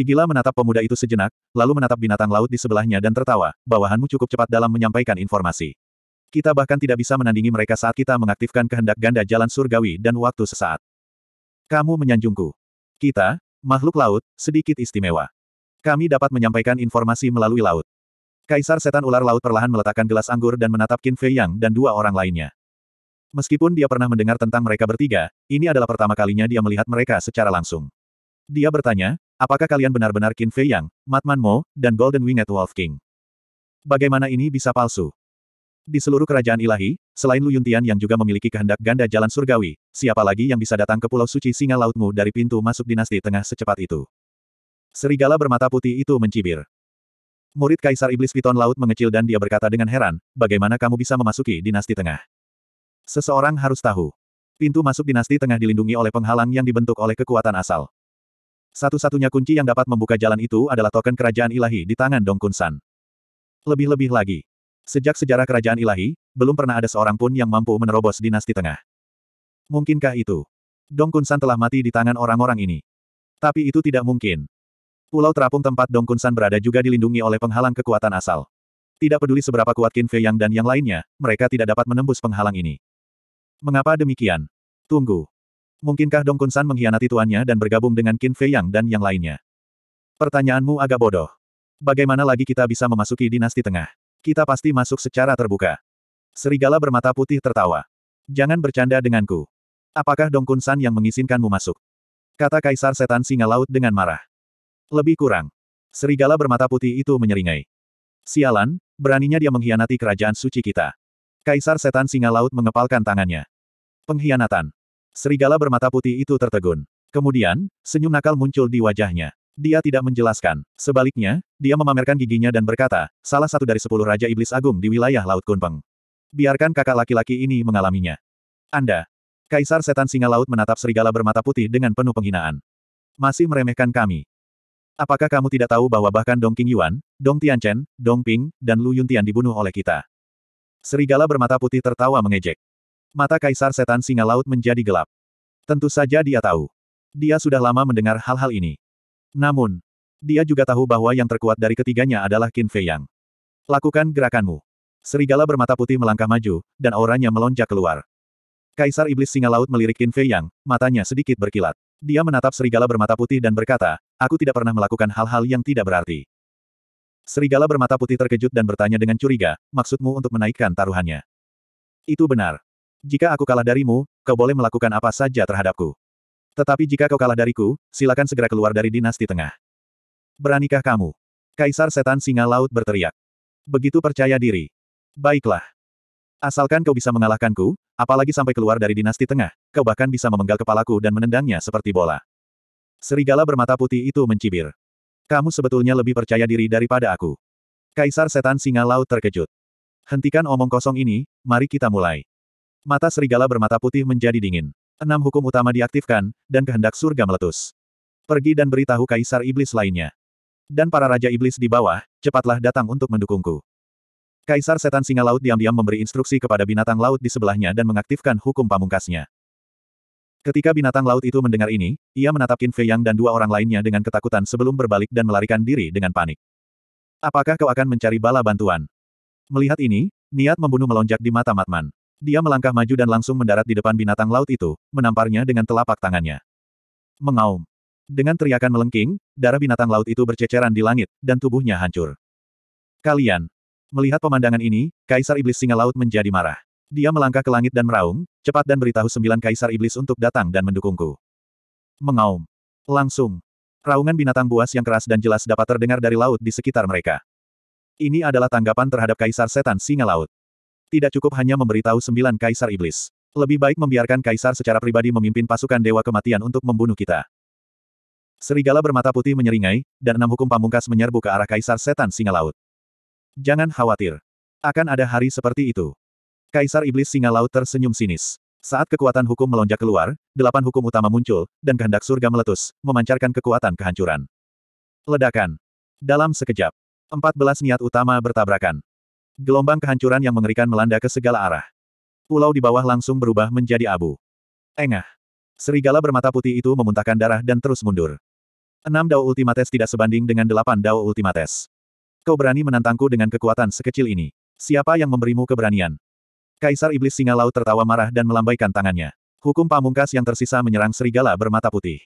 Si gila menatap pemuda itu sejenak, lalu menatap binatang laut di sebelahnya dan tertawa, bawahanmu cukup cepat dalam menyampaikan informasi. Kita bahkan tidak bisa menandingi mereka saat kita mengaktifkan kehendak ganda jalan surgawi dan waktu sesaat. Kamu menyanjungku. Kita, makhluk laut, sedikit istimewa. Kami dapat menyampaikan informasi melalui laut. Kaisar Setan Ular Laut perlahan meletakkan gelas anggur dan menatap Qin Fei Yang dan dua orang lainnya. Meskipun dia pernah mendengar tentang mereka bertiga, ini adalah pertama kalinya dia melihat mereka secara langsung. Dia bertanya, Apakah kalian benar-benar Qin Fei Yang, Matman Mo, dan Golden Winged Wolf King? Bagaimana ini bisa palsu? Di seluruh kerajaan ilahi, selain Lu Yuntian yang juga memiliki kehendak ganda jalan surgawi, siapa lagi yang bisa datang ke Pulau Suci Singa Lautmu dari pintu masuk dinasti tengah secepat itu? Serigala bermata putih itu mencibir. Murid Kaisar Iblis Piton Laut mengecil dan dia berkata dengan heran, bagaimana kamu bisa memasuki dinasti tengah? Seseorang harus tahu. Pintu masuk dinasti tengah dilindungi oleh penghalang yang dibentuk oleh kekuatan asal. Satu-satunya kunci yang dapat membuka jalan itu adalah token kerajaan ilahi di tangan Dong Kunsan. Lebih-lebih lagi. Sejak sejarah kerajaan ilahi, belum pernah ada seorang pun yang mampu menerobos dinasti tengah. Mungkinkah itu? Dong Kunsan telah mati di tangan orang-orang ini. Tapi itu tidak mungkin. Pulau terapung tempat Dong Kunsan berada juga dilindungi oleh penghalang kekuatan asal. Tidak peduli seberapa kuat Qin Fei Yang dan yang lainnya, mereka tidak dapat menembus penghalang ini. Mengapa demikian? Tunggu. Mungkinkah Dong Kunsan mengkhianati tuannya dan bergabung dengan Qin Fei Yang dan yang lainnya? Pertanyaanmu agak bodoh. Bagaimana lagi kita bisa memasuki dinasti tengah? Kita pasti masuk secara terbuka. Serigala bermata putih tertawa. Jangan bercanda denganku. Apakah Dong Kunsan yang mengizinkanmu masuk? Kata Kaisar Setan Singa Laut dengan marah. Lebih kurang. Serigala bermata putih itu menyeringai. Sialan, beraninya dia mengkhianati kerajaan suci kita. Kaisar Setan Singa Laut mengepalkan tangannya. Pengkhianatan. Serigala bermata putih itu tertegun. Kemudian, senyum nakal muncul di wajahnya. Dia tidak menjelaskan. Sebaliknya, dia memamerkan giginya dan berkata, salah satu dari sepuluh Raja Iblis Agung di wilayah Laut Kunpeng. Biarkan kakak laki-laki ini mengalaminya. Anda. Kaisar Setan Singa Laut menatap serigala bermata putih dengan penuh penghinaan. Masih meremehkan kami. Apakah kamu tidak tahu bahwa bahkan Dong King Yuan, Dong Tianchen, Dong Ping, dan Lu Yuntian dibunuh oleh kita? Serigala bermata putih tertawa mengejek. Mata Kaisar Setan Singa Laut menjadi gelap. Tentu saja dia tahu. Dia sudah lama mendengar hal-hal ini. Namun, dia juga tahu bahwa yang terkuat dari ketiganya adalah Qin Fei Yang. Lakukan gerakanmu. Serigala bermata putih melangkah maju, dan auranya melonjak keluar. Kaisar Iblis Singa Laut melirik Qin Fei Yang, matanya sedikit berkilat. Dia menatap serigala bermata putih dan berkata, aku tidak pernah melakukan hal-hal yang tidak berarti. Serigala bermata putih terkejut dan bertanya dengan curiga, maksudmu untuk menaikkan taruhannya. Itu benar. Jika aku kalah darimu, kau boleh melakukan apa saja terhadapku. Tetapi jika kau kalah dariku, silakan segera keluar dari dinasti tengah. Beranikah kamu? Kaisar Setan Singa Laut berteriak. Begitu percaya diri. Baiklah. Asalkan kau bisa mengalahkanku, apalagi sampai keluar dari dinasti tengah, kau bahkan bisa memenggal kepalaku dan menendangnya seperti bola. Serigala bermata putih itu mencibir. Kamu sebetulnya lebih percaya diri daripada aku. Kaisar Setan Singa Laut terkejut. Hentikan omong kosong ini, mari kita mulai. Mata serigala bermata putih menjadi dingin. Enam hukum utama diaktifkan, dan kehendak surga meletus. Pergi dan beritahu kaisar iblis lainnya. Dan para raja iblis di bawah, cepatlah datang untuk mendukungku. Kaisar setan singa laut diam-diam memberi instruksi kepada binatang laut di sebelahnya dan mengaktifkan hukum pamungkasnya. Ketika binatang laut itu mendengar ini, ia menatap Qin Fei Yang dan dua orang lainnya dengan ketakutan sebelum berbalik dan melarikan diri dengan panik. Apakah kau akan mencari bala bantuan? Melihat ini, niat membunuh melonjak di mata Matman. Dia melangkah maju dan langsung mendarat di depan binatang laut itu, menamparnya dengan telapak tangannya. Mengaum. Dengan teriakan melengking, darah binatang laut itu berceceran di langit, dan tubuhnya hancur. Kalian. Melihat pemandangan ini, Kaisar Iblis Singa Laut menjadi marah. Dia melangkah ke langit dan meraung, cepat dan beritahu sembilan Kaisar Iblis untuk datang dan mendukungku. Mengaum. Langsung. Raungan binatang buas yang keras dan jelas dapat terdengar dari laut di sekitar mereka. Ini adalah tanggapan terhadap Kaisar Setan Singa Laut. Tidak cukup hanya memberitahu sembilan kaisar iblis. Lebih baik membiarkan kaisar secara pribadi memimpin pasukan dewa kematian untuk membunuh kita. Serigala bermata putih menyeringai, dan enam hukum pamungkas menyerbu ke arah kaisar setan singa laut. Jangan khawatir. Akan ada hari seperti itu. Kaisar iblis singa laut tersenyum sinis. Saat kekuatan hukum melonjak keluar, delapan hukum utama muncul, dan kehendak surga meletus, memancarkan kekuatan kehancuran. Ledakan. Dalam sekejap, empat belas niat utama bertabrakan. Gelombang kehancuran yang mengerikan melanda ke segala arah. Pulau di bawah langsung berubah menjadi abu. Engah. Serigala bermata putih itu memuntahkan darah dan terus mundur. Enam Dao Ultimates tidak sebanding dengan delapan Dao Ultimates. Kau berani menantangku dengan kekuatan sekecil ini. Siapa yang memberimu keberanian? Kaisar Iblis Singa Laut tertawa marah dan melambaikan tangannya. Hukum pamungkas yang tersisa menyerang serigala bermata putih.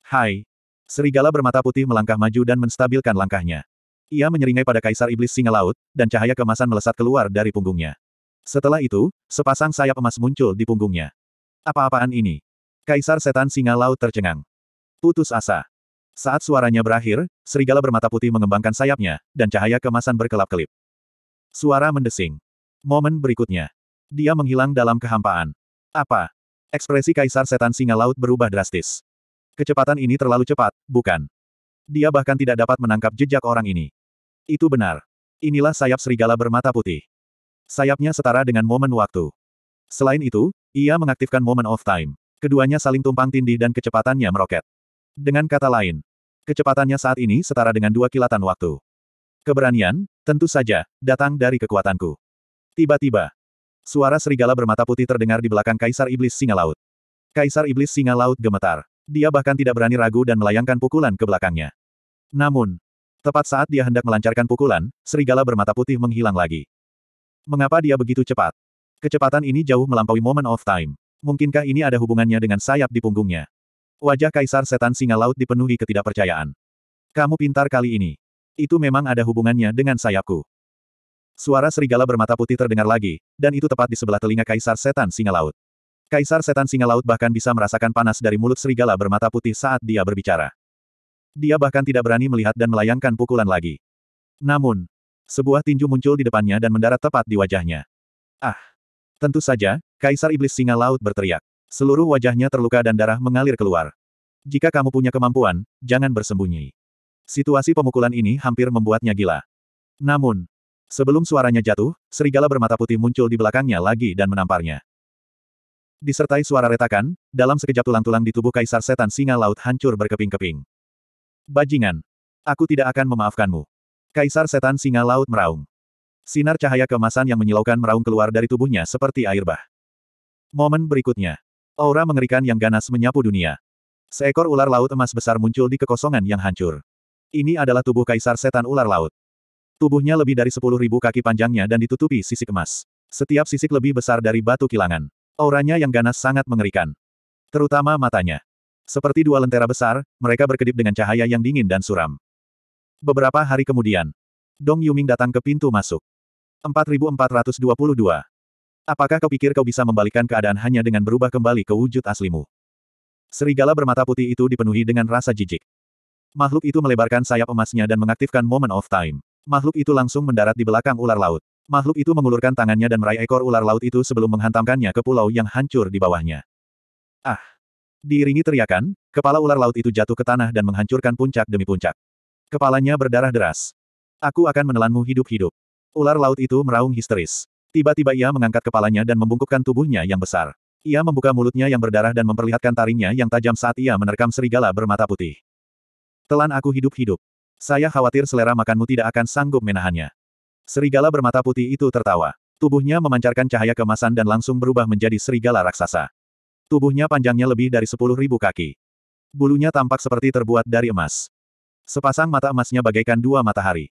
Hai! Serigala bermata putih melangkah maju dan menstabilkan langkahnya. Ia menyeringai pada Kaisar Iblis Singa Laut, dan cahaya kemasan melesat keluar dari punggungnya. Setelah itu, sepasang sayap emas muncul di punggungnya. Apa-apaan ini? Kaisar Setan Singa Laut tercengang. Putus asa. Saat suaranya berakhir, serigala bermata putih mengembangkan sayapnya, dan cahaya kemasan berkelap-kelip. Suara mendesing. Momen berikutnya. Dia menghilang dalam kehampaan. Apa? Ekspresi Kaisar Setan Singa Laut berubah drastis. Kecepatan ini terlalu cepat, bukan? Dia bahkan tidak dapat menangkap jejak orang ini. Itu benar. Inilah sayap serigala bermata putih. Sayapnya setara dengan momen waktu. Selain itu, ia mengaktifkan momen of time. Keduanya saling tumpang tindih dan kecepatannya meroket. Dengan kata lain, kecepatannya saat ini setara dengan dua kilatan waktu. Keberanian, tentu saja, datang dari kekuatanku. Tiba-tiba, suara serigala bermata putih terdengar di belakang Kaisar Iblis Singa Laut. Kaisar Iblis Singa Laut gemetar. Dia bahkan tidak berani ragu dan melayangkan pukulan ke belakangnya. Namun, Tepat saat dia hendak melancarkan pukulan, serigala bermata putih menghilang lagi. Mengapa dia begitu cepat? Kecepatan ini jauh melampaui moment of time. Mungkinkah ini ada hubungannya dengan sayap di punggungnya? Wajah kaisar setan singa laut dipenuhi ketidakpercayaan. Kamu pintar kali ini. Itu memang ada hubungannya dengan sayapku. Suara serigala bermata putih terdengar lagi, dan itu tepat di sebelah telinga kaisar setan singa laut. Kaisar setan singa laut bahkan bisa merasakan panas dari mulut serigala bermata putih saat dia berbicara. Dia bahkan tidak berani melihat dan melayangkan pukulan lagi. Namun, sebuah tinju muncul di depannya dan mendarat tepat di wajahnya. Ah! Tentu saja, Kaisar Iblis Singa Laut berteriak. Seluruh wajahnya terluka dan darah mengalir keluar. Jika kamu punya kemampuan, jangan bersembunyi. Situasi pemukulan ini hampir membuatnya gila. Namun, sebelum suaranya jatuh, serigala bermata putih muncul di belakangnya lagi dan menamparnya. Disertai suara retakan, dalam sekejap tulang-tulang di tubuh Kaisar Setan Singa Laut hancur berkeping-keping. Bajingan. Aku tidak akan memaafkanmu. Kaisar Setan Singa Laut meraung. Sinar cahaya kemasan yang menyilaukan meraung keluar dari tubuhnya seperti air bah. Momen berikutnya. Aura mengerikan yang ganas menyapu dunia. Seekor ular laut emas besar muncul di kekosongan yang hancur. Ini adalah tubuh Kaisar Setan Ular Laut. Tubuhnya lebih dari 10.000 kaki panjangnya dan ditutupi sisik emas. Setiap sisik lebih besar dari batu kilangan. Auranya yang ganas sangat mengerikan. Terutama matanya. Seperti dua lentera besar, mereka berkedip dengan cahaya yang dingin dan suram. Beberapa hari kemudian, Dong Yuming datang ke pintu masuk. 4422. Apakah kau pikir kau bisa membalikkan keadaan hanya dengan berubah kembali ke wujud aslimu? Serigala bermata putih itu dipenuhi dengan rasa jijik. Makhluk itu melebarkan sayap emasnya dan mengaktifkan Moment of Time. Makhluk itu langsung mendarat di belakang ular laut. Makhluk itu mengulurkan tangannya dan meraih ekor ular laut itu sebelum menghantamkannya ke pulau yang hancur di bawahnya. Ah! Diiringi teriakan, kepala ular laut itu jatuh ke tanah dan menghancurkan puncak demi puncak. Kepalanya berdarah deras. Aku akan menelanmu hidup-hidup. Ular laut itu meraung histeris. Tiba-tiba ia mengangkat kepalanya dan membungkukkan tubuhnya yang besar. Ia membuka mulutnya yang berdarah dan memperlihatkan taringnya yang tajam saat ia menerkam serigala bermata putih. Telan aku hidup-hidup. Saya khawatir selera makanmu tidak akan sanggup menahannya. Serigala bermata putih itu tertawa. Tubuhnya memancarkan cahaya kemasan dan langsung berubah menjadi serigala raksasa. Tubuhnya panjangnya lebih dari sepuluh ribu kaki. Bulunya tampak seperti terbuat dari emas. Sepasang mata emasnya bagaikan dua matahari.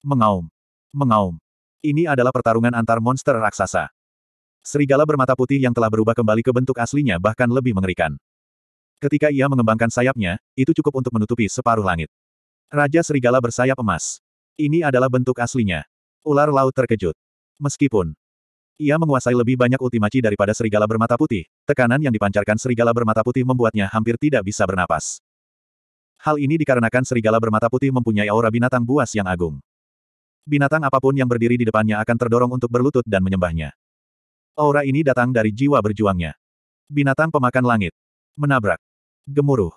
Mengaum. Mengaum. Ini adalah pertarungan antar monster raksasa. Serigala bermata putih yang telah berubah kembali ke bentuk aslinya bahkan lebih mengerikan. Ketika ia mengembangkan sayapnya, itu cukup untuk menutupi separuh langit. Raja serigala bersayap emas. Ini adalah bentuk aslinya. Ular laut terkejut. Meskipun ia menguasai lebih banyak ultimaci daripada serigala bermata putih. Tekanan yang dipancarkan serigala bermata putih membuatnya hampir tidak bisa bernapas. Hal ini dikarenakan serigala bermata putih mempunyai aura binatang buas yang agung. Binatang apapun yang berdiri di depannya akan terdorong untuk berlutut dan menyembahnya. Aura ini datang dari jiwa berjuangnya. Binatang pemakan langit. Menabrak. Gemuruh.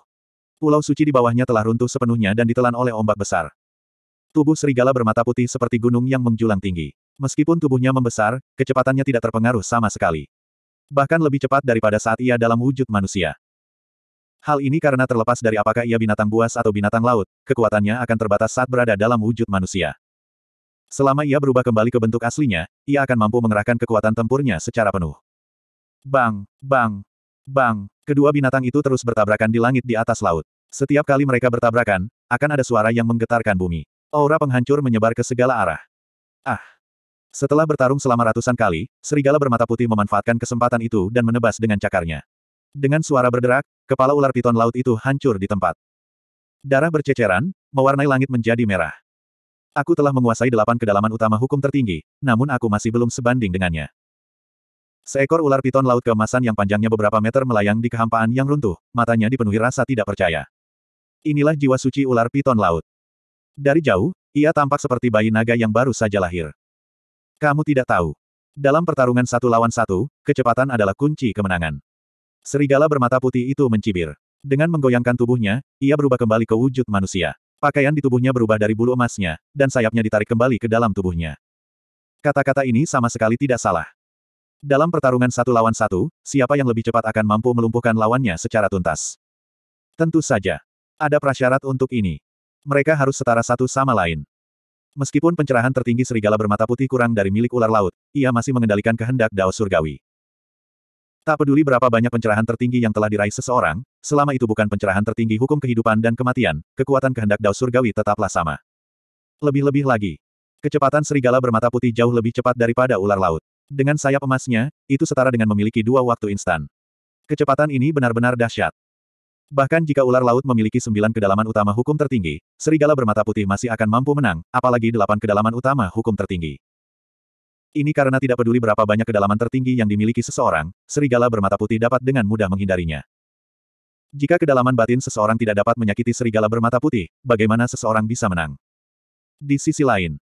Pulau suci di bawahnya telah runtuh sepenuhnya dan ditelan oleh ombak besar. Tubuh serigala bermata putih seperti gunung yang menjulang tinggi. Meskipun tubuhnya membesar, kecepatannya tidak terpengaruh sama sekali. Bahkan lebih cepat daripada saat ia dalam wujud manusia. Hal ini karena terlepas dari apakah ia binatang buas atau binatang laut, kekuatannya akan terbatas saat berada dalam wujud manusia. Selama ia berubah kembali ke bentuk aslinya, ia akan mampu mengerahkan kekuatan tempurnya secara penuh. Bang, bang, bang, kedua binatang itu terus bertabrakan di langit di atas laut. Setiap kali mereka bertabrakan, akan ada suara yang menggetarkan bumi. Aura penghancur menyebar ke segala arah. Ah! Setelah bertarung selama ratusan kali, serigala bermata putih memanfaatkan kesempatan itu dan menebas dengan cakarnya. Dengan suara berderak, kepala ular piton laut itu hancur di tempat. Darah berceceran, mewarnai langit menjadi merah. Aku telah menguasai delapan kedalaman utama hukum tertinggi, namun aku masih belum sebanding dengannya. Seekor ular piton laut keemasan yang panjangnya beberapa meter melayang di kehampaan yang runtuh, matanya dipenuhi rasa tidak percaya. Inilah jiwa suci ular piton laut. Dari jauh, ia tampak seperti bayi naga yang baru saja lahir. Kamu tidak tahu. Dalam pertarungan satu lawan satu, kecepatan adalah kunci kemenangan. Serigala bermata putih itu mencibir. Dengan menggoyangkan tubuhnya, ia berubah kembali ke wujud manusia. Pakaian di tubuhnya berubah dari bulu emasnya, dan sayapnya ditarik kembali ke dalam tubuhnya. Kata-kata ini sama sekali tidak salah. Dalam pertarungan satu lawan satu, siapa yang lebih cepat akan mampu melumpuhkan lawannya secara tuntas. Tentu saja. Ada prasyarat untuk ini. Mereka harus setara satu sama lain. Meskipun pencerahan tertinggi serigala bermata putih kurang dari milik ular laut, ia masih mengendalikan kehendak Dao Surgawi. Tak peduli berapa banyak pencerahan tertinggi yang telah diraih seseorang, selama itu bukan pencerahan tertinggi hukum kehidupan dan kematian, kekuatan kehendak Dao Surgawi tetaplah sama. Lebih-lebih lagi, kecepatan serigala bermata putih jauh lebih cepat daripada ular laut. Dengan sayap emasnya, itu setara dengan memiliki dua waktu instan. Kecepatan ini benar-benar dahsyat. Bahkan jika ular laut memiliki sembilan kedalaman utama hukum tertinggi, serigala bermata putih masih akan mampu menang, apalagi delapan kedalaman utama hukum tertinggi. Ini karena tidak peduli berapa banyak kedalaman tertinggi yang dimiliki seseorang, serigala bermata putih dapat dengan mudah menghindarinya. Jika kedalaman batin seseorang tidak dapat menyakiti serigala bermata putih, bagaimana seseorang bisa menang? Di sisi lain,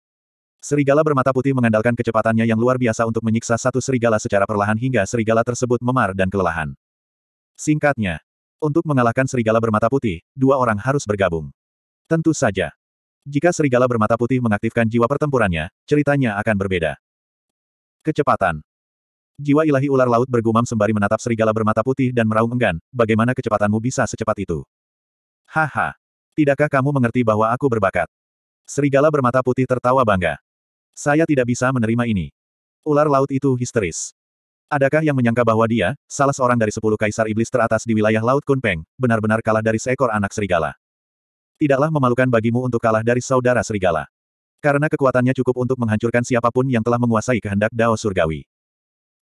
serigala bermata putih mengandalkan kecepatannya yang luar biasa untuk menyiksa satu serigala secara perlahan hingga serigala tersebut memar dan kelelahan. Singkatnya, untuk mengalahkan serigala bermata putih, dua orang harus bergabung. Tentu saja. Jika serigala bermata putih mengaktifkan jiwa pertempurannya, ceritanya akan berbeda. Kecepatan. Jiwa ilahi ular laut bergumam sembari menatap serigala bermata putih dan meraung enggan, bagaimana kecepatanmu bisa secepat itu? Haha. Tidakkah kamu mengerti bahwa aku berbakat? Serigala bermata putih tertawa bangga. Saya tidak bisa menerima ini. Ular laut itu histeris. Adakah yang menyangka bahwa dia, salah seorang dari sepuluh kaisar iblis teratas di wilayah Laut Kunpeng, benar-benar kalah dari seekor anak serigala? Tidaklah memalukan bagimu untuk kalah dari saudara serigala. Karena kekuatannya cukup untuk menghancurkan siapapun yang telah menguasai kehendak Dao Surgawi.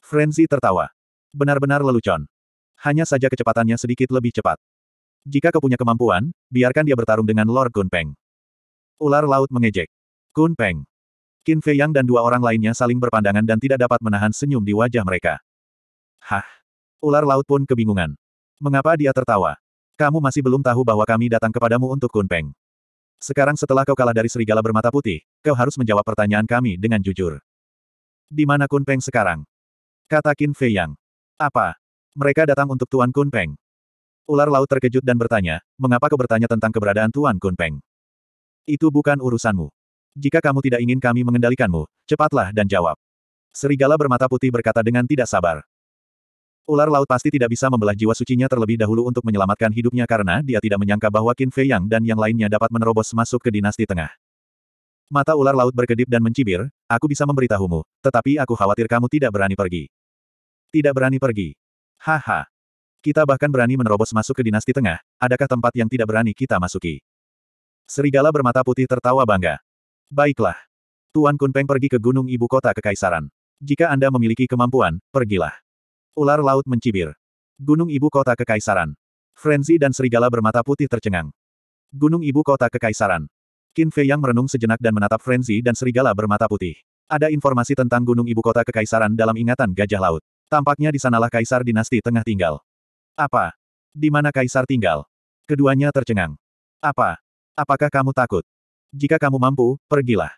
Frenzy tertawa. Benar-benar lelucon. Hanya saja kecepatannya sedikit lebih cepat. Jika kau punya kemampuan, biarkan dia bertarung dengan Lord Kunpeng. Ular laut mengejek. Kunpeng. Qin Fei Yang dan dua orang lainnya saling berpandangan dan tidak dapat menahan senyum di wajah mereka. Hah! Ular laut pun kebingungan. Mengapa dia tertawa? Kamu masih belum tahu bahwa kami datang kepadamu untuk Kun Peng. Sekarang setelah kau kalah dari serigala bermata putih, kau harus menjawab pertanyaan kami dengan jujur. Di mana Kun Peng sekarang? Kata Qin Fei Yang. Apa? Mereka datang untuk Tuan Kun Peng? Ular laut terkejut dan bertanya, mengapa kau bertanya tentang keberadaan Tuan Kun Peng? Itu bukan urusanmu jika kamu tidak ingin kami mengendalikanmu, cepatlah dan jawab. Serigala bermata putih berkata dengan tidak sabar. Ular laut pasti tidak bisa membelah jiwa sucinya terlebih dahulu untuk menyelamatkan hidupnya karena dia tidak menyangka bahwa Qin Fei Yang dan yang lainnya dapat menerobos masuk ke dinasti tengah. Mata ular laut berkedip dan mencibir, aku bisa memberitahumu, tetapi aku khawatir kamu tidak berani pergi. Tidak berani pergi. Haha. Kita bahkan berani menerobos masuk ke dinasti tengah, adakah tempat yang tidak berani kita masuki? Serigala bermata putih tertawa bangga. Baiklah. Tuan Kunpeng pergi ke gunung ibu kota kekaisaran. Jika Anda memiliki kemampuan, pergilah. Ular laut mencibir. Gunung ibu kota kekaisaran. Frenzy dan serigala bermata putih tercengang. Gunung ibu kota kekaisaran. Qin Fei yang merenung sejenak dan menatap Frenzy dan serigala bermata putih. Ada informasi tentang gunung ibu kota kekaisaran dalam ingatan gajah laut. Tampaknya di sanalah kaisar dinasti tengah tinggal. Apa? Di mana kaisar tinggal? Keduanya tercengang. Apa? Apakah kamu takut? Jika kamu mampu, pergilah.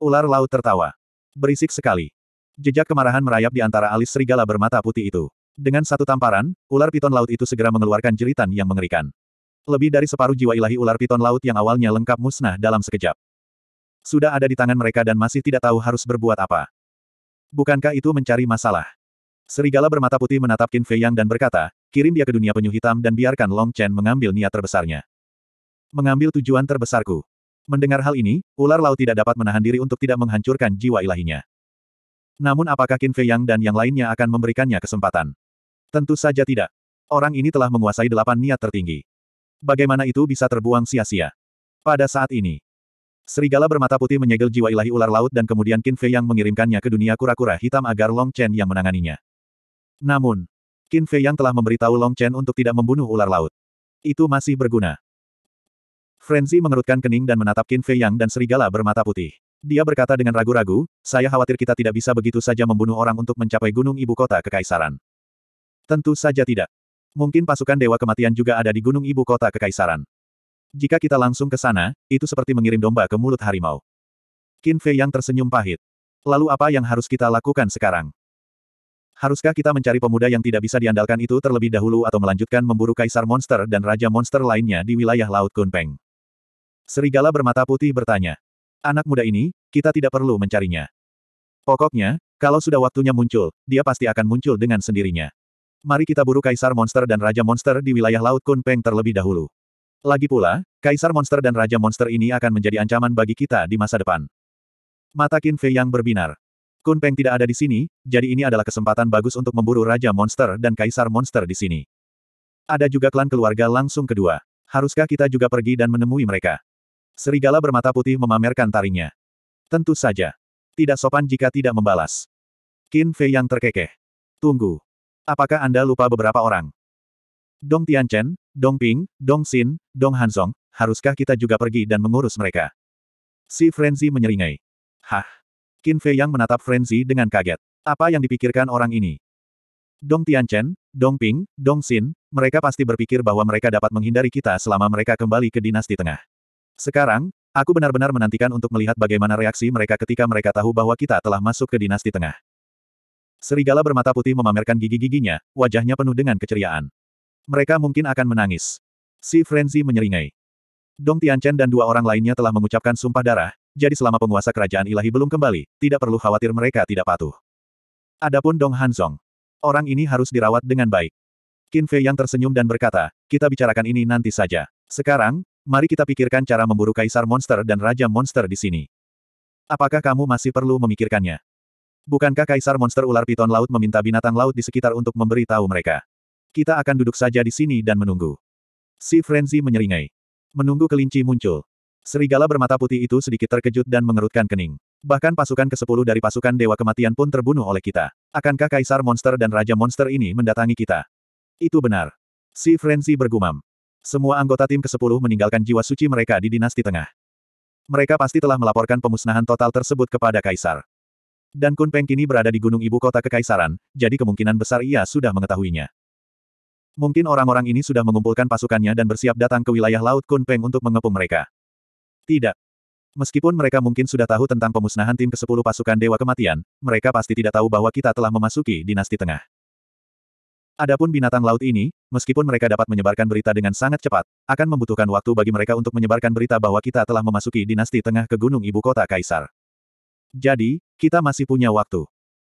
Ular laut tertawa. Berisik sekali. Jejak kemarahan merayap di antara alis serigala bermata putih itu. Dengan satu tamparan, ular piton laut itu segera mengeluarkan jeritan yang mengerikan. Lebih dari separuh jiwa ilahi ular piton laut yang awalnya lengkap musnah dalam sekejap. Sudah ada di tangan mereka dan masih tidak tahu harus berbuat apa. Bukankah itu mencari masalah? Serigala bermata putih menatap Qin Fei Yang dan berkata, kirim dia ke dunia penyu hitam dan biarkan Long Chen mengambil niat terbesarnya. Mengambil tujuan terbesarku. Mendengar hal ini, ular laut tidak dapat menahan diri untuk tidak menghancurkan jiwa ilahinya. Namun apakah Qin Fei Yang dan yang lainnya akan memberikannya kesempatan? Tentu saja tidak. Orang ini telah menguasai delapan niat tertinggi. Bagaimana itu bisa terbuang sia-sia? Pada saat ini, Serigala bermata putih menyegel jiwa ilahi ular laut dan kemudian Qin Fei Yang mengirimkannya ke dunia kura-kura hitam agar Long Chen yang menanganinya. Namun, Qin Fei Yang telah memberitahu Long Chen untuk tidak membunuh ular laut. Itu masih berguna. Frenzy mengerutkan kening dan menatap Qin Fei Yang dan serigala bermata putih. Dia berkata dengan ragu-ragu, saya khawatir kita tidak bisa begitu saja membunuh orang untuk mencapai gunung ibu kota kekaisaran. Tentu saja tidak. Mungkin pasukan Dewa Kematian juga ada di gunung ibu kota kekaisaran. Jika kita langsung ke sana, itu seperti mengirim domba ke mulut harimau. Qin Fei Yang tersenyum pahit. Lalu apa yang harus kita lakukan sekarang? Haruskah kita mencari pemuda yang tidak bisa diandalkan itu terlebih dahulu atau melanjutkan memburu kaisar monster dan raja monster lainnya di wilayah Laut Kunpeng? Serigala bermata putih bertanya. Anak muda ini, kita tidak perlu mencarinya. Pokoknya, kalau sudah waktunya muncul, dia pasti akan muncul dengan sendirinya. Mari kita buru Kaisar Monster dan Raja Monster di wilayah Laut Kunpeng terlebih dahulu. Lagi pula, Kaisar Monster dan Raja Monster ini akan menjadi ancaman bagi kita di masa depan. Mata Qin Fei yang berbinar. Kunpeng tidak ada di sini, jadi ini adalah kesempatan bagus untuk memburu Raja Monster dan Kaisar Monster di sini. Ada juga klan keluarga langsung kedua. Haruskah kita juga pergi dan menemui mereka? Serigala bermata putih memamerkan taringnya. Tentu saja. Tidak sopan jika tidak membalas. Qin Fei yang terkekeh. Tunggu. Apakah Anda lupa beberapa orang? Dong Tianchen, Dong Ping, Dong Xin, Dong Hanzong, haruskah kita juga pergi dan mengurus mereka? Si Frenzy menyeringai. Hah? Qin Fei yang menatap Frenzy dengan kaget. Apa yang dipikirkan orang ini? Dong Tianchen, Dong Ping, Dong Xin, mereka pasti berpikir bahwa mereka dapat menghindari kita selama mereka kembali ke dinasti tengah. Sekarang, aku benar-benar menantikan untuk melihat bagaimana reaksi mereka ketika mereka tahu bahwa kita telah masuk ke dinasti tengah. Serigala bermata putih memamerkan gigi-giginya, wajahnya penuh dengan keceriaan. Mereka mungkin akan menangis. Si Frenzy menyeringai. Dong Tianchen dan dua orang lainnya telah mengucapkan sumpah darah, jadi selama penguasa kerajaan ilahi belum kembali, tidak perlu khawatir mereka tidak patuh. Adapun Dong Hanzong. Orang ini harus dirawat dengan baik. Qin Fei yang tersenyum dan berkata, kita bicarakan ini nanti saja. Sekarang, Mari kita pikirkan cara memburu kaisar monster dan raja monster di sini. Apakah kamu masih perlu memikirkannya? Bukankah kaisar monster ular piton laut meminta binatang laut di sekitar untuk memberi tahu mereka? Kita akan duduk saja di sini dan menunggu. Si Frenzy menyeringai. Menunggu kelinci muncul. Serigala bermata putih itu sedikit terkejut dan mengerutkan kening. Bahkan pasukan ke-10 dari pasukan Dewa Kematian pun terbunuh oleh kita. Akankah Kaisar Monster dan Raja Monster ini mendatangi kita? Itu benar. Si Frenzy bergumam. Semua anggota tim ke-10 meninggalkan jiwa suci mereka di dinasti tengah. Mereka pasti telah melaporkan pemusnahan total tersebut kepada kaisar. Dan Kunpeng kini berada di gunung ibu kota kekaisaran, jadi kemungkinan besar ia sudah mengetahuinya. Mungkin orang-orang ini sudah mengumpulkan pasukannya dan bersiap datang ke wilayah laut Kunpeng untuk mengepung mereka. Tidak. Meskipun mereka mungkin sudah tahu tentang pemusnahan tim ke-10 pasukan Dewa Kematian, mereka pasti tidak tahu bahwa kita telah memasuki dinasti tengah. Adapun binatang laut ini, meskipun mereka dapat menyebarkan berita dengan sangat cepat, akan membutuhkan waktu bagi mereka untuk menyebarkan berita bahwa kita telah memasuki dinasti tengah ke gunung ibu kota Kaisar. Jadi, kita masih punya waktu.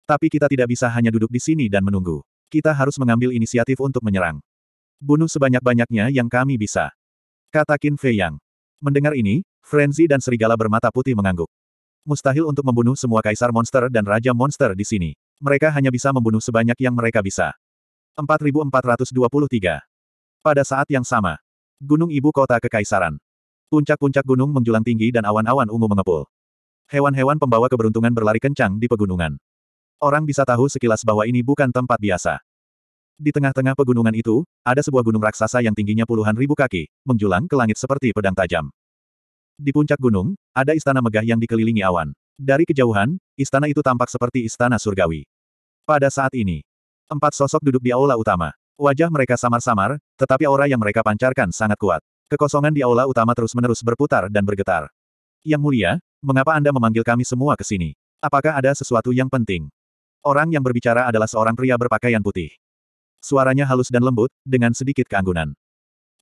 Tapi kita tidak bisa hanya duduk di sini dan menunggu. Kita harus mengambil inisiatif untuk menyerang. Bunuh sebanyak-banyaknya yang kami bisa. Kata Qin Fei Yang. Mendengar ini, Frenzy dan Serigala bermata putih mengangguk. Mustahil untuk membunuh semua kaisar monster dan raja monster di sini. Mereka hanya bisa membunuh sebanyak yang mereka bisa. 4423. Pada saat yang sama, gunung ibu kota kekaisaran. Puncak-puncak gunung menjulang tinggi dan awan-awan ungu mengepul. Hewan-hewan pembawa keberuntungan berlari kencang di pegunungan. Orang bisa tahu sekilas bahwa ini bukan tempat biasa. Di tengah-tengah pegunungan itu, ada sebuah gunung raksasa yang tingginya puluhan ribu kaki, menjulang ke langit seperti pedang tajam. Di puncak gunung, ada istana megah yang dikelilingi awan. Dari kejauhan, istana itu tampak seperti istana surgawi. Pada saat ini, Empat sosok duduk di aula utama. Wajah mereka samar-samar, tetapi aura yang mereka pancarkan sangat kuat. Kekosongan di aula utama terus-menerus berputar dan bergetar. Yang mulia, mengapa Anda memanggil kami semua ke sini? Apakah ada sesuatu yang penting? Orang yang berbicara adalah seorang pria berpakaian putih. Suaranya halus dan lembut, dengan sedikit keanggunan.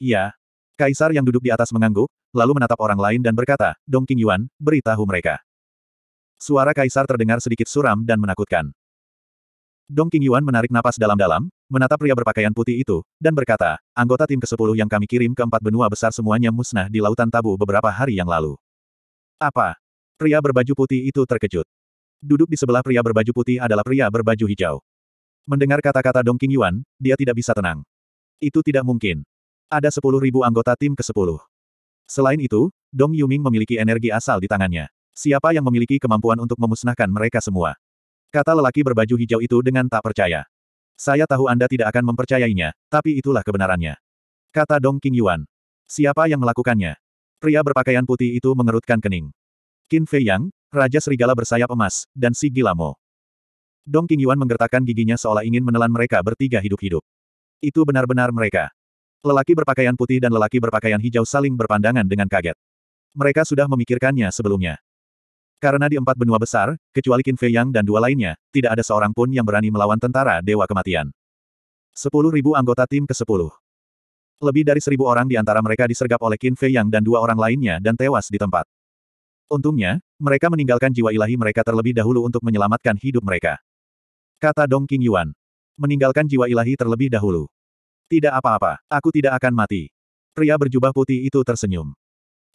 Iya. Kaisar yang duduk di atas mengangguk, lalu menatap orang lain dan berkata, Dong King Yuan, beritahu mereka. Suara kaisar terdengar sedikit suram dan menakutkan. Dong Yuan menarik napas dalam-dalam, menatap pria berpakaian putih itu, dan berkata, anggota tim ke-10 yang kami kirim ke empat benua besar semuanya musnah di Lautan Tabu beberapa hari yang lalu. Apa? Pria berbaju putih itu terkejut. Duduk di sebelah pria berbaju putih adalah pria berbaju hijau. Mendengar kata-kata Dong Yuan, dia tidak bisa tenang. Itu tidak mungkin. Ada sepuluh ribu anggota tim ke-10. Selain itu, Dong Yuming memiliki energi asal di tangannya. Siapa yang memiliki kemampuan untuk memusnahkan mereka semua? Kata lelaki berbaju hijau itu dengan tak percaya. Saya tahu Anda tidak akan mempercayainya, tapi itulah kebenarannya. Kata Dong King Yuan. Siapa yang melakukannya? Pria berpakaian putih itu mengerutkan kening. Qin Fei Yang, Raja Serigala bersayap emas, dan si Gilamo. Dong King Yuan menggertakkan giginya seolah ingin menelan mereka bertiga hidup-hidup. Itu benar-benar mereka. Lelaki berpakaian putih dan lelaki berpakaian hijau saling berpandangan dengan kaget. Mereka sudah memikirkannya sebelumnya. Karena di empat benua besar, kecuali Qin Fei Yang dan dua lainnya, tidak ada seorang pun yang berani melawan tentara Dewa Kematian. Sepuluh ribu anggota tim ke-10. Lebih dari seribu orang di antara mereka disergap oleh Qin Fei Yang dan dua orang lainnya dan tewas di tempat. Untungnya, mereka meninggalkan jiwa ilahi mereka terlebih dahulu untuk menyelamatkan hidup mereka. Kata Dong King Yuan. Meninggalkan jiwa ilahi terlebih dahulu. Tidak apa-apa, aku tidak akan mati. Pria berjubah putih itu tersenyum.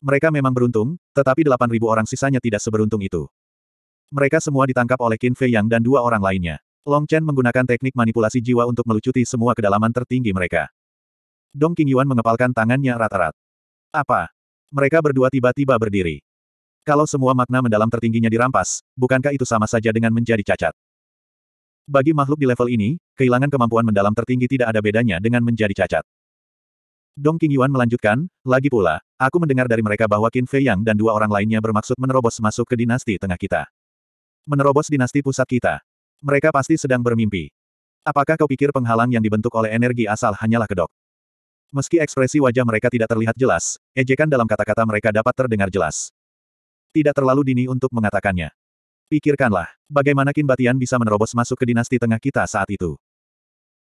Mereka memang beruntung, tetapi 8.000 orang sisanya tidak seberuntung itu. Mereka semua ditangkap oleh Qin Fei Yang dan dua orang lainnya. Long Chen menggunakan teknik manipulasi jiwa untuk melucuti semua kedalaman tertinggi mereka. Dong Qingyuan mengepalkan tangannya rata-rat. Apa? Mereka berdua tiba-tiba berdiri. Kalau semua makna mendalam tertingginya dirampas, bukankah itu sama saja dengan menjadi cacat? Bagi makhluk di level ini, kehilangan kemampuan mendalam tertinggi tidak ada bedanya dengan menjadi cacat. Dong Yuan melanjutkan, lagi pula, aku mendengar dari mereka bahwa Qin Fei Yang dan dua orang lainnya bermaksud menerobos masuk ke dinasti tengah kita. Menerobos dinasti pusat kita. Mereka pasti sedang bermimpi. Apakah kau pikir penghalang yang dibentuk oleh energi asal hanyalah kedok? Meski ekspresi wajah mereka tidak terlihat jelas, ejekan dalam kata-kata mereka dapat terdengar jelas. Tidak terlalu dini untuk mengatakannya. Pikirkanlah, bagaimana Qin Batian bisa menerobos masuk ke dinasti tengah kita saat itu.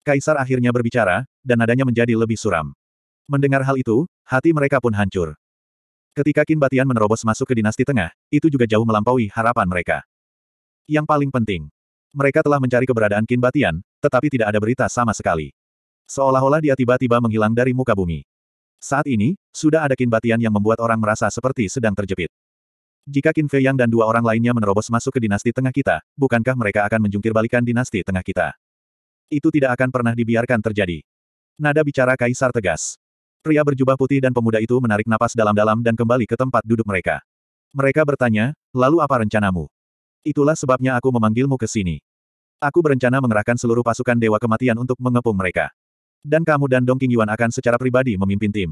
Kaisar akhirnya berbicara, dan nadanya menjadi lebih suram. Mendengar hal itu, hati mereka pun hancur. Ketika Qin Batian menerobos masuk ke dinasti tengah, itu juga jauh melampaui harapan mereka. Yang paling penting, mereka telah mencari keberadaan Qin Batian, tetapi tidak ada berita sama sekali. Seolah-olah dia tiba-tiba menghilang dari muka bumi. Saat ini, sudah ada Qin Batian yang membuat orang merasa seperti sedang terjepit. Jika Qin Fei Yang dan dua orang lainnya menerobos masuk ke dinasti tengah kita, bukankah mereka akan menjungkir dinasti tengah kita? Itu tidak akan pernah dibiarkan terjadi. Nada bicara Kaisar tegas. Pria berjubah putih dan pemuda itu menarik napas dalam-dalam dan kembali ke tempat duduk mereka. Mereka bertanya, lalu apa rencanamu? Itulah sebabnya aku memanggilmu ke sini. Aku berencana mengerahkan seluruh pasukan Dewa Kematian untuk mengepung mereka. Dan kamu dan Dong Qingyuan akan secara pribadi memimpin tim.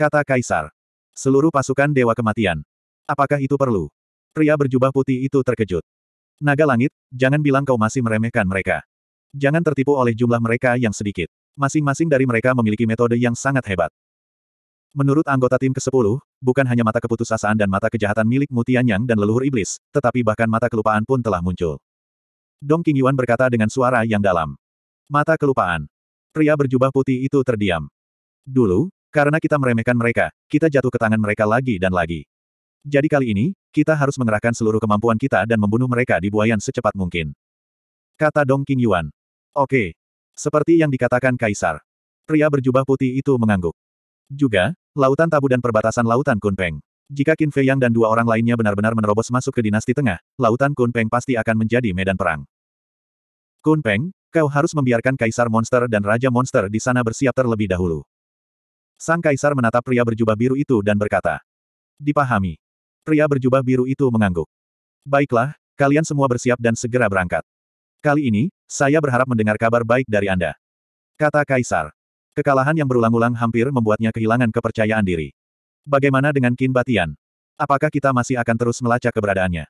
Kata Kaisar. Seluruh pasukan Dewa Kematian. Apakah itu perlu? Pria berjubah putih itu terkejut. Naga langit, jangan bilang kau masih meremehkan mereka. Jangan tertipu oleh jumlah mereka yang sedikit. Masing-masing dari mereka memiliki metode yang sangat hebat. Menurut anggota tim ke-10, bukan hanya mata keputusasaan dan mata kejahatan milik Mutianyang dan leluhur iblis, tetapi bahkan mata kelupaan pun telah muncul. Dong Yuan berkata dengan suara yang dalam. Mata kelupaan. Pria berjubah putih itu terdiam. Dulu, karena kita meremehkan mereka, kita jatuh ke tangan mereka lagi dan lagi. Jadi kali ini, kita harus mengerahkan seluruh kemampuan kita dan membunuh mereka di buayan secepat mungkin. Kata Dong Yuan. Oke, seperti yang dikatakan Kaisar. Pria berjubah putih itu mengangguk. Juga, Lautan Tabu dan perbatasan Lautan Kunpeng. Jika Qin Fei Yang dan dua orang lainnya benar-benar menerobos masuk ke dinasti tengah, Lautan Kunpeng pasti akan menjadi medan perang. Kunpeng, kau harus membiarkan Kaisar Monster dan Raja Monster di sana bersiap terlebih dahulu. Sang Kaisar menatap pria berjubah biru itu dan berkata. Dipahami. Pria berjubah biru itu mengangguk. Baiklah, kalian semua bersiap dan segera berangkat. Kali ini, saya berharap mendengar kabar baik dari Anda. Kata Kaisar. Kekalahan yang berulang-ulang hampir membuatnya kehilangan kepercayaan diri. Bagaimana dengan Qin Batian? Apakah kita masih akan terus melacak keberadaannya?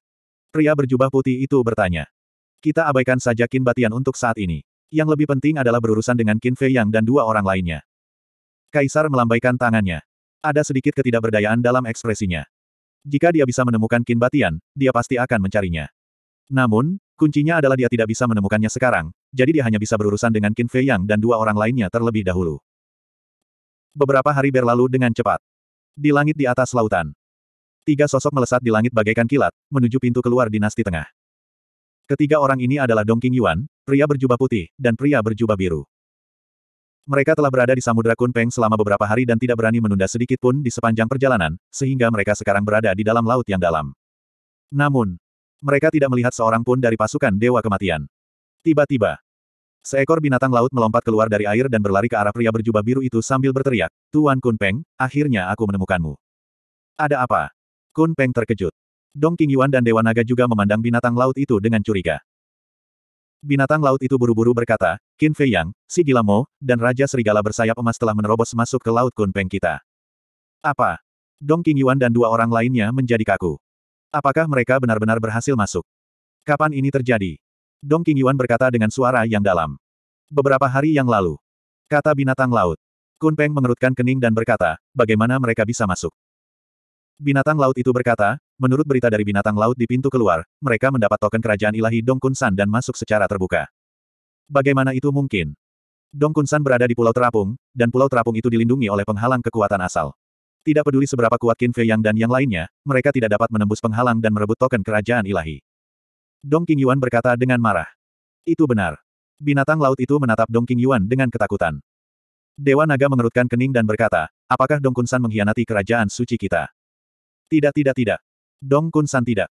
Pria berjubah putih itu bertanya. Kita abaikan saja Qin Batian untuk saat ini. Yang lebih penting adalah berurusan dengan Qin Fei Yang dan dua orang lainnya. Kaisar melambaikan tangannya. Ada sedikit ketidakberdayaan dalam ekspresinya. Jika dia bisa menemukan Qin Batian, dia pasti akan mencarinya. Namun, Kuncinya adalah dia tidak bisa menemukannya sekarang, jadi dia hanya bisa berurusan dengan Qin Fei Yang dan dua orang lainnya terlebih dahulu. Beberapa hari berlalu dengan cepat. Di langit di atas lautan. Tiga sosok melesat di langit bagaikan kilat, menuju pintu keluar dinasti tengah. Ketiga orang ini adalah Dong King Yuan, pria berjubah putih, dan pria berjubah biru. Mereka telah berada di Samudra Kunpeng selama beberapa hari dan tidak berani menunda sedikit pun di sepanjang perjalanan, sehingga mereka sekarang berada di dalam laut yang dalam. Namun, mereka tidak melihat seorang pun dari pasukan Dewa Kematian. Tiba-tiba, seekor binatang laut melompat keluar dari air dan berlari ke arah pria berjubah biru itu sambil berteriak, Tuan Kun Peng, akhirnya aku menemukanmu. Ada apa? Kun Peng terkejut. Dong King Yuan dan Dewa Naga juga memandang binatang laut itu dengan curiga. Binatang laut itu buru-buru berkata, Qin Fei Yang, si Gila Mo, dan Raja Serigala bersayap emas telah menerobos masuk ke laut Kun Peng kita. Apa? Dong King Yuan dan dua orang lainnya menjadi kaku. Apakah mereka benar-benar berhasil masuk? Kapan ini terjadi? Dong King Yuan berkata dengan suara yang dalam. Beberapa hari yang lalu. Kata binatang laut. Kun Peng mengerutkan kening dan berkata, bagaimana mereka bisa masuk? Binatang laut itu berkata, menurut berita dari binatang laut di pintu keluar, mereka mendapat token kerajaan ilahi Dong Kunsan dan masuk secara terbuka. Bagaimana itu mungkin? Dong Kunsan berada di Pulau Terapung, dan Pulau Terapung itu dilindungi oleh penghalang kekuatan asal. Tidak peduli seberapa kuat Qin Fei Yang dan yang lainnya, mereka tidak dapat menembus penghalang dan merebut token kerajaan ilahi. Dong Yuan berkata dengan marah. Itu benar. Binatang laut itu menatap Dong Yuan dengan ketakutan. Dewa Naga mengerutkan kening dan berkata, apakah Dong Kunsan mengkhianati kerajaan suci kita? Tidak tidak tidak. Dong Kunsan tidak.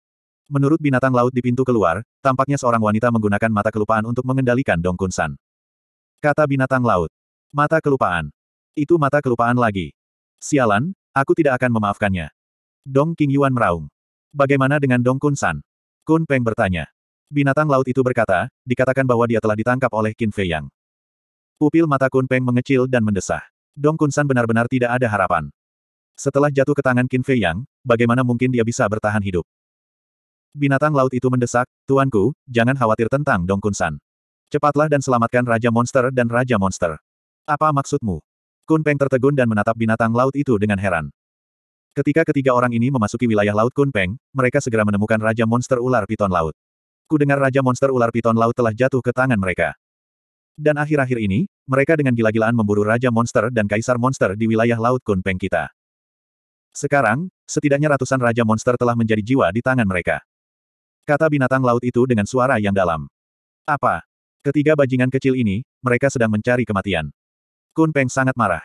Menurut binatang laut di pintu keluar, tampaknya seorang wanita menggunakan mata kelupaan untuk mengendalikan Dong Kunsan. Kata binatang laut. Mata kelupaan. Itu mata kelupaan lagi. Sialan, aku tidak akan memaafkannya. Dong King Yuan meraung. Bagaimana dengan Dong Kun-san? Kun Peng bertanya. Binatang laut itu berkata, dikatakan bahwa dia telah ditangkap oleh Qin Fei Yang. Pupil mata Kun Peng mengecil dan mendesah. Dong Kun-san benar-benar tidak ada harapan. Setelah jatuh ke tangan Qin Fei Yang, bagaimana mungkin dia bisa bertahan hidup? Binatang laut itu mendesak, Tuanku, jangan khawatir tentang Dong Kunsan. Cepatlah dan selamatkan Raja Monster dan Raja Monster. Apa maksudmu? Kun Peng tertegun dan menatap binatang laut itu dengan heran. Ketika ketiga orang ini memasuki wilayah Laut Kun Peng, mereka segera menemukan Raja Monster Ular Piton Laut. Ku dengar Raja Monster Ular Piton Laut telah jatuh ke tangan mereka. Dan akhir-akhir ini, mereka dengan gila-gilaan memburu Raja Monster dan Kaisar Monster di wilayah Laut Kun Peng kita. Sekarang, setidaknya ratusan Raja Monster telah menjadi jiwa di tangan mereka. Kata binatang laut itu dengan suara yang dalam. Apa? Ketiga bajingan kecil ini, mereka sedang mencari kematian. Kun Peng sangat marah.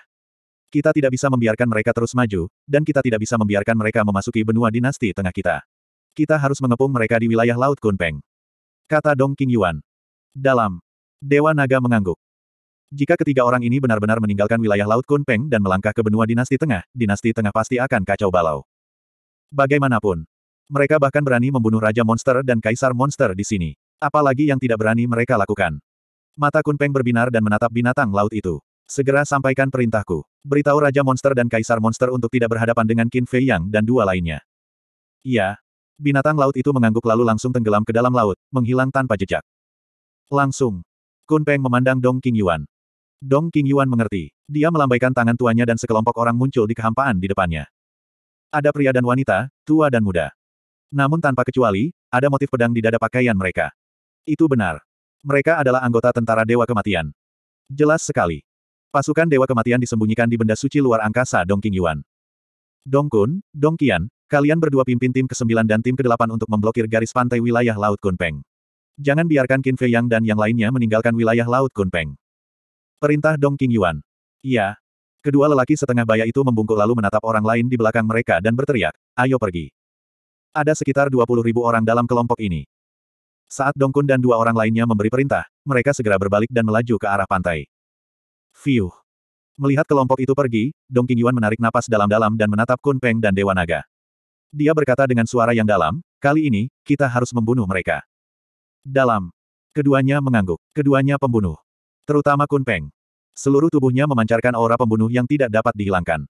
Kita tidak bisa membiarkan mereka terus maju, dan kita tidak bisa membiarkan mereka memasuki benua dinasti tengah kita. Kita harus mengepung mereka di wilayah Laut Kunpeng. Kata Dong King Yuan. Dalam. Dewa Naga mengangguk. Jika ketiga orang ini benar-benar meninggalkan wilayah Laut Kunpeng dan melangkah ke benua dinasti tengah, dinasti tengah pasti akan kacau balau. Bagaimanapun. Mereka bahkan berani membunuh Raja Monster dan Kaisar Monster di sini. Apalagi yang tidak berani mereka lakukan. Mata Kunpeng berbinar dan menatap binatang laut itu. Segera sampaikan perintahku. Beritahu Raja Monster dan Kaisar Monster untuk tidak berhadapan dengan Qin Fei Yang dan dua lainnya. Iya. Binatang laut itu mengangguk lalu langsung tenggelam ke dalam laut, menghilang tanpa jejak. Langsung. Kun Peng memandang Dong king yuan Dong king yuan mengerti. Dia melambaikan tangan tuanya dan sekelompok orang muncul di kehampaan di depannya. Ada pria dan wanita, tua dan muda. Namun tanpa kecuali, ada motif pedang di dada pakaian mereka. Itu benar. Mereka adalah anggota tentara Dewa Kematian. Jelas sekali. Pasukan Dewa Kematian disembunyikan di benda suci luar angkasa Dong King Yuan. Dong Kun, Dong Qian, kalian berdua pimpin tim ke-9 dan tim ke-8 untuk memblokir garis pantai wilayah Laut Kunpeng. Jangan biarkan Qin Fei Yang dan yang lainnya meninggalkan wilayah Laut Kunpeng. Perintah Dong King Yuan. Iya. Kedua lelaki setengah baya itu membungkuk lalu menatap orang lain di belakang mereka dan berteriak, ayo pergi. Ada sekitar 20 ribu orang dalam kelompok ini. Saat Dong Kun dan dua orang lainnya memberi perintah, mereka segera berbalik dan melaju ke arah pantai. Fiuh. Melihat kelompok itu pergi, Dong Qingyuan menarik napas dalam-dalam dan menatap Kun Peng dan Dewa Naga. Dia berkata dengan suara yang dalam, kali ini, kita harus membunuh mereka. Dalam. Keduanya mengangguk. Keduanya pembunuh. Terutama Kun Peng. Seluruh tubuhnya memancarkan aura pembunuh yang tidak dapat dihilangkan.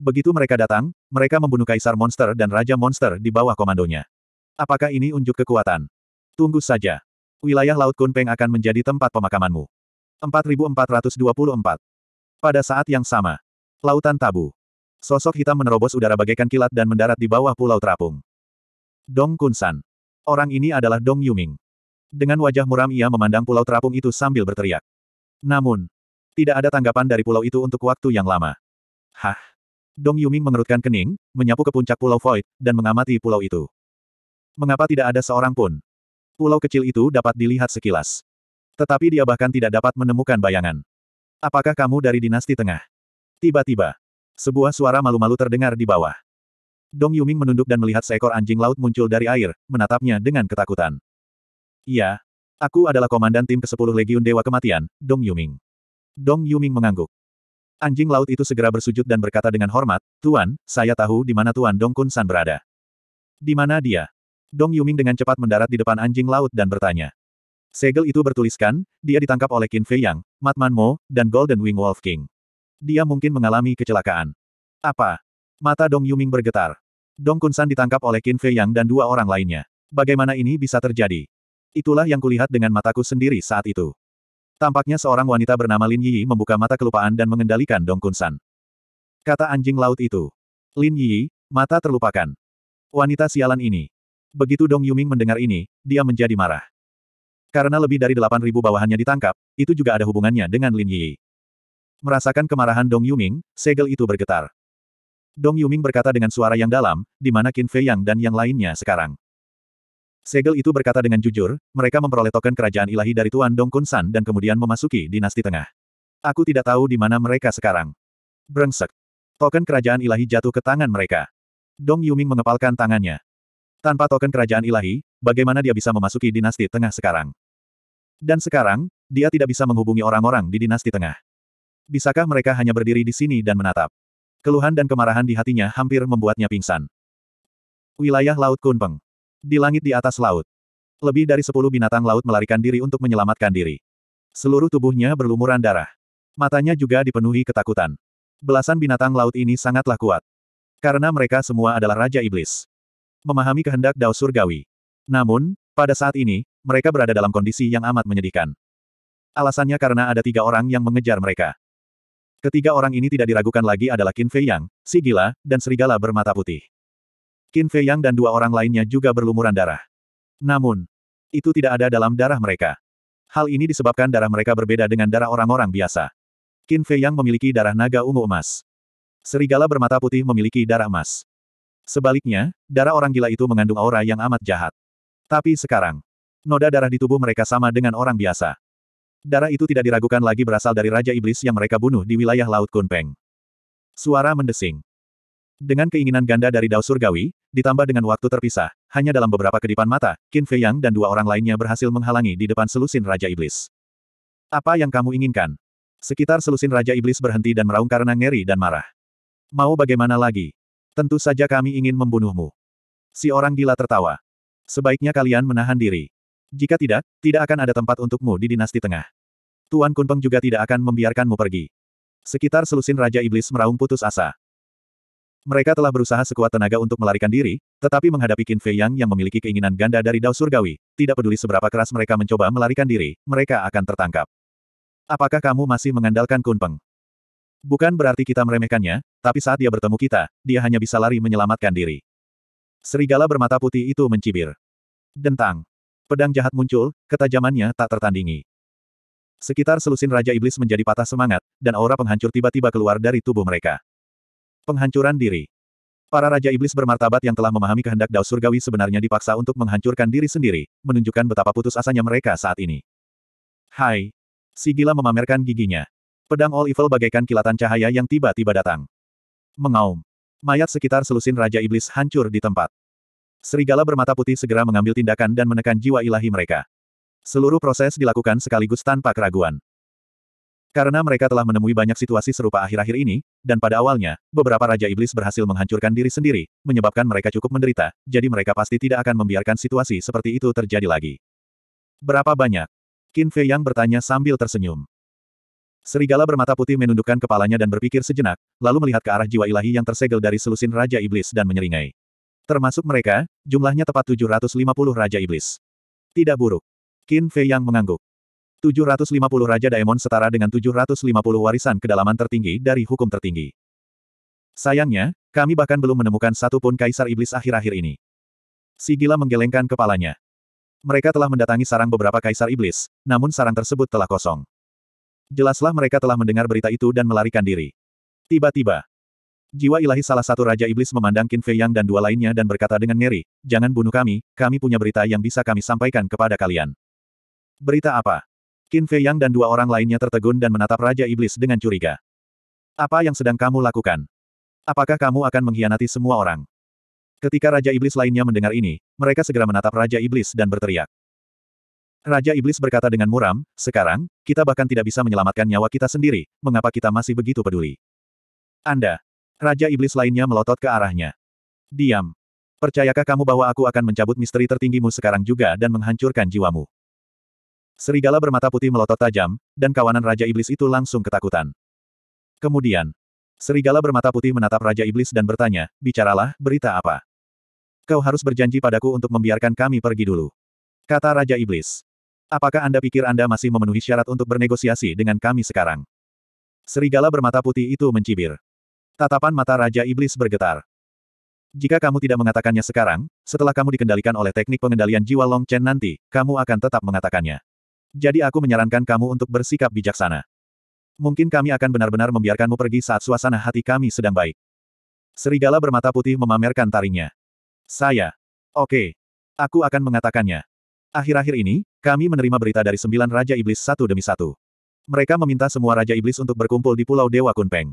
Begitu mereka datang, mereka membunuh Kaisar Monster dan Raja Monster di bawah komandonya. Apakah ini unjuk kekuatan? Tunggu saja. Wilayah Laut Kunpeng akan menjadi tempat pemakamanmu. 4424. Pada saat yang sama, lautan tabu. Sosok hitam menerobos udara bagaikan kilat dan mendarat di bawah pulau terapung. Dong Kunsan. Orang ini adalah Dong Yuming. Dengan wajah muram ia memandang pulau terapung itu sambil berteriak. Namun, tidak ada tanggapan dari pulau itu untuk waktu yang lama. Hah? Dong Yuming mengerutkan kening, menyapu ke puncak pulau Void, dan mengamati pulau itu. Mengapa tidak ada seorang pun? Pulau kecil itu dapat dilihat sekilas. Tetapi dia bahkan tidak dapat menemukan bayangan. Apakah kamu dari dinasti tengah? Tiba-tiba, sebuah suara malu-malu terdengar di bawah. Dong Yuming menunduk dan melihat seekor anjing laut muncul dari air, menatapnya dengan ketakutan. Iya, aku adalah komandan tim ke-10 Legiun Dewa Kematian, Dong Yuming. Dong Yuming mengangguk. Anjing laut itu segera bersujud dan berkata dengan hormat, Tuan, saya tahu di mana Tuan Dong Kun San berada. Di mana dia? Dong Yuming dengan cepat mendarat di depan anjing laut dan bertanya. Segel itu bertuliskan, dia ditangkap oleh Qin Fei Yang, Matman Mo, dan Golden Wing Wolf King. Dia mungkin mengalami kecelakaan. Apa? Mata Dong Yuming bergetar. Dong Kunsan ditangkap oleh Qin Fei Yang dan dua orang lainnya. Bagaimana ini bisa terjadi? Itulah yang kulihat dengan mataku sendiri saat itu. Tampaknya seorang wanita bernama Lin Yi membuka mata kelupaan dan mengendalikan Dong Kunsan. Kata anjing laut itu. Lin Yi, mata terlupakan. Wanita sialan ini. Begitu Dong Yuming mendengar ini, dia menjadi marah. Karena lebih dari 8.000 bawahannya ditangkap, itu juga ada hubungannya dengan Lin Yi. Merasakan kemarahan Dong Yuming, segel itu bergetar. Dong Yuming berkata dengan suara yang dalam, di mana Qin Fei Yang dan yang lainnya sekarang. Segel itu berkata dengan jujur, mereka memperoleh token kerajaan ilahi dari Tuan Dong Kun San dan kemudian memasuki dinasti tengah. Aku tidak tahu di mana mereka sekarang. Brengsek. Token kerajaan ilahi jatuh ke tangan mereka. Dong Yuming mengepalkan tangannya. Tanpa token kerajaan ilahi, bagaimana dia bisa memasuki dinasti tengah sekarang? Dan sekarang, dia tidak bisa menghubungi orang-orang di dinasti tengah. Bisakah mereka hanya berdiri di sini dan menatap? Keluhan dan kemarahan di hatinya hampir membuatnya pingsan. Wilayah Laut Kunpeng. Di langit di atas laut. Lebih dari sepuluh binatang laut melarikan diri untuk menyelamatkan diri. Seluruh tubuhnya berlumuran darah. Matanya juga dipenuhi ketakutan. Belasan binatang laut ini sangatlah kuat. Karena mereka semua adalah Raja Iblis. Memahami kehendak Dao Surgawi. Namun, pada saat ini, mereka berada dalam kondisi yang amat menyedihkan. Alasannya karena ada tiga orang yang mengejar mereka. Ketiga orang ini tidak diragukan lagi adalah Qin Fei Yang, si gila, dan serigala bermata putih. Qin Fei Yang dan dua orang lainnya juga berlumuran darah. Namun, itu tidak ada dalam darah mereka. Hal ini disebabkan darah mereka berbeda dengan darah orang-orang biasa. Qin Fei Yang memiliki darah naga ungu emas. Serigala bermata putih memiliki darah emas. Sebaliknya, darah orang gila itu mengandung aura yang amat jahat. Tapi sekarang, noda darah di tubuh mereka sama dengan orang biasa. Darah itu tidak diragukan lagi berasal dari Raja Iblis yang mereka bunuh di wilayah Laut Kunpeng. Suara mendesing. Dengan keinginan ganda dari Dao Surgawi, ditambah dengan waktu terpisah, hanya dalam beberapa kedipan mata, Qin Fei Yang dan dua orang lainnya berhasil menghalangi di depan selusin Raja Iblis. Apa yang kamu inginkan? Sekitar selusin Raja Iblis berhenti dan meraung karena ngeri dan marah. Mau bagaimana lagi? Tentu saja kami ingin membunuhmu. Si orang gila tertawa. Sebaiknya kalian menahan diri. Jika tidak, tidak akan ada tempat untukmu di dinasti tengah. Tuan Kunpeng juga tidak akan membiarkanmu pergi. Sekitar selusin Raja Iblis meraung putus asa. Mereka telah berusaha sekuat tenaga untuk melarikan diri, tetapi menghadapi Qin Fei Yang yang memiliki keinginan ganda dari Dao Surgawi, tidak peduli seberapa keras mereka mencoba melarikan diri, mereka akan tertangkap. Apakah kamu masih mengandalkan Kunpeng? Bukan berarti kita meremehkannya, tapi saat dia bertemu kita, dia hanya bisa lari menyelamatkan diri. Serigala bermata putih itu mencibir. Dentang. Pedang jahat muncul, ketajamannya tak tertandingi. Sekitar selusin Raja Iblis menjadi patah semangat, dan aura penghancur tiba-tiba keluar dari tubuh mereka. Penghancuran diri. Para Raja Iblis bermartabat yang telah memahami kehendak Dao Surgawi sebenarnya dipaksa untuk menghancurkan diri sendiri, menunjukkan betapa putus asanya mereka saat ini. Hai. Si gila memamerkan giginya. Pedang All Evil bagaikan kilatan cahaya yang tiba-tiba datang. Mengaum. Mayat sekitar selusin Raja Iblis hancur di tempat. Serigala bermata putih segera mengambil tindakan dan menekan jiwa ilahi mereka. Seluruh proses dilakukan sekaligus tanpa keraguan. Karena mereka telah menemui banyak situasi serupa akhir-akhir ini, dan pada awalnya, beberapa Raja Iblis berhasil menghancurkan diri sendiri, menyebabkan mereka cukup menderita, jadi mereka pasti tidak akan membiarkan situasi seperti itu terjadi lagi. Berapa banyak? Qin Fei Yang bertanya sambil tersenyum. Serigala bermata putih menundukkan kepalanya dan berpikir sejenak, lalu melihat ke arah jiwa ilahi yang tersegel dari selusin Raja Iblis dan menyeringai. Termasuk mereka, jumlahnya tepat 750 Raja Iblis. Tidak buruk. Qin Fei yang mengangguk. 750 Raja Daemon setara dengan 750 warisan kedalaman tertinggi dari hukum tertinggi. Sayangnya, kami bahkan belum menemukan satupun Kaisar Iblis akhir-akhir ini. Sigila menggelengkan kepalanya. Mereka telah mendatangi sarang beberapa Kaisar Iblis, namun sarang tersebut telah kosong jelaslah mereka telah mendengar berita itu dan melarikan diri. Tiba-tiba, jiwa ilahi salah satu Raja Iblis memandang Qin Fei Yang dan dua lainnya dan berkata dengan ngeri, jangan bunuh kami, kami punya berita yang bisa kami sampaikan kepada kalian. Berita apa? Qin Fei Yang dan dua orang lainnya tertegun dan menatap Raja Iblis dengan curiga. Apa yang sedang kamu lakukan? Apakah kamu akan mengkhianati semua orang? Ketika Raja Iblis lainnya mendengar ini, mereka segera menatap Raja Iblis dan berteriak. Raja Iblis berkata dengan muram, sekarang, kita bahkan tidak bisa menyelamatkan nyawa kita sendiri, mengapa kita masih begitu peduli? Anda. Raja Iblis lainnya melotot ke arahnya. Diam. Percayakah kamu bahwa aku akan mencabut misteri tertinggimu sekarang juga dan menghancurkan jiwamu? Serigala bermata putih melotot tajam, dan kawanan Raja Iblis itu langsung ketakutan. Kemudian, Serigala bermata putih menatap Raja Iblis dan bertanya, bicaralah, berita apa? Kau harus berjanji padaku untuk membiarkan kami pergi dulu. Kata Raja Iblis. Apakah Anda pikir Anda masih memenuhi syarat untuk bernegosiasi dengan kami sekarang? Serigala bermata putih itu mencibir. Tatapan mata Raja Iblis bergetar. Jika kamu tidak mengatakannya sekarang, setelah kamu dikendalikan oleh teknik pengendalian jiwa Long Chen nanti, kamu akan tetap mengatakannya. Jadi aku menyarankan kamu untuk bersikap bijaksana. Mungkin kami akan benar-benar membiarkanmu pergi saat suasana hati kami sedang baik. Serigala bermata putih memamerkan taringnya. Saya. Oke. Okay. Aku akan mengatakannya. Akhir-akhir ini, kami menerima berita dari sembilan Raja Iblis satu demi satu. Mereka meminta semua Raja Iblis untuk berkumpul di Pulau Dewa Kunpeng.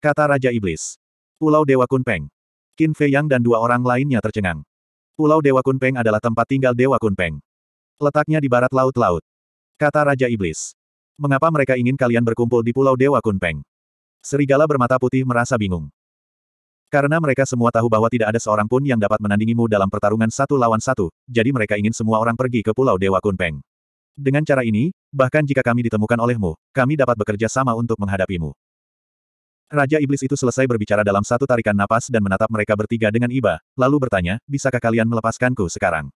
Kata Raja Iblis. Pulau Dewa Kunpeng. Qin Fei Yang dan dua orang lainnya tercengang. Pulau Dewa Kunpeng adalah tempat tinggal Dewa Kunpeng. Letaknya di barat laut-laut. Kata Raja Iblis. Mengapa mereka ingin kalian berkumpul di Pulau Dewa Kunpeng? Serigala bermata putih merasa bingung. Karena mereka semua tahu bahwa tidak ada seorang pun yang dapat menandingimu dalam pertarungan satu lawan satu, jadi mereka ingin semua orang pergi ke Pulau Dewa Kunpeng. Dengan cara ini, bahkan jika kami ditemukan olehmu, kami dapat bekerja sama untuk menghadapimu. Raja Iblis itu selesai berbicara dalam satu tarikan napas dan menatap mereka bertiga dengan iba, lalu bertanya, bisakah kalian melepaskanku sekarang?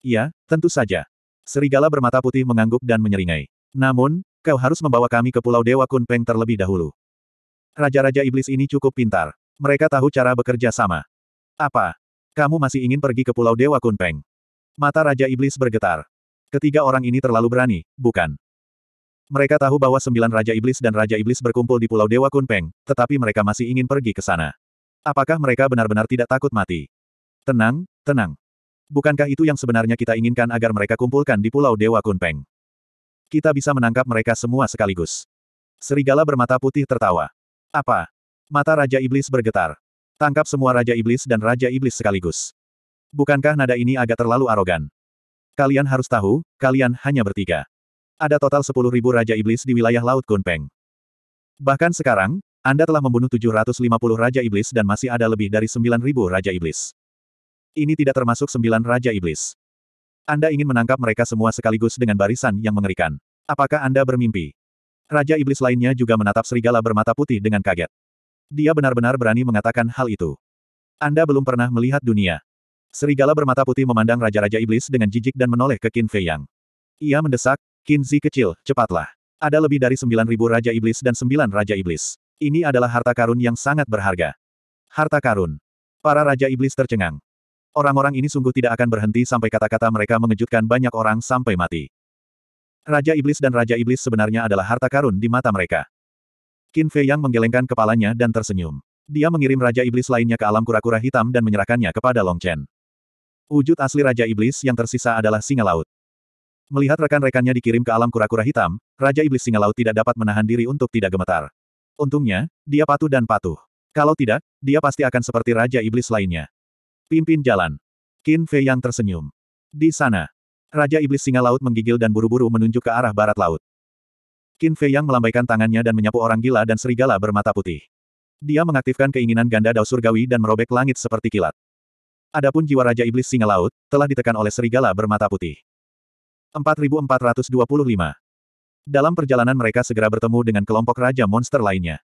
Iya, tentu saja. Serigala bermata putih mengangguk dan menyeringai. Namun, kau harus membawa kami ke Pulau Dewa Kunpeng terlebih dahulu. Raja-raja iblis ini cukup pintar. Mereka tahu cara bekerja sama. Apa? Kamu masih ingin pergi ke Pulau Dewa Kunpeng? Mata Raja Iblis bergetar. Ketiga orang ini terlalu berani, bukan? Mereka tahu bahwa sembilan Raja Iblis dan Raja Iblis berkumpul di Pulau Dewa Kunpeng, tetapi mereka masih ingin pergi ke sana. Apakah mereka benar-benar tidak takut mati? Tenang, tenang. Bukankah itu yang sebenarnya kita inginkan agar mereka kumpulkan di Pulau Dewa Kunpeng? Kita bisa menangkap mereka semua sekaligus. Serigala bermata putih tertawa. Apa? Mata Raja Iblis bergetar. Tangkap semua Raja Iblis dan Raja Iblis sekaligus. Bukankah nada ini agak terlalu arogan? Kalian harus tahu, kalian hanya bertiga. Ada total ribu Raja Iblis di wilayah Laut Kunpeng. Bahkan sekarang, Anda telah membunuh 750 Raja Iblis dan masih ada lebih dari sembilan ribu Raja Iblis. Ini tidak termasuk sembilan Raja Iblis. Anda ingin menangkap mereka semua sekaligus dengan barisan yang mengerikan. Apakah Anda bermimpi? Raja Iblis lainnya juga menatap serigala bermata putih dengan kaget. Dia benar-benar berani mengatakan hal itu. Anda belum pernah melihat dunia. Serigala bermata putih memandang Raja-Raja Iblis dengan jijik dan menoleh ke Qin Fei Yang. Ia mendesak, Qin Zi kecil, cepatlah. Ada lebih dari sembilan ribu Raja Iblis dan sembilan Raja Iblis. Ini adalah harta karun yang sangat berharga. Harta karun. Para Raja Iblis tercengang. Orang-orang ini sungguh tidak akan berhenti sampai kata-kata mereka mengejutkan banyak orang sampai mati. Raja Iblis dan Raja Iblis sebenarnya adalah harta karun di mata mereka. Qin Fei Yang menggelengkan kepalanya dan tersenyum. Dia mengirim Raja Iblis lainnya ke alam kura-kura hitam dan menyerahkannya kepada Long Chen. Wujud asli Raja Iblis yang tersisa adalah singa laut. Melihat rekan-rekannya dikirim ke alam kura-kura hitam, Raja Iblis singa laut tidak dapat menahan diri untuk tidak gemetar. Untungnya, dia patuh dan patuh. Kalau tidak, dia pasti akan seperti Raja Iblis lainnya. Pimpin jalan. Qin Fei Yang tersenyum. Di sana, Raja Iblis Singa Laut menggigil dan buru-buru menunjuk ke arah barat laut. Qin Fei Yang melambaikan tangannya dan menyapu orang gila dan serigala bermata putih. Dia mengaktifkan keinginan ganda dao surgawi dan merobek langit seperti kilat. Adapun jiwa Raja Iblis Singa Laut, telah ditekan oleh serigala bermata putih. 4425 Dalam perjalanan mereka segera bertemu dengan kelompok Raja Monster lainnya.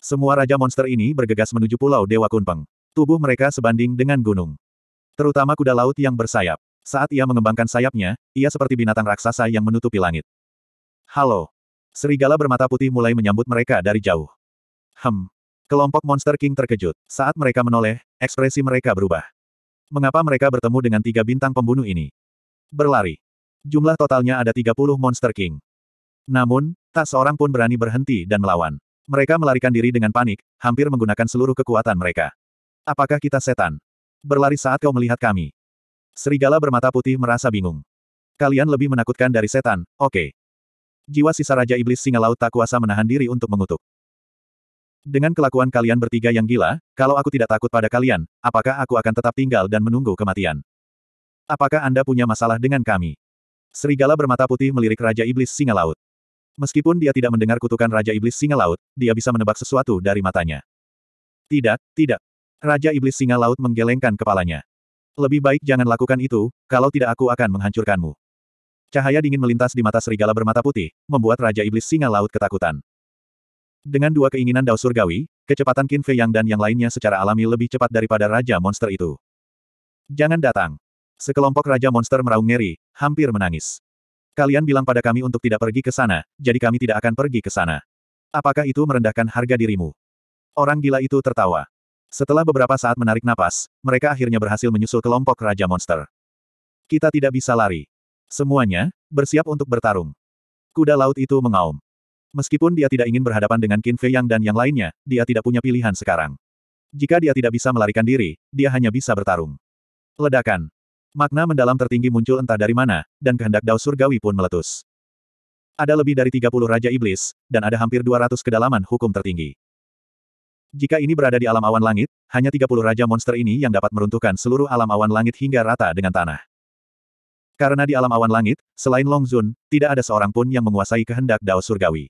Semua Raja Monster ini bergegas menuju Pulau Dewa Kunpeng. Tubuh mereka sebanding dengan gunung. Terutama kuda laut yang bersayap. Saat ia mengembangkan sayapnya, ia seperti binatang raksasa yang menutupi langit. Halo, Serigala bermata putih mulai menyambut mereka dari jauh. Hem. Kelompok Monster King terkejut. Saat mereka menoleh, ekspresi mereka berubah. Mengapa mereka bertemu dengan tiga bintang pembunuh ini? Berlari. Jumlah totalnya ada 30 Monster King. Namun, tak seorang pun berani berhenti dan melawan. Mereka melarikan diri dengan panik, hampir menggunakan seluruh kekuatan mereka. Apakah kita setan? Berlari saat kau melihat kami. Serigala bermata putih merasa bingung. Kalian lebih menakutkan dari setan, oke. Okay jiwa sisa Raja Iblis Singa Laut tak kuasa menahan diri untuk mengutuk. Dengan kelakuan kalian bertiga yang gila, kalau aku tidak takut pada kalian, apakah aku akan tetap tinggal dan menunggu kematian? Apakah Anda punya masalah dengan kami? Serigala bermata putih melirik Raja Iblis Singa Laut. Meskipun dia tidak mendengar kutukan Raja Iblis Singa Laut, dia bisa menebak sesuatu dari matanya. Tidak, tidak. Raja Iblis Singa Laut menggelengkan kepalanya. Lebih baik jangan lakukan itu, kalau tidak aku akan menghancurkanmu. Cahaya dingin melintas di mata serigala bermata putih, membuat Raja Iblis Singa Laut ketakutan. Dengan dua keinginan Dao Surgawi, kecepatan Qin Fei Yang dan yang lainnya secara alami lebih cepat daripada Raja Monster itu. Jangan datang. Sekelompok Raja Monster meraung ngeri, hampir menangis. Kalian bilang pada kami untuk tidak pergi ke sana, jadi kami tidak akan pergi ke sana. Apakah itu merendahkan harga dirimu? Orang gila itu tertawa. Setelah beberapa saat menarik napas, mereka akhirnya berhasil menyusul kelompok Raja Monster. Kita tidak bisa lari. Semuanya, bersiap untuk bertarung. Kuda laut itu mengaum. Meskipun dia tidak ingin berhadapan dengan Qin Fei Yang dan yang lainnya, dia tidak punya pilihan sekarang. Jika dia tidak bisa melarikan diri, dia hanya bisa bertarung. Ledakan. Makna mendalam tertinggi muncul entah dari mana, dan kehendak Dao Surgawi pun meletus. Ada lebih dari 30 Raja Iblis, dan ada hampir 200 kedalaman hukum tertinggi. Jika ini berada di alam awan langit, hanya 30 Raja Monster ini yang dapat meruntuhkan seluruh alam awan langit hingga rata dengan tanah. Karena di alam awan langit, selain Long Zun, tidak ada seorang pun yang menguasai kehendak Dao Surgawi.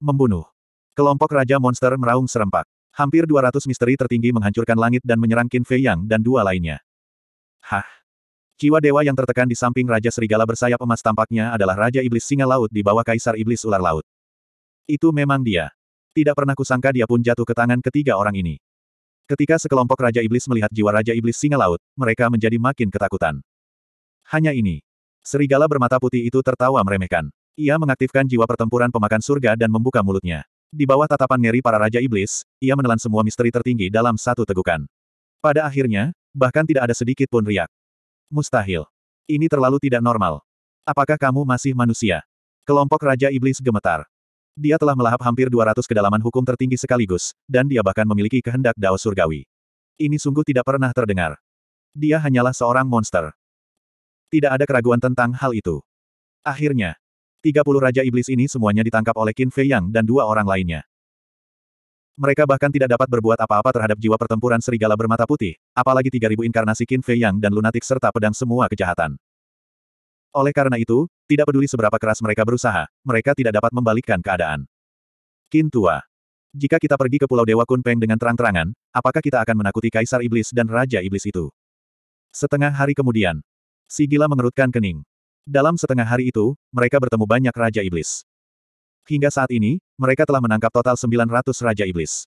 Membunuh. Kelompok Raja Monster meraung serempak. Hampir 200 misteri tertinggi menghancurkan langit dan menyerang Qin Fei Yang dan dua lainnya. Hah. Jiwa dewa yang tertekan di samping Raja Serigala bersayap emas tampaknya adalah Raja Iblis Singa Laut di bawah Kaisar Iblis Ular Laut. Itu memang dia. Tidak pernah kusangka dia pun jatuh ke tangan ketiga orang ini. Ketika sekelompok Raja Iblis melihat jiwa Raja Iblis Singa Laut, mereka menjadi makin ketakutan. Hanya ini. Serigala bermata putih itu tertawa meremehkan. Ia mengaktifkan jiwa pertempuran pemakan surga dan membuka mulutnya. Di bawah tatapan ngeri para Raja Iblis, ia menelan semua misteri tertinggi dalam satu tegukan. Pada akhirnya, bahkan tidak ada sedikit pun riak. Mustahil. Ini terlalu tidak normal. Apakah kamu masih manusia? Kelompok Raja Iblis gemetar. Dia telah melahap hampir 200 kedalaman hukum tertinggi sekaligus, dan dia bahkan memiliki kehendak dao surgawi. Ini sungguh tidak pernah terdengar. Dia hanyalah seorang monster. Tidak ada keraguan tentang hal itu. Akhirnya, 30 Raja Iblis ini semuanya ditangkap oleh Qin Fei Yang dan dua orang lainnya. Mereka bahkan tidak dapat berbuat apa-apa terhadap jiwa pertempuran serigala bermata putih, apalagi 3000 inkarnasi Qin Fei Yang dan lunatik serta pedang semua kejahatan. Oleh karena itu, tidak peduli seberapa keras mereka berusaha, mereka tidak dapat membalikkan keadaan. Qin Tua. Jika kita pergi ke Pulau Dewa Kunpeng dengan terang-terangan, apakah kita akan menakuti Kaisar Iblis dan Raja Iblis itu? Setengah hari kemudian, Si gila mengerutkan kening. Dalam setengah hari itu, mereka bertemu banyak Raja Iblis. Hingga saat ini, mereka telah menangkap total 900 Raja Iblis.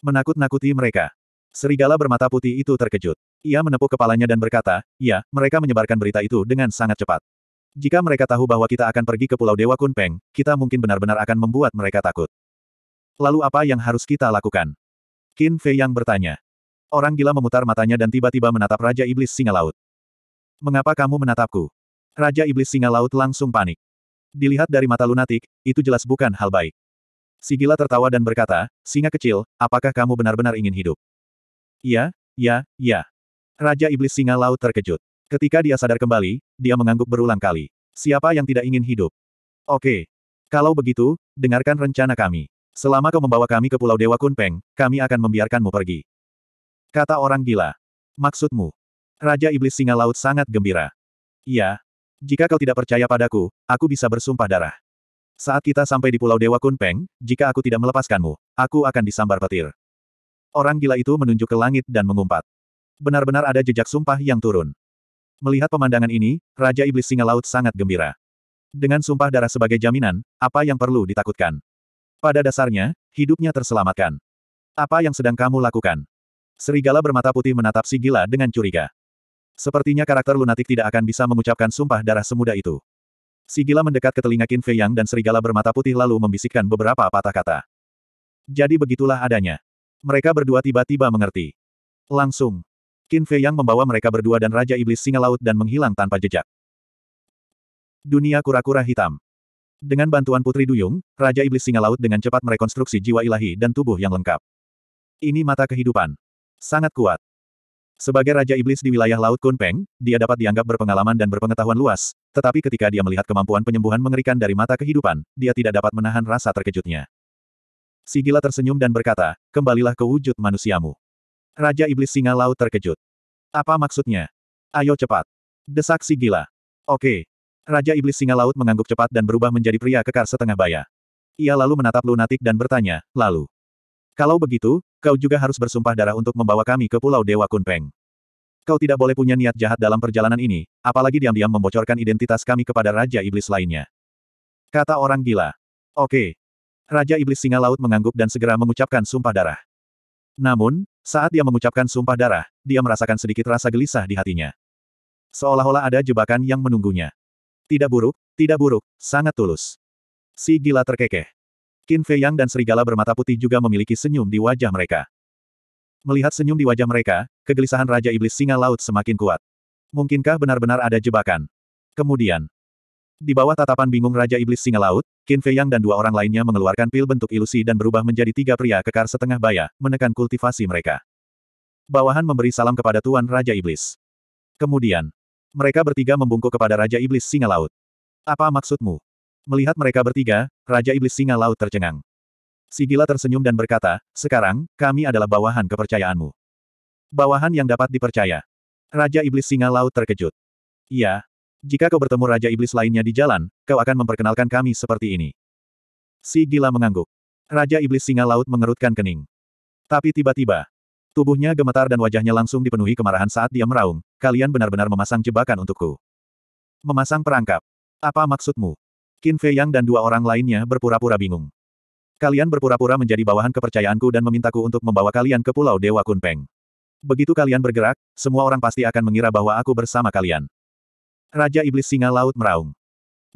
Menakut-nakuti mereka. Serigala bermata putih itu terkejut. Ia menepuk kepalanya dan berkata, ya, mereka menyebarkan berita itu dengan sangat cepat. Jika mereka tahu bahwa kita akan pergi ke Pulau Dewa Kunpeng, kita mungkin benar-benar akan membuat mereka takut. Lalu apa yang harus kita lakukan? Qin Fei yang bertanya. Orang gila memutar matanya dan tiba-tiba menatap Raja Iblis Singa Laut. Mengapa kamu menatapku? Raja Iblis Singa Laut langsung panik. Dilihat dari mata lunatik, itu jelas bukan hal baik. Sigila tertawa dan berkata, Singa kecil, apakah kamu benar-benar ingin hidup? Ya, ya, ya. Raja Iblis Singa Laut terkejut. Ketika dia sadar kembali, dia mengangguk berulang kali. Siapa yang tidak ingin hidup? Oke. Kalau begitu, dengarkan rencana kami. Selama kau membawa kami ke Pulau Dewa Kunpeng, kami akan membiarkanmu pergi. Kata orang gila. Maksudmu, Raja Iblis Singa Laut sangat gembira. Iya. Jika kau tidak percaya padaku, aku bisa bersumpah darah. Saat kita sampai di Pulau Dewa Kunpeng, jika aku tidak melepaskanmu, aku akan disambar petir. Orang gila itu menunjuk ke langit dan mengumpat. Benar-benar ada jejak sumpah yang turun. Melihat pemandangan ini, Raja Iblis Singa Laut sangat gembira. Dengan sumpah darah sebagai jaminan, apa yang perlu ditakutkan? Pada dasarnya, hidupnya terselamatkan. Apa yang sedang kamu lakukan? Serigala bermata putih menatap si gila dengan curiga. Sepertinya karakter lunatik tidak akan bisa mengucapkan sumpah darah semudah itu. Sigila mendekat ke telinga Qin Fei Yang dan serigala bermata putih lalu membisikkan beberapa patah kata. Jadi begitulah adanya. Mereka berdua tiba-tiba mengerti. Langsung, Qin Fei Yang membawa mereka berdua dan Raja Iblis Singa Laut dan menghilang tanpa jejak. Dunia kura-kura hitam. Dengan bantuan Putri Duyung, Raja Iblis Singa Laut dengan cepat merekonstruksi jiwa ilahi dan tubuh yang lengkap. Ini mata kehidupan. Sangat kuat. Sebagai Raja Iblis di wilayah Laut Kunpeng, dia dapat dianggap berpengalaman dan berpengetahuan luas, tetapi ketika dia melihat kemampuan penyembuhan mengerikan dari mata kehidupan, dia tidak dapat menahan rasa terkejutnya. Sigila tersenyum dan berkata, kembalilah ke wujud manusiamu. Raja Iblis Singa Laut terkejut. Apa maksudnya? Ayo cepat. Desak Sigila. Oke. Raja Iblis Singa Laut mengangguk cepat dan berubah menjadi pria kekar setengah baya. Ia lalu menatap lunatik dan bertanya, lalu, kalau begitu, kau juga harus bersumpah darah untuk membawa kami ke Pulau Dewa Kunpeng. Kau tidak boleh punya niat jahat dalam perjalanan ini, apalagi diam-diam membocorkan identitas kami kepada Raja Iblis lainnya. Kata orang gila. Oke. Raja Iblis Singa Laut mengangguk dan segera mengucapkan sumpah darah. Namun, saat dia mengucapkan sumpah darah, dia merasakan sedikit rasa gelisah di hatinya. Seolah-olah ada jebakan yang menunggunya. Tidak buruk, tidak buruk, sangat tulus. Si gila terkekeh. Qin Fei Yang dan serigala bermata putih juga memiliki senyum di wajah mereka. Melihat senyum di wajah mereka, kegelisahan Raja Iblis Singa Laut semakin kuat. Mungkinkah benar-benar ada jebakan? Kemudian, di bawah tatapan bingung Raja Iblis Singa Laut, Qin Fei Yang dan dua orang lainnya mengeluarkan pil bentuk ilusi dan berubah menjadi tiga pria kekar setengah baya, menekan kultivasi mereka. Bawahan memberi salam kepada Tuan Raja Iblis. Kemudian, mereka bertiga membungkuk kepada Raja Iblis Singa Laut. Apa maksudmu? Melihat mereka bertiga, Raja Iblis Singa Laut tercengang. Sigila tersenyum dan berkata, sekarang, kami adalah bawahan kepercayaanmu. Bawahan yang dapat dipercaya. Raja Iblis Singa Laut terkejut. Iya. Jika kau bertemu Raja Iblis lainnya di jalan, kau akan memperkenalkan kami seperti ini. Sigila mengangguk. Raja Iblis Singa Laut mengerutkan kening. Tapi tiba-tiba, tubuhnya gemetar dan wajahnya langsung dipenuhi kemarahan saat dia meraung, kalian benar-benar memasang jebakan untukku. Memasang perangkap. Apa maksudmu? Qin Fei Yang dan dua orang lainnya berpura-pura bingung. Kalian berpura-pura menjadi bawahan kepercayaanku dan memintaku untuk membawa kalian ke Pulau Dewa Kunpeng. Begitu kalian bergerak, semua orang pasti akan mengira bahwa aku bersama kalian. Raja Iblis Singa Laut meraung.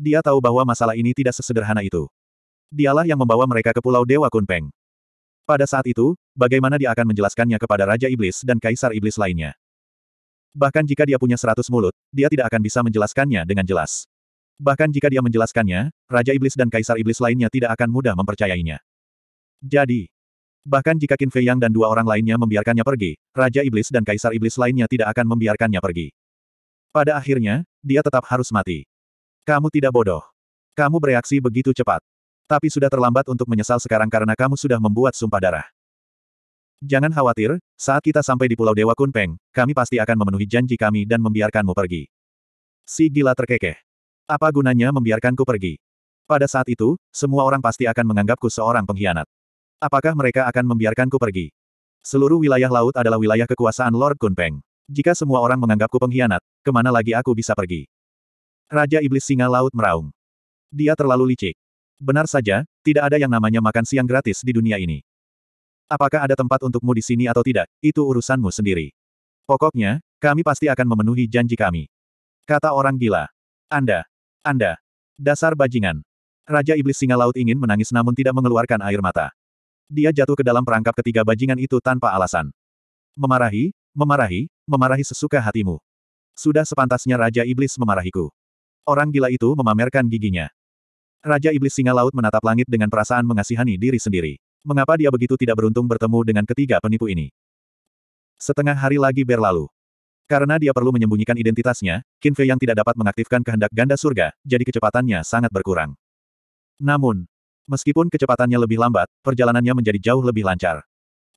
Dia tahu bahwa masalah ini tidak sesederhana itu. Dialah yang membawa mereka ke Pulau Dewa Kunpeng. Pada saat itu, bagaimana dia akan menjelaskannya kepada Raja Iblis dan Kaisar Iblis lainnya. Bahkan jika dia punya seratus mulut, dia tidak akan bisa menjelaskannya dengan jelas. Bahkan jika dia menjelaskannya, Raja Iblis dan Kaisar Iblis lainnya tidak akan mudah mempercayainya. Jadi, bahkan jika Qin Fei Yang dan dua orang lainnya membiarkannya pergi, Raja Iblis dan Kaisar Iblis lainnya tidak akan membiarkannya pergi. Pada akhirnya, dia tetap harus mati. Kamu tidak bodoh. Kamu bereaksi begitu cepat. Tapi sudah terlambat untuk menyesal sekarang karena kamu sudah membuat sumpah darah. Jangan khawatir, saat kita sampai di Pulau Dewa Kunpeng, kami pasti akan memenuhi janji kami dan membiarkanmu pergi. Si gila terkekeh. Apa gunanya membiarkanku pergi? Pada saat itu, semua orang pasti akan menganggapku seorang pengkhianat. Apakah mereka akan membiarkanku pergi? Seluruh wilayah laut adalah wilayah kekuasaan Lord Kunpeng. Jika semua orang menganggapku pengkhianat, kemana lagi aku bisa pergi? Raja Iblis Singa Laut meraung. Dia terlalu licik. Benar saja, tidak ada yang namanya makan siang gratis di dunia ini. Apakah ada tempat untukmu di sini atau tidak, itu urusanmu sendiri. Pokoknya, kami pasti akan memenuhi janji kami. Kata orang gila. Anda, anda. Dasar bajingan. Raja Iblis Singa Laut ingin menangis namun tidak mengeluarkan air mata. Dia jatuh ke dalam perangkap ketiga bajingan itu tanpa alasan. Memarahi, memarahi, memarahi sesuka hatimu. Sudah sepantasnya Raja Iblis memarahiku. Orang gila itu memamerkan giginya. Raja Iblis Singa Laut menatap langit dengan perasaan mengasihani diri sendiri. Mengapa dia begitu tidak beruntung bertemu dengan ketiga penipu ini? Setengah hari lagi berlalu. Karena dia perlu menyembunyikan identitasnya, Qin Fei yang tidak dapat mengaktifkan kehendak ganda surga, jadi kecepatannya sangat berkurang. Namun, meskipun kecepatannya lebih lambat, perjalanannya menjadi jauh lebih lancar.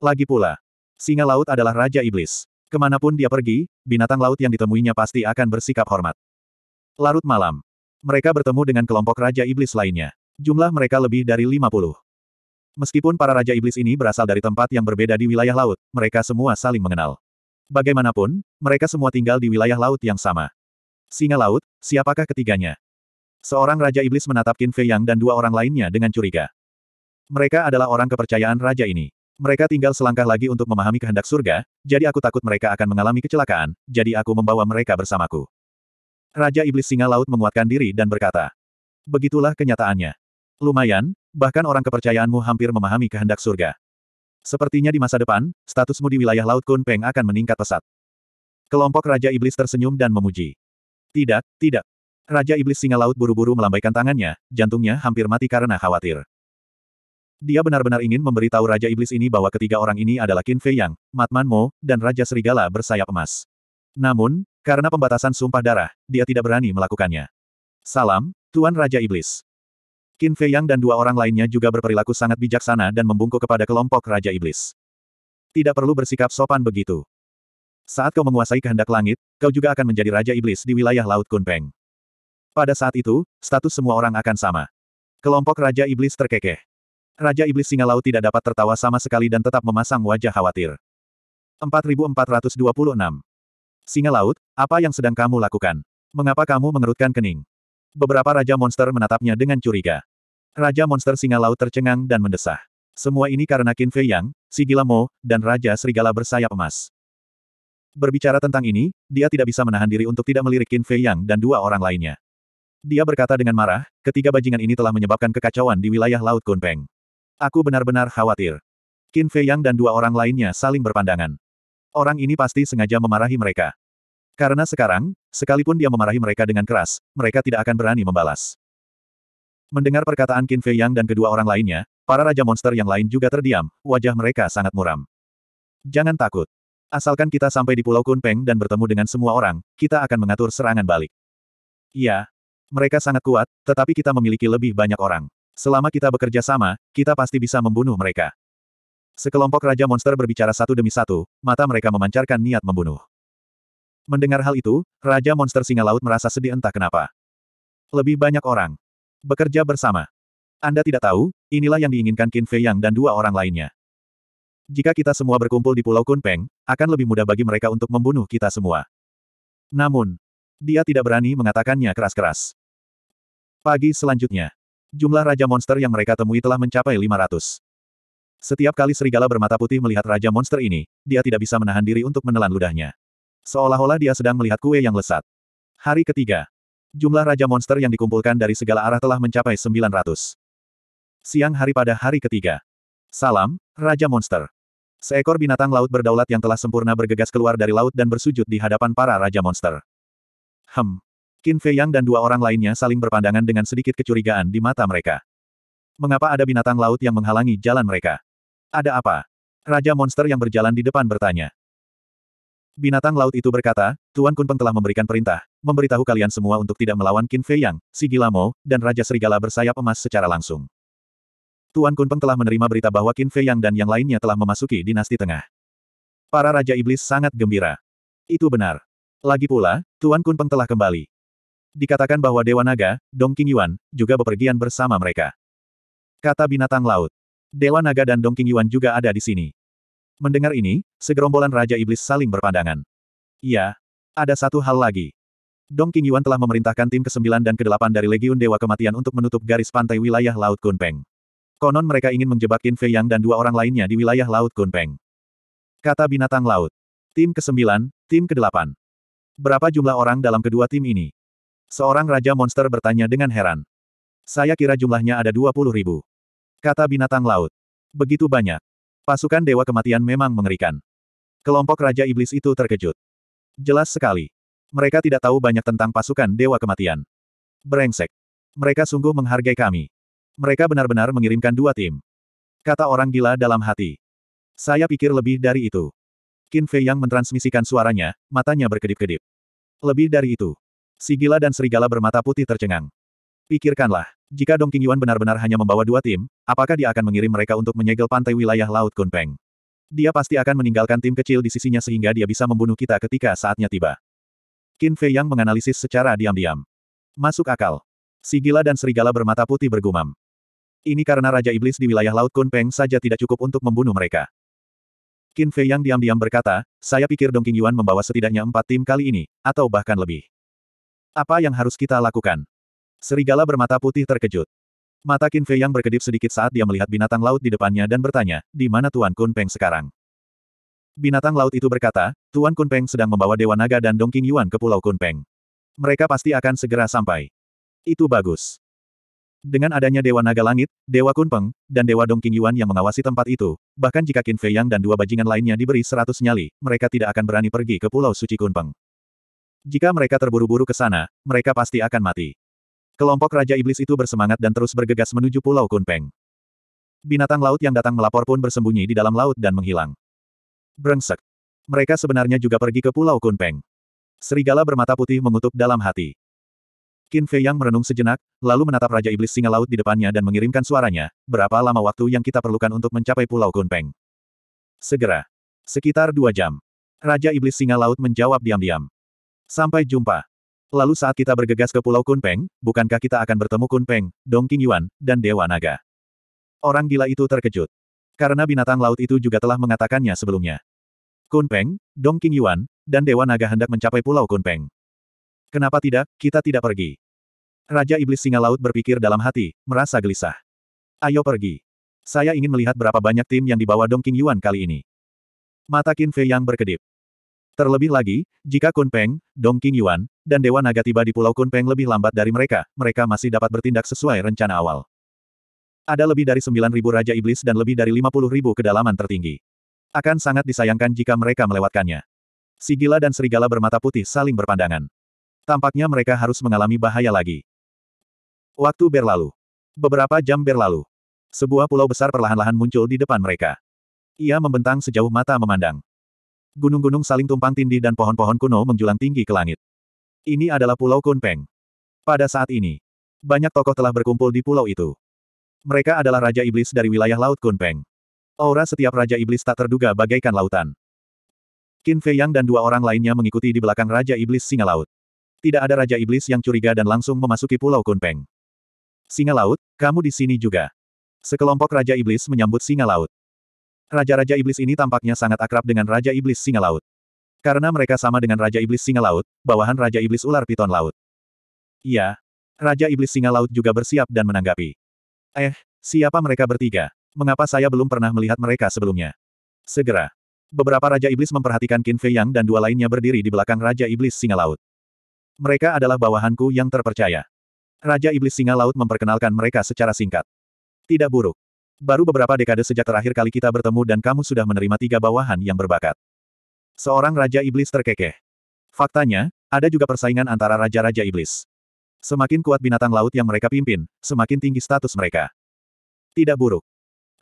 Lagi pula, singa laut adalah raja iblis. Kemanapun dia pergi, binatang laut yang ditemuinya pasti akan bersikap hormat. Larut malam. Mereka bertemu dengan kelompok Raja Iblis lainnya. Jumlah mereka lebih dari 50. Meskipun para Raja Iblis ini berasal dari tempat yang berbeda di wilayah laut, mereka semua saling mengenal. Bagaimanapun, mereka semua tinggal di wilayah laut yang sama. Singa laut, siapakah ketiganya? Seorang Raja Iblis menatap Qin Fei Yang dan dua orang lainnya dengan curiga. Mereka adalah orang kepercayaan Raja ini. Mereka tinggal selangkah lagi untuk memahami kehendak surga, jadi aku takut mereka akan mengalami kecelakaan, jadi aku membawa mereka bersamaku. Raja Iblis Singa Laut menguatkan diri dan berkata. Begitulah kenyataannya. Lumayan, bahkan orang kepercayaanmu hampir memahami kehendak surga. Sepertinya di masa depan, statusmu di wilayah Laut Kunpeng akan meningkat pesat. Kelompok Raja Iblis tersenyum dan memuji. Tidak, tidak. Raja Iblis Singa Laut buru-buru melambaikan tangannya, jantungnya hampir mati karena khawatir. Dia benar-benar ingin memberitahu Raja Iblis ini bahwa ketiga orang ini adalah Qin Fei Yang, Matman Mo, dan Raja Serigala bersayap emas. Namun, karena pembatasan sumpah darah, dia tidak berani melakukannya. Salam, Tuan Raja Iblis. Qin Fei Yang dan dua orang lainnya juga berperilaku sangat bijaksana dan membungkuk kepada kelompok Raja Iblis. Tidak perlu bersikap sopan begitu. Saat kau menguasai kehendak langit, kau juga akan menjadi Raja Iblis di wilayah Laut Kunpeng. Pada saat itu, status semua orang akan sama. Kelompok Raja Iblis terkekeh. Raja Iblis Singa Laut tidak dapat tertawa sama sekali dan tetap memasang wajah khawatir. 4426. Singa Laut, apa yang sedang kamu lakukan? Mengapa kamu mengerutkan kening? Beberapa Raja Monster menatapnya dengan curiga. Raja monster singa laut tercengang dan mendesah. Semua ini karena Qin Fei Yang, si gila Mo, dan Raja Serigala bersayap emas. Berbicara tentang ini, dia tidak bisa menahan diri untuk tidak melirik Qin Fei Yang dan dua orang lainnya. Dia berkata dengan marah, ketiga bajingan ini telah menyebabkan kekacauan di wilayah Laut Kunpeng. Aku benar-benar khawatir. Qin Fei Yang dan dua orang lainnya saling berpandangan. Orang ini pasti sengaja memarahi mereka. Karena sekarang, sekalipun dia memarahi mereka dengan keras, mereka tidak akan berani membalas. Mendengar perkataan Qin Fei Yang dan kedua orang lainnya, para raja monster yang lain juga terdiam, wajah mereka sangat muram. Jangan takut. Asalkan kita sampai di Pulau Kunpeng dan bertemu dengan semua orang, kita akan mengatur serangan balik. Iya. Mereka sangat kuat, tetapi kita memiliki lebih banyak orang. Selama kita bekerja sama, kita pasti bisa membunuh mereka. Sekelompok Raja Monster berbicara satu demi satu, mata mereka memancarkan niat membunuh. Mendengar hal itu, Raja Monster Singa Laut merasa sedih entah kenapa. Lebih banyak orang. Bekerja bersama. Anda tidak tahu, inilah yang diinginkan Qin Fei Yang dan dua orang lainnya. Jika kita semua berkumpul di Pulau Kunpeng, akan lebih mudah bagi mereka untuk membunuh kita semua. Namun, dia tidak berani mengatakannya keras-keras. Pagi selanjutnya, jumlah Raja Monster yang mereka temui telah mencapai 500. Setiap kali serigala bermata putih melihat Raja Monster ini, dia tidak bisa menahan diri untuk menelan ludahnya. Seolah-olah dia sedang melihat kue yang lesat. Hari ketiga, Jumlah Raja Monster yang dikumpulkan dari segala arah telah mencapai 900. Siang hari pada hari ketiga. Salam, Raja Monster. Seekor binatang laut berdaulat yang telah sempurna bergegas keluar dari laut dan bersujud di hadapan para Raja Monster. Hem. Qin Fei Yang dan dua orang lainnya saling berpandangan dengan sedikit kecurigaan di mata mereka. Mengapa ada binatang laut yang menghalangi jalan mereka? Ada apa? Raja Monster yang berjalan di depan bertanya. Binatang laut itu berkata, Tuan Kunpeng telah memberikan perintah, memberitahu kalian semua untuk tidak melawan Qin Fei Yang, si Gilamo, dan Raja Serigala bersayap emas secara langsung. Tuan Kunpeng telah menerima berita bahwa Qin Fei Yang dan yang lainnya telah memasuki dinasti tengah. Para Raja Iblis sangat gembira. Itu benar. Lagi pula, Tuan Kunpeng telah kembali. Dikatakan bahwa Dewa Naga, Dong Yuan, juga bepergian bersama mereka. Kata binatang laut. Dewa Naga dan Dong Yuan juga ada di sini. Mendengar ini, segerombolan Raja Iblis saling berpandangan. Ya, Ada satu hal lagi. Dong King Yuan telah memerintahkan tim ke-9 dan ke-8 dari Legiun Dewa Kematian untuk menutup garis pantai wilayah Laut Kunpeng. Konon mereka ingin menjebak Qin Fei Yang dan dua orang lainnya di wilayah Laut Kunpeng. Kata binatang laut. Tim ke-9, tim ke-8. Berapa jumlah orang dalam kedua tim ini? Seorang Raja Monster bertanya dengan heran. Saya kira jumlahnya ada 20 ribu. Kata binatang laut. Begitu banyak. Pasukan Dewa Kematian memang mengerikan. Kelompok Raja Iblis itu terkejut. Jelas sekali. Mereka tidak tahu banyak tentang pasukan Dewa Kematian. Berengsek, Mereka sungguh menghargai kami. Mereka benar-benar mengirimkan dua tim. Kata orang gila dalam hati. Saya pikir lebih dari itu. Qin Fei yang mentransmisikan suaranya, matanya berkedip-kedip. Lebih dari itu. Si gila dan serigala bermata putih tercengang. Pikirkanlah, jika Dong Qingyuan benar-benar hanya membawa dua tim, apakah dia akan mengirim mereka untuk menyegel pantai wilayah Laut Kunpeng? Dia pasti akan meninggalkan tim kecil di sisinya sehingga dia bisa membunuh kita ketika saatnya tiba. Qin Fei yang menganalisis secara diam-diam. Masuk akal. Si dan serigala bermata putih bergumam. Ini karena Raja Iblis di wilayah Laut Kunpeng saja tidak cukup untuk membunuh mereka. Qin Fei yang diam-diam berkata, saya pikir Dong Qingyuan membawa setidaknya empat tim kali ini, atau bahkan lebih. Apa yang harus kita lakukan? Serigala bermata putih terkejut. Mata Qin Fei yang berkedip sedikit saat dia melihat binatang laut di depannya dan bertanya, di mana Tuan Kun Peng sekarang? Binatang laut itu berkata, Tuan Kun Peng sedang membawa Dewa Naga dan Dong Dongking Yuan ke Pulau Kun Peng. Mereka pasti akan segera sampai. Itu bagus. Dengan adanya Dewa Naga Langit, Dewa Kun Peng, dan Dewa Dong Dongking Yuan yang mengawasi tempat itu, bahkan jika Qin Fei Yang dan dua bajingan lainnya diberi seratus nyali, mereka tidak akan berani pergi ke Pulau Suci Kun Peng. Jika mereka terburu-buru ke sana, mereka pasti akan mati. Kelompok Raja Iblis itu bersemangat dan terus bergegas menuju Pulau Kunpeng. Binatang laut yang datang melapor pun bersembunyi di dalam laut dan menghilang. Brengsek. Mereka sebenarnya juga pergi ke Pulau Kunpeng. Serigala bermata putih mengutuk dalam hati. Qin Fei yang merenung sejenak, lalu menatap Raja Iblis Singa Laut di depannya dan mengirimkan suaranya, berapa lama waktu yang kita perlukan untuk mencapai Pulau Kunpeng? Segera. Sekitar dua jam. Raja Iblis Singa Laut menjawab diam-diam. Sampai jumpa. Lalu saat kita bergegas ke Pulau Kunpeng, bukankah kita akan bertemu Kunpeng, Dongking Yuan, dan Dewa Naga? Orang gila itu terkejut. Karena binatang laut itu juga telah mengatakannya sebelumnya. Kunpeng, Dongking Yuan, dan Dewa Naga hendak mencapai Pulau Kunpeng. Kenapa tidak, kita tidak pergi. Raja Iblis Singa Laut berpikir dalam hati, merasa gelisah. Ayo pergi. Saya ingin melihat berapa banyak tim yang dibawa Dongking Yuan kali ini. Mata Qin Fei yang berkedip. Terlebih lagi, jika Kunpeng, Dong Yuan, dan Dewa Naga tiba di Pulau Kunpeng lebih lambat dari mereka, mereka masih dapat bertindak sesuai rencana awal. Ada lebih dari 9.000 Raja Iblis dan lebih dari 50.000 kedalaman tertinggi. Akan sangat disayangkan jika mereka melewatkannya. Sigila dan serigala bermata putih saling berpandangan. Tampaknya mereka harus mengalami bahaya lagi. Waktu berlalu. Beberapa jam berlalu. Sebuah pulau besar perlahan-lahan muncul di depan mereka. Ia membentang sejauh mata memandang gunung-gunung saling tumpang tindih dan pohon-pohon kuno menjulang tinggi ke langit. Ini adalah Pulau Kunpeng. Pada saat ini, banyak tokoh telah berkumpul di pulau itu. Mereka adalah Raja Iblis dari wilayah Laut Kunpeng. Aura setiap Raja Iblis tak terduga bagaikan lautan. Qin Fei Yang dan dua orang lainnya mengikuti di belakang Raja Iblis Singa Laut. Tidak ada Raja Iblis yang curiga dan langsung memasuki Pulau Kunpeng. Singa Laut, kamu di sini juga. Sekelompok Raja Iblis menyambut Singa Laut. Raja-raja iblis ini tampaknya sangat akrab dengan Raja Iblis Singa Laut. Karena mereka sama dengan Raja Iblis Singa Laut, bawahan Raja Iblis Ular Piton Laut. Iya. Raja Iblis Singa Laut juga bersiap dan menanggapi. Eh, siapa mereka bertiga? Mengapa saya belum pernah melihat mereka sebelumnya? Segera. Beberapa Raja Iblis memperhatikan Qin Fei Yang dan dua lainnya berdiri di belakang Raja Iblis Singa Laut. Mereka adalah bawahanku yang terpercaya. Raja Iblis Singa Laut memperkenalkan mereka secara singkat. Tidak buruk. Baru beberapa dekade sejak terakhir kali kita bertemu dan kamu sudah menerima tiga bawahan yang berbakat. Seorang Raja Iblis terkekeh. Faktanya, ada juga persaingan antara Raja-Raja Iblis. Semakin kuat binatang laut yang mereka pimpin, semakin tinggi status mereka. Tidak buruk.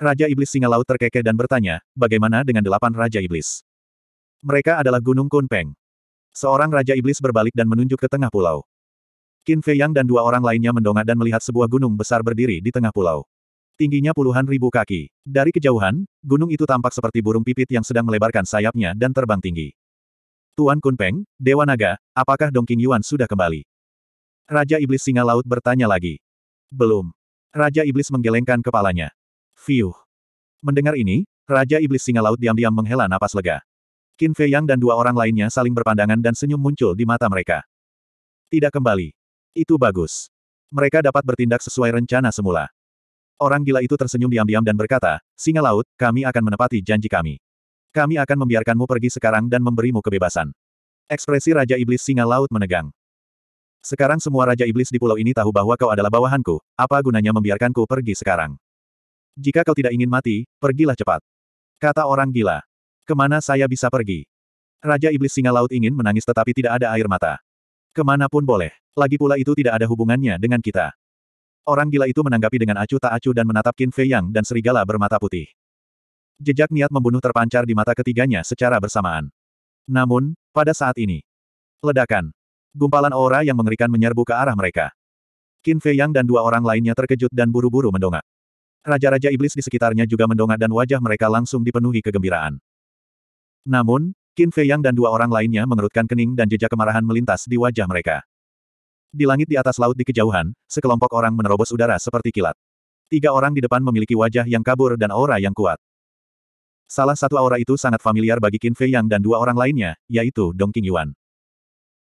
Raja Iblis Singa Laut terkekeh dan bertanya, bagaimana dengan delapan Raja Iblis? Mereka adalah Gunung Kunpeng. Seorang Raja Iblis berbalik dan menunjuk ke tengah pulau. Qin Fei Yang dan dua orang lainnya mendongak dan melihat sebuah gunung besar berdiri di tengah pulau tingginya puluhan ribu kaki. Dari kejauhan, gunung itu tampak seperti burung pipit yang sedang melebarkan sayapnya dan terbang tinggi. Tuan Kunpeng, Dewa Naga, apakah Dongking Yuan sudah kembali? Raja Iblis Singa Laut bertanya lagi. Belum. Raja Iblis menggelengkan kepalanya. Fiuh. Mendengar ini, Raja Iblis Singa Laut diam-diam menghela napas lega. Qin Fei Yang dan dua orang lainnya saling berpandangan dan senyum muncul di mata mereka. Tidak kembali. Itu bagus. Mereka dapat bertindak sesuai rencana semula. Orang gila itu tersenyum diam-diam dan berkata, Singa Laut, kami akan menepati janji kami. Kami akan membiarkanmu pergi sekarang dan memberimu kebebasan. Ekspresi Raja Iblis Singa Laut menegang. Sekarang semua Raja Iblis di pulau ini tahu bahwa kau adalah bawahanku, apa gunanya membiarkanku pergi sekarang? Jika kau tidak ingin mati, pergilah cepat. Kata orang gila. Kemana saya bisa pergi? Raja Iblis Singa Laut ingin menangis tetapi tidak ada air mata. Kemanapun boleh. Lagi pula itu tidak ada hubungannya dengan kita. Orang gila itu menanggapi dengan acuh tak acuh dan menatap Qin Fei Yang dan serigala bermata putih. Jejak niat membunuh terpancar di mata ketiganya secara bersamaan. Namun, pada saat ini, ledakan, gumpalan aura yang mengerikan menyerbu ke arah mereka. Qin Fei Yang dan dua orang lainnya terkejut dan buru-buru mendongak. Raja-raja iblis di sekitarnya juga mendongak dan wajah mereka langsung dipenuhi kegembiraan. Namun, Qin Fei Yang dan dua orang lainnya mengerutkan kening dan jejak kemarahan melintas di wajah mereka. Di langit di atas laut di kejauhan, sekelompok orang menerobos udara seperti kilat. Tiga orang di depan memiliki wajah yang kabur dan aura yang kuat. Salah satu aura itu sangat familiar bagi Qin Fei Yang dan dua orang lainnya, yaitu Dong Yuan.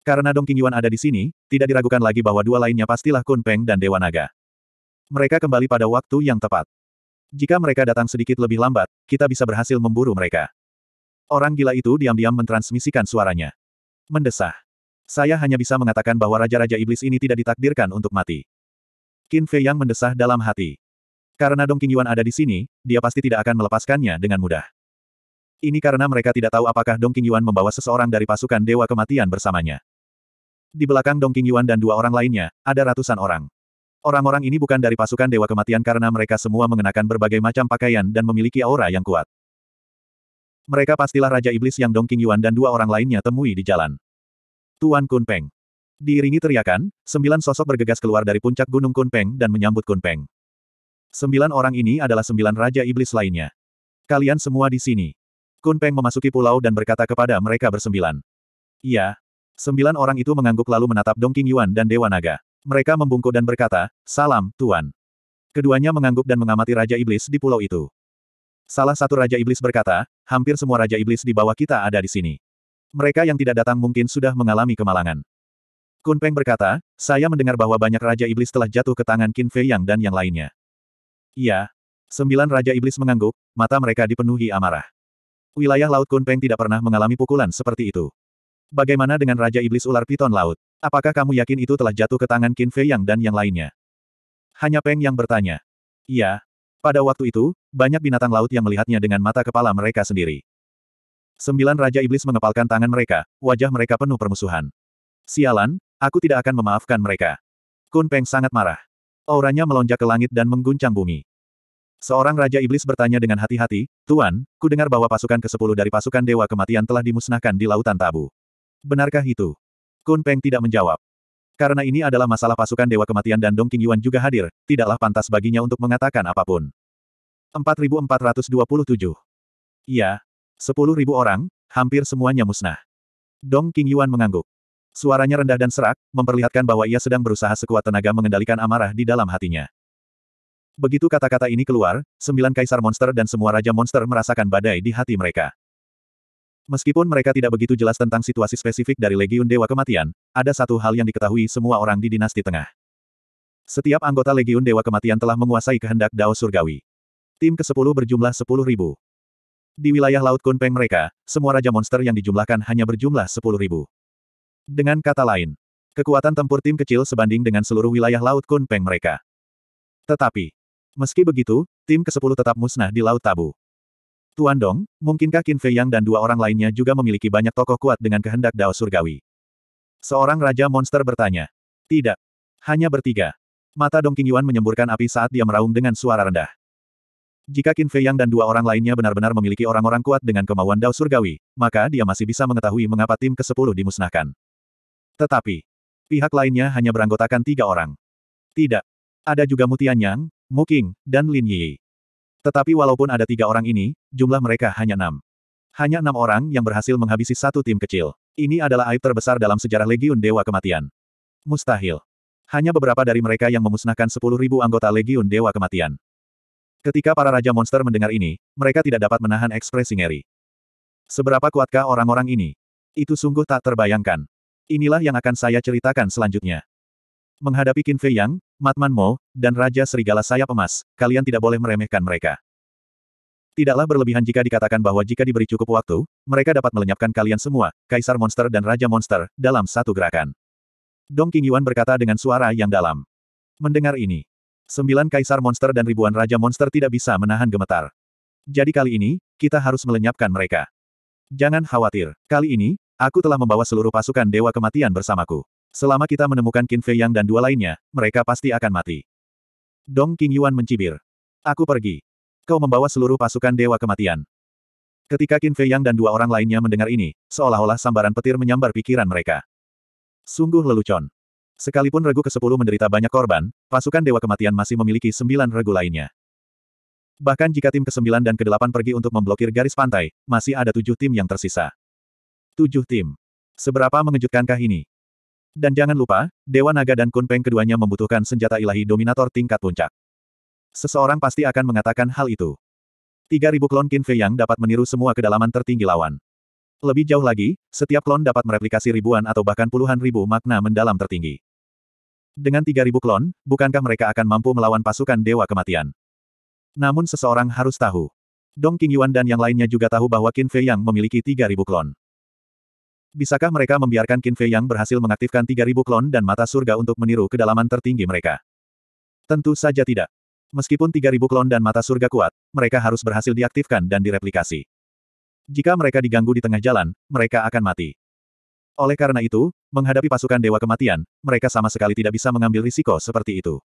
Karena Dong Yuan ada di sini, tidak diragukan lagi bahwa dua lainnya pastilah Kun Peng dan Dewa Naga. Mereka kembali pada waktu yang tepat. Jika mereka datang sedikit lebih lambat, kita bisa berhasil memburu mereka. Orang gila itu diam-diam mentransmisikan suaranya. Mendesah. Saya hanya bisa mengatakan bahwa Raja-Raja Iblis ini tidak ditakdirkan untuk mati. Qin Fei Yang mendesah dalam hati. Karena Dong Qingyuan ada di sini, dia pasti tidak akan melepaskannya dengan mudah. Ini karena mereka tidak tahu apakah Dong Qingyuan membawa seseorang dari pasukan Dewa Kematian bersamanya. Di belakang Dong Qingyuan dan dua orang lainnya, ada ratusan orang. Orang-orang ini bukan dari pasukan Dewa Kematian karena mereka semua mengenakan berbagai macam pakaian dan memiliki aura yang kuat. Mereka pastilah Raja Iblis yang Dong Qingyuan dan dua orang lainnya temui di jalan. Tuan Kunpeng. Diiringi teriakan, sembilan sosok bergegas keluar dari puncak Gunung Kunpeng dan menyambut Kunpeng. Sembilan orang ini adalah sembilan Raja Iblis lainnya. Kalian semua di sini. Kunpeng memasuki pulau dan berkata kepada mereka bersembilan. Iya. Sembilan orang itu mengangguk lalu menatap Dongking Yuan dan Dewa Naga. Mereka membungkuk dan berkata, Salam, Tuan. Keduanya mengangguk dan mengamati Raja Iblis di pulau itu. Salah satu Raja Iblis berkata, hampir semua Raja Iblis di bawah kita ada di sini. Mereka yang tidak datang mungkin sudah mengalami kemalangan. Kun Peng berkata, saya mendengar bahwa banyak Raja Iblis telah jatuh ke tangan Qin Fei Yang dan yang lainnya. Iya. Sembilan Raja Iblis mengangguk, mata mereka dipenuhi amarah. Wilayah Laut Kun Peng tidak pernah mengalami pukulan seperti itu. Bagaimana dengan Raja Iblis Ular Piton Laut? Apakah kamu yakin itu telah jatuh ke tangan Qin Fei Yang dan yang lainnya? Hanya Peng yang bertanya. Iya. Pada waktu itu, banyak binatang laut yang melihatnya dengan mata kepala mereka sendiri. Sembilan Raja Iblis mengepalkan tangan mereka, wajah mereka penuh permusuhan. Sialan, aku tidak akan memaafkan mereka. Kun Peng sangat marah. Auranya melonjak ke langit dan mengguncang bumi. Seorang Raja Iblis bertanya dengan hati-hati, Tuan, ku dengar bahwa pasukan ke-10 dari pasukan Dewa Kematian telah dimusnahkan di Lautan Tabu. Benarkah itu? Kun Peng tidak menjawab. Karena ini adalah masalah pasukan Dewa Kematian dan Dong King Yuan juga hadir, tidaklah pantas baginya untuk mengatakan apapun. 4427 Iya, Sepuluh ribu orang, hampir semuanya musnah. Dong King Yuan mengangguk. Suaranya rendah dan serak, memperlihatkan bahwa ia sedang berusaha sekuat tenaga mengendalikan amarah di dalam hatinya. Begitu kata-kata ini keluar, sembilan kaisar monster dan semua raja monster merasakan badai di hati mereka. Meskipun mereka tidak begitu jelas tentang situasi spesifik dari Legiun Dewa Kematian, ada satu hal yang diketahui semua orang di dinasti tengah. Setiap anggota Legiun Dewa Kematian telah menguasai kehendak Dao Surgawi. Tim ke-10 berjumlah di wilayah Laut Kunpeng mereka, semua Raja Monster yang dijumlahkan hanya berjumlah ribu. Dengan kata lain, kekuatan tempur tim kecil sebanding dengan seluruh wilayah Laut Kunpeng mereka. Tetapi, meski begitu, tim ke-10 tetap musnah di Laut Tabu. Tuan Dong, mungkinkah Qin Fei Yang dan dua orang lainnya juga memiliki banyak tokoh kuat dengan kehendak Dao Surgawi? Seorang Raja Monster bertanya. Tidak. Hanya bertiga. Mata Dong Qingyuan menyemburkan api saat dia meraung dengan suara rendah. Jika Qin Fei Yang dan dua orang lainnya benar-benar memiliki orang-orang kuat dengan kemauan Dao Surgawi, maka dia masih bisa mengetahui mengapa tim ke-10 dimusnahkan. Tetapi, pihak lainnya hanya beranggotakan tiga orang. Tidak. Ada juga Mutian Yang, Mu Qing, dan Lin Yi. Tetapi walaupun ada tiga orang ini, jumlah mereka hanya enam. Hanya enam orang yang berhasil menghabisi satu tim kecil. Ini adalah aib terbesar dalam sejarah Legiun Dewa Kematian. Mustahil. Hanya beberapa dari mereka yang memusnahkan ribu anggota Legiun Dewa Kematian. Ketika para Raja Monster mendengar ini, mereka tidak dapat menahan ekspresi ngeri. Seberapa kuatkah orang-orang ini? Itu sungguh tak terbayangkan. Inilah yang akan saya ceritakan selanjutnya. Menghadapi Qin Fei Yang, Matman Mo, dan Raja Serigala Sayap Emas, kalian tidak boleh meremehkan mereka. Tidaklah berlebihan jika dikatakan bahwa jika diberi cukup waktu, mereka dapat melenyapkan kalian semua, Kaisar Monster dan Raja Monster, dalam satu gerakan. Dong King Yuan berkata dengan suara yang dalam. Mendengar ini, Sembilan kaisar monster dan ribuan raja monster tidak bisa menahan gemetar. Jadi kali ini, kita harus melenyapkan mereka. Jangan khawatir, kali ini, aku telah membawa seluruh pasukan Dewa Kematian bersamaku. Selama kita menemukan Qin Fei Yang dan dua lainnya, mereka pasti akan mati. Dong King Yuan mencibir. Aku pergi. Kau membawa seluruh pasukan Dewa Kematian. Ketika Qin Fei Yang dan dua orang lainnya mendengar ini, seolah-olah sambaran petir menyambar pikiran mereka. Sungguh lelucon. Sekalipun regu ke-10 menderita banyak korban, pasukan Dewa Kematian masih memiliki sembilan regu lainnya. Bahkan jika tim ke-9 dan ke-8 pergi untuk memblokir garis pantai, masih ada tujuh tim yang tersisa. Tujuh tim. Seberapa mengejutkankah ini? Dan jangan lupa, Dewa Naga dan Kunpeng keduanya membutuhkan senjata ilahi dominator tingkat puncak. Seseorang pasti akan mengatakan hal itu. 3000 klon Qin Fei yang dapat meniru semua kedalaman tertinggi lawan. Lebih jauh lagi, setiap klon dapat mereplikasi ribuan atau bahkan puluhan ribu makna mendalam tertinggi. Dengan 3.000 klon, bukankah mereka akan mampu melawan pasukan Dewa Kematian? Namun seseorang harus tahu. Dong King Yuan dan yang lainnya juga tahu bahwa Qin Fei Yang memiliki 3.000 klon. Bisakah mereka membiarkan Qin Fei Yang berhasil mengaktifkan 3.000 klon dan mata surga untuk meniru kedalaman tertinggi mereka? Tentu saja tidak. Meskipun 3.000 klon dan mata surga kuat, mereka harus berhasil diaktifkan dan direplikasi. Jika mereka diganggu di tengah jalan, mereka akan mati. Oleh karena itu, menghadapi pasukan Dewa Kematian, mereka sama sekali tidak bisa mengambil risiko seperti itu.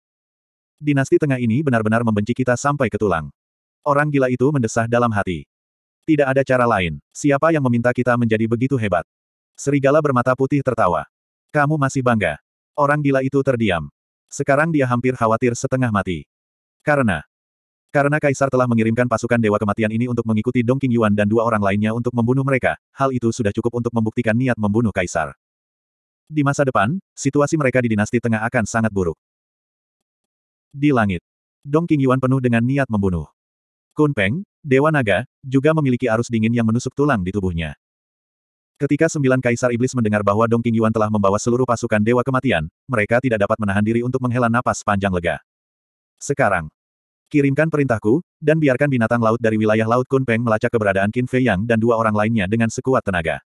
Dinasti tengah ini benar-benar membenci kita sampai ke tulang. Orang gila itu mendesah dalam hati. Tidak ada cara lain. Siapa yang meminta kita menjadi begitu hebat? Serigala bermata putih tertawa. Kamu masih bangga. Orang gila itu terdiam. Sekarang dia hampir khawatir setengah mati. Karena, karena Kaisar telah mengirimkan pasukan Dewa Kematian ini untuk mengikuti Dong King Yuan dan dua orang lainnya untuk membunuh mereka, hal itu sudah cukup untuk membuktikan niat membunuh Kaisar. Di masa depan, situasi mereka di dinasti tengah akan sangat buruk. Di langit, Dong King Yuan penuh dengan niat membunuh. Kun Peng, Dewa Naga, juga memiliki arus dingin yang menusuk tulang di tubuhnya. Ketika sembilan kaisar iblis mendengar bahwa Dong King Yuan telah membawa seluruh pasukan Dewa Kematian, mereka tidak dapat menahan diri untuk menghela napas panjang lega. Sekarang, Kirimkan perintahku, dan biarkan binatang laut dari wilayah Laut Kunpeng melacak keberadaan Qin Fei Yang dan dua orang lainnya dengan sekuat tenaga.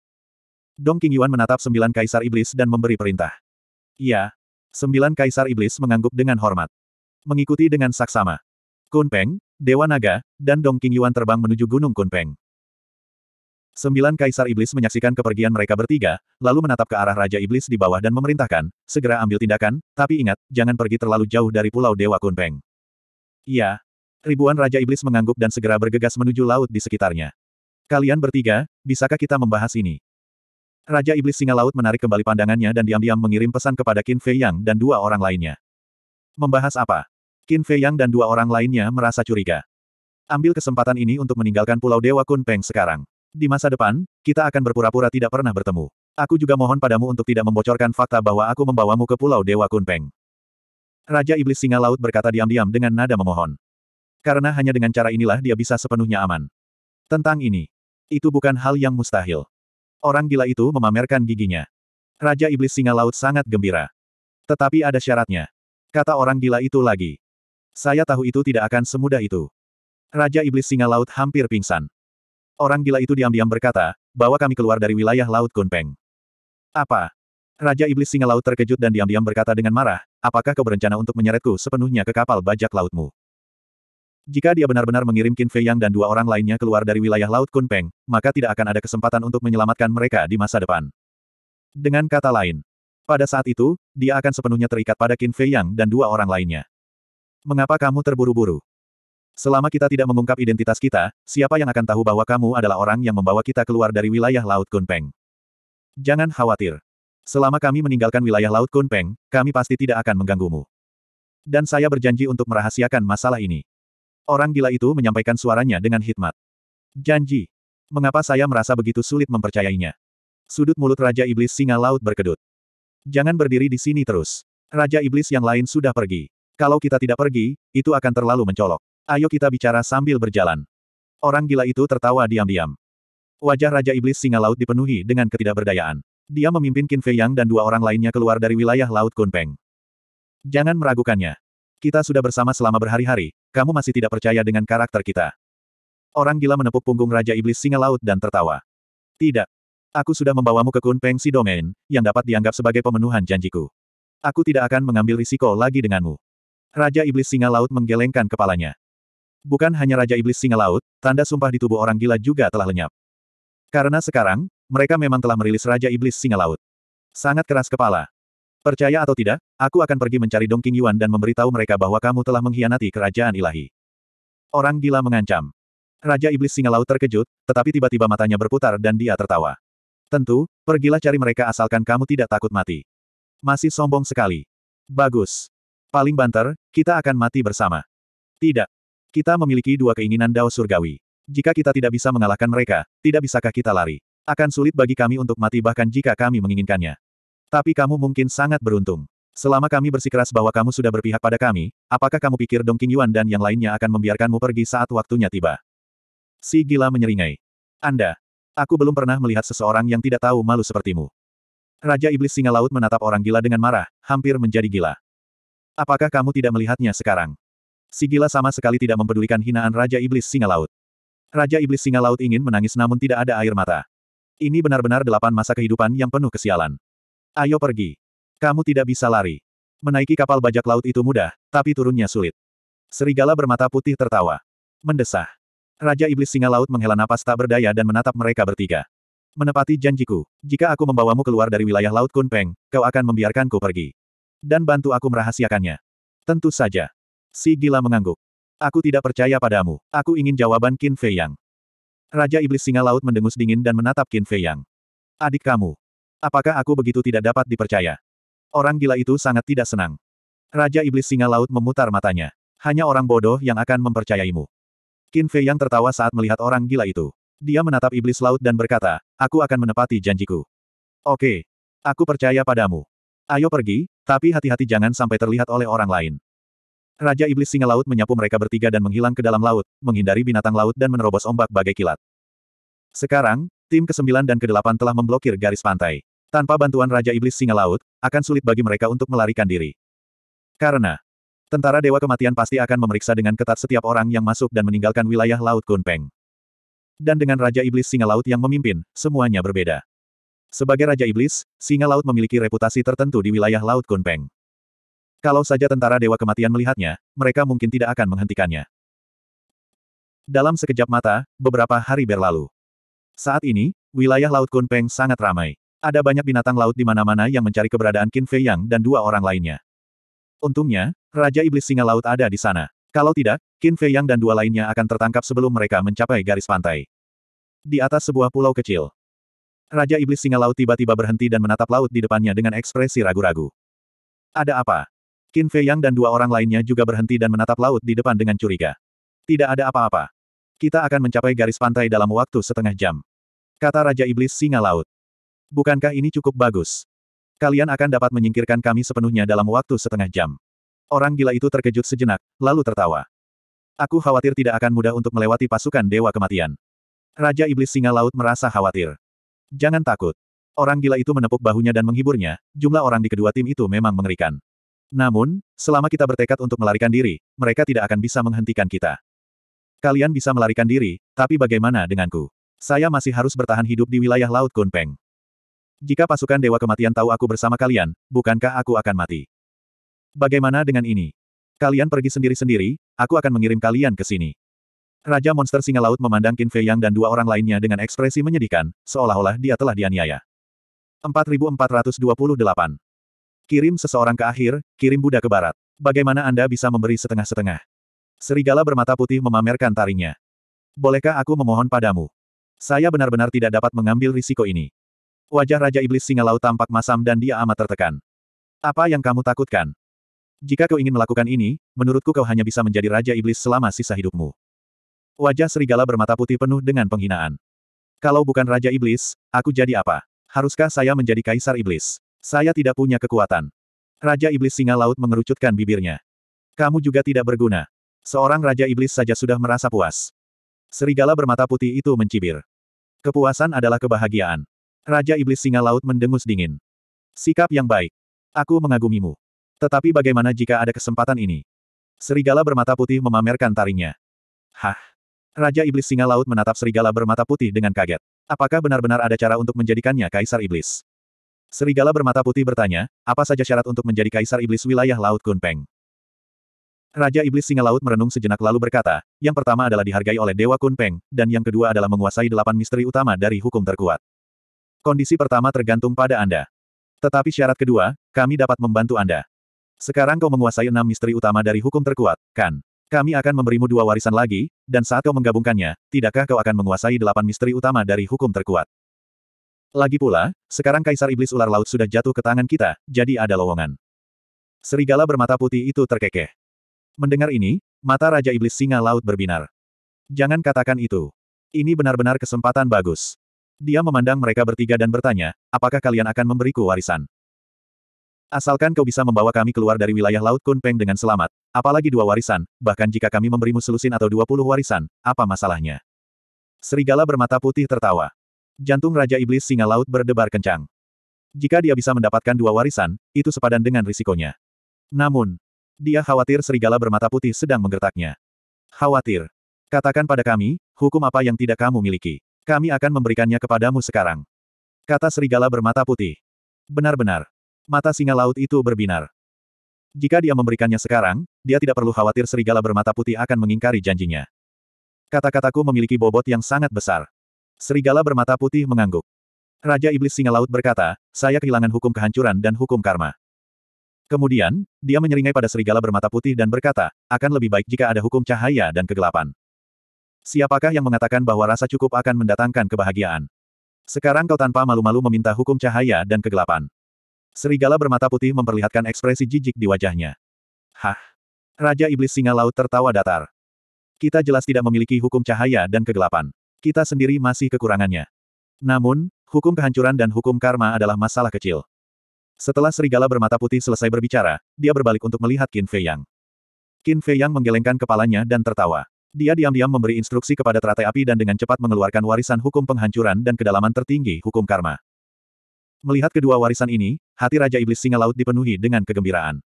Dong Yuan menatap sembilan kaisar iblis dan memberi perintah. Iya. Sembilan kaisar iblis mengangguk dengan hormat. Mengikuti dengan saksama. Kunpeng, Dewa Naga, dan Dong Yuan terbang menuju Gunung Kunpeng. Sembilan kaisar iblis menyaksikan kepergian mereka bertiga, lalu menatap ke arah Raja Iblis di bawah dan memerintahkan, segera ambil tindakan, tapi ingat, jangan pergi terlalu jauh dari Pulau Dewa Kunpeng. Iya. Ribuan Raja Iblis mengangguk dan segera bergegas menuju laut di sekitarnya. Kalian bertiga, bisakah kita membahas ini? Raja Iblis Singa Laut menarik kembali pandangannya dan diam-diam mengirim pesan kepada Qin Fei Yang dan dua orang lainnya. Membahas apa? Qin Fei Yang dan dua orang lainnya merasa curiga. Ambil kesempatan ini untuk meninggalkan Pulau Dewa Kunpeng sekarang. Di masa depan, kita akan berpura-pura tidak pernah bertemu. Aku juga mohon padamu untuk tidak membocorkan fakta bahwa aku membawamu ke Pulau Dewa Kunpeng. Raja Iblis Singa Laut berkata diam-diam dengan nada memohon. Karena hanya dengan cara inilah dia bisa sepenuhnya aman. Tentang ini. Itu bukan hal yang mustahil. Orang gila itu memamerkan giginya. Raja Iblis Singa Laut sangat gembira. Tetapi ada syaratnya. Kata orang gila itu lagi. Saya tahu itu tidak akan semudah itu. Raja Iblis Singa Laut hampir pingsan. Orang gila itu diam-diam berkata, bahwa kami keluar dari wilayah Laut Kunpeng. Apa? Raja Iblis Singa Laut terkejut dan diam-diam berkata dengan marah, Apakah kau berencana untuk menyeretku sepenuhnya ke kapal bajak lautmu? Jika dia benar-benar mengirim Qin Fei Yang dan dua orang lainnya keluar dari wilayah Laut Kunpeng, maka tidak akan ada kesempatan untuk menyelamatkan mereka di masa depan. Dengan kata lain, pada saat itu, dia akan sepenuhnya terikat pada Qin Fei Yang dan dua orang lainnya. Mengapa kamu terburu-buru? Selama kita tidak mengungkap identitas kita, siapa yang akan tahu bahwa kamu adalah orang yang membawa kita keluar dari wilayah Laut Kunpeng? Jangan khawatir. Selama kami meninggalkan wilayah Laut Kunpeng, kami pasti tidak akan mengganggumu. Dan saya berjanji untuk merahasiakan masalah ini. Orang gila itu menyampaikan suaranya dengan hikmat. Janji. Mengapa saya merasa begitu sulit mempercayainya? Sudut mulut Raja Iblis Singa Laut berkedut. Jangan berdiri di sini terus. Raja Iblis yang lain sudah pergi. Kalau kita tidak pergi, itu akan terlalu mencolok. Ayo kita bicara sambil berjalan. Orang gila itu tertawa diam-diam. Wajah Raja Iblis Singa Laut dipenuhi dengan ketidakberdayaan. Dia memimpin Qin Fei Yang dan dua orang lainnya keluar dari wilayah Laut Kunpeng. Jangan meragukannya. Kita sudah bersama selama berhari-hari, kamu masih tidak percaya dengan karakter kita. Orang gila menepuk punggung Raja Iblis Singa Laut dan tertawa. Tidak. Aku sudah membawamu ke Kunpeng si domain, yang dapat dianggap sebagai pemenuhan janjiku. Aku tidak akan mengambil risiko lagi denganmu. Raja Iblis Singa Laut menggelengkan kepalanya. Bukan hanya Raja Iblis Singa Laut, tanda sumpah di tubuh orang gila juga telah lenyap. Karena sekarang, mereka memang telah merilis Raja Iblis Singa Laut. Sangat keras kepala. Percaya atau tidak, aku akan pergi mencari Dong King Yuan dan memberitahu mereka bahwa kamu telah mengkhianati kerajaan ilahi. Orang gila mengancam. Raja Iblis Singa Laut terkejut, tetapi tiba-tiba matanya berputar dan dia tertawa. Tentu, pergilah cari mereka asalkan kamu tidak takut mati. Masih sombong sekali. Bagus. Paling banter, kita akan mati bersama. Tidak. Kita memiliki dua keinginan Dao Surgawi. Jika kita tidak bisa mengalahkan mereka, tidak bisakah kita lari? Akan sulit bagi kami untuk mati bahkan jika kami menginginkannya. Tapi kamu mungkin sangat beruntung. Selama kami bersikeras bahwa kamu sudah berpihak pada kami, apakah kamu pikir Dong Qingyuan dan yang lainnya akan membiarkanmu pergi saat waktunya tiba? Si gila menyeringai. Anda. Aku belum pernah melihat seseorang yang tidak tahu malu sepertimu. Raja Iblis Singa Laut menatap orang gila dengan marah, hampir menjadi gila. Apakah kamu tidak melihatnya sekarang? Si gila sama sekali tidak mempedulikan hinaan Raja Iblis Singa Laut. Raja Iblis Singa Laut ingin menangis namun tidak ada air mata. Ini benar-benar delapan masa kehidupan yang penuh kesialan. Ayo pergi. Kamu tidak bisa lari. Menaiki kapal bajak laut itu mudah, tapi turunnya sulit. Serigala bermata putih tertawa. Mendesah. Raja Iblis Singa Laut menghela napas tak berdaya dan menatap mereka bertiga. Menepati janjiku, jika aku membawamu keluar dari wilayah Laut Kunpeng, kau akan membiarkanku pergi. Dan bantu aku merahasiakannya. Tentu saja. Si gila mengangguk. Aku tidak percaya padamu. Aku ingin jawaban Qin Fei Yang. Raja Iblis Singa Laut mendengus dingin dan menatap Qin Fei Yang. Adik kamu. Apakah aku begitu tidak dapat dipercaya? Orang gila itu sangat tidak senang. Raja Iblis Singa Laut memutar matanya. Hanya orang bodoh yang akan mempercayaimu. Qin Fei Yang tertawa saat melihat orang gila itu. Dia menatap Iblis Laut dan berkata, aku akan menepati janjiku. Oke. Aku percaya padamu. Ayo pergi, tapi hati-hati jangan sampai terlihat oleh orang lain. Raja Iblis Singa Laut menyapu mereka bertiga dan menghilang ke dalam laut, menghindari binatang laut dan menerobos ombak bagai kilat. Sekarang, tim ke-9 dan ke-8 telah memblokir garis pantai. Tanpa bantuan Raja Iblis Singa Laut, akan sulit bagi mereka untuk melarikan diri. Karena, tentara Dewa Kematian pasti akan memeriksa dengan ketat setiap orang yang masuk dan meninggalkan wilayah Laut Kunpeng. Dan dengan Raja Iblis Singa Laut yang memimpin, semuanya berbeda. Sebagai Raja Iblis, Singa Laut memiliki reputasi tertentu di wilayah Laut Kunpeng. Kalau saja tentara Dewa Kematian melihatnya, mereka mungkin tidak akan menghentikannya. Dalam sekejap mata, beberapa hari berlalu. Saat ini, wilayah Laut Kunpeng sangat ramai. Ada banyak binatang laut di mana-mana yang mencari keberadaan Qin Fei Yang dan dua orang lainnya. Untungnya, Raja Iblis Singa Laut ada di sana. Kalau tidak, Qin Fei Yang dan dua lainnya akan tertangkap sebelum mereka mencapai garis pantai. Di atas sebuah pulau kecil, Raja Iblis Singa Laut tiba-tiba berhenti dan menatap laut di depannya dengan ekspresi ragu-ragu. Ada apa? Qin Fei Yang dan dua orang lainnya juga berhenti dan menatap laut di depan dengan curiga. Tidak ada apa-apa. Kita akan mencapai garis pantai dalam waktu setengah jam. Kata Raja Iblis Singa Laut. Bukankah ini cukup bagus? Kalian akan dapat menyingkirkan kami sepenuhnya dalam waktu setengah jam. Orang gila itu terkejut sejenak, lalu tertawa. Aku khawatir tidak akan mudah untuk melewati pasukan Dewa Kematian. Raja Iblis Singa Laut merasa khawatir. Jangan takut. Orang gila itu menepuk bahunya dan menghiburnya, jumlah orang di kedua tim itu memang mengerikan. Namun, selama kita bertekad untuk melarikan diri, mereka tidak akan bisa menghentikan kita. Kalian bisa melarikan diri, tapi bagaimana denganku? Saya masih harus bertahan hidup di wilayah Laut Kunpeng. Jika pasukan Dewa Kematian tahu aku bersama kalian, bukankah aku akan mati? Bagaimana dengan ini? Kalian pergi sendiri-sendiri, aku akan mengirim kalian ke sini. Raja Monster Singa Laut memandang Qin Fei Yang dan dua orang lainnya dengan ekspresi menyedihkan, seolah-olah dia telah dianiaya. 4428 Kirim seseorang ke akhir, kirim Buddha ke barat. Bagaimana Anda bisa memberi setengah-setengah? Serigala bermata putih memamerkan taringnya. Bolehkah aku memohon padamu? Saya benar-benar tidak dapat mengambil risiko ini. Wajah Raja Iblis Singa Laut tampak masam dan dia amat tertekan. Apa yang kamu takutkan? Jika kau ingin melakukan ini, menurutku kau hanya bisa menjadi Raja Iblis selama sisa hidupmu. Wajah serigala bermata putih penuh dengan penghinaan. Kalau bukan Raja Iblis, aku jadi apa? Haruskah saya menjadi Kaisar Iblis? Saya tidak punya kekuatan. Raja Iblis Singa Laut mengerucutkan bibirnya. Kamu juga tidak berguna. Seorang Raja Iblis saja sudah merasa puas. Serigala bermata putih itu mencibir. Kepuasan adalah kebahagiaan. Raja Iblis Singa Laut mendengus dingin. Sikap yang baik. Aku mengagumimu. Tetapi bagaimana jika ada kesempatan ini? Serigala bermata putih memamerkan taringnya. Hah? Raja Iblis Singa Laut menatap serigala bermata putih dengan kaget. Apakah benar-benar ada cara untuk menjadikannya Kaisar Iblis? Serigala bermata putih bertanya, apa saja syarat untuk menjadi kaisar iblis wilayah Laut Kunpeng? Raja Iblis Singa Laut merenung sejenak lalu berkata, yang pertama adalah dihargai oleh Dewa Kunpeng, dan yang kedua adalah menguasai delapan misteri utama dari hukum terkuat. Kondisi pertama tergantung pada Anda. Tetapi syarat kedua, kami dapat membantu Anda. Sekarang kau menguasai enam misteri utama dari hukum terkuat, kan? Kami akan memberimu dua warisan lagi, dan saat kau menggabungkannya, tidakkah kau akan menguasai delapan misteri utama dari hukum terkuat? Lagi pula, sekarang Kaisar Iblis Ular Laut sudah jatuh ke tangan kita, jadi ada lowongan. Serigala bermata putih itu terkekeh. Mendengar ini, mata Raja Iblis Singa Laut berbinar. Jangan katakan itu. Ini benar-benar kesempatan bagus. Dia memandang mereka bertiga dan bertanya, apakah kalian akan memberiku warisan? Asalkan kau bisa membawa kami keluar dari wilayah Laut Kunpeng dengan selamat, apalagi dua warisan, bahkan jika kami memberimu selusin atau dua puluh warisan, apa masalahnya? Serigala bermata putih tertawa. Jantung Raja Iblis Singa Laut berdebar kencang. Jika dia bisa mendapatkan dua warisan, itu sepadan dengan risikonya. Namun, dia khawatir serigala bermata putih sedang menggertaknya. Khawatir. Katakan pada kami, hukum apa yang tidak kamu miliki. Kami akan memberikannya kepadamu sekarang. Kata serigala bermata putih. Benar-benar. Mata singa laut itu berbinar. Jika dia memberikannya sekarang, dia tidak perlu khawatir serigala bermata putih akan mengingkari janjinya. Kata-kataku memiliki bobot yang sangat besar. Serigala bermata putih mengangguk. Raja Iblis Singa Laut berkata, saya kehilangan hukum kehancuran dan hukum karma. Kemudian, dia menyeringai pada serigala bermata putih dan berkata, akan lebih baik jika ada hukum cahaya dan kegelapan. Siapakah yang mengatakan bahwa rasa cukup akan mendatangkan kebahagiaan? Sekarang kau tanpa malu-malu meminta hukum cahaya dan kegelapan. Serigala bermata putih memperlihatkan ekspresi jijik di wajahnya. Hah? Raja Iblis Singa Laut tertawa datar. Kita jelas tidak memiliki hukum cahaya dan kegelapan. Kita sendiri masih kekurangannya. Namun, hukum kehancuran dan hukum karma adalah masalah kecil. Setelah serigala bermata putih selesai berbicara, dia berbalik untuk melihat Qin Fei Yang. Qin Fei Yang menggelengkan kepalanya dan tertawa. Dia diam-diam memberi instruksi kepada teratai api dan dengan cepat mengeluarkan warisan hukum penghancuran dan kedalaman tertinggi hukum karma. Melihat kedua warisan ini, hati Raja Iblis Singa Laut dipenuhi dengan kegembiraan.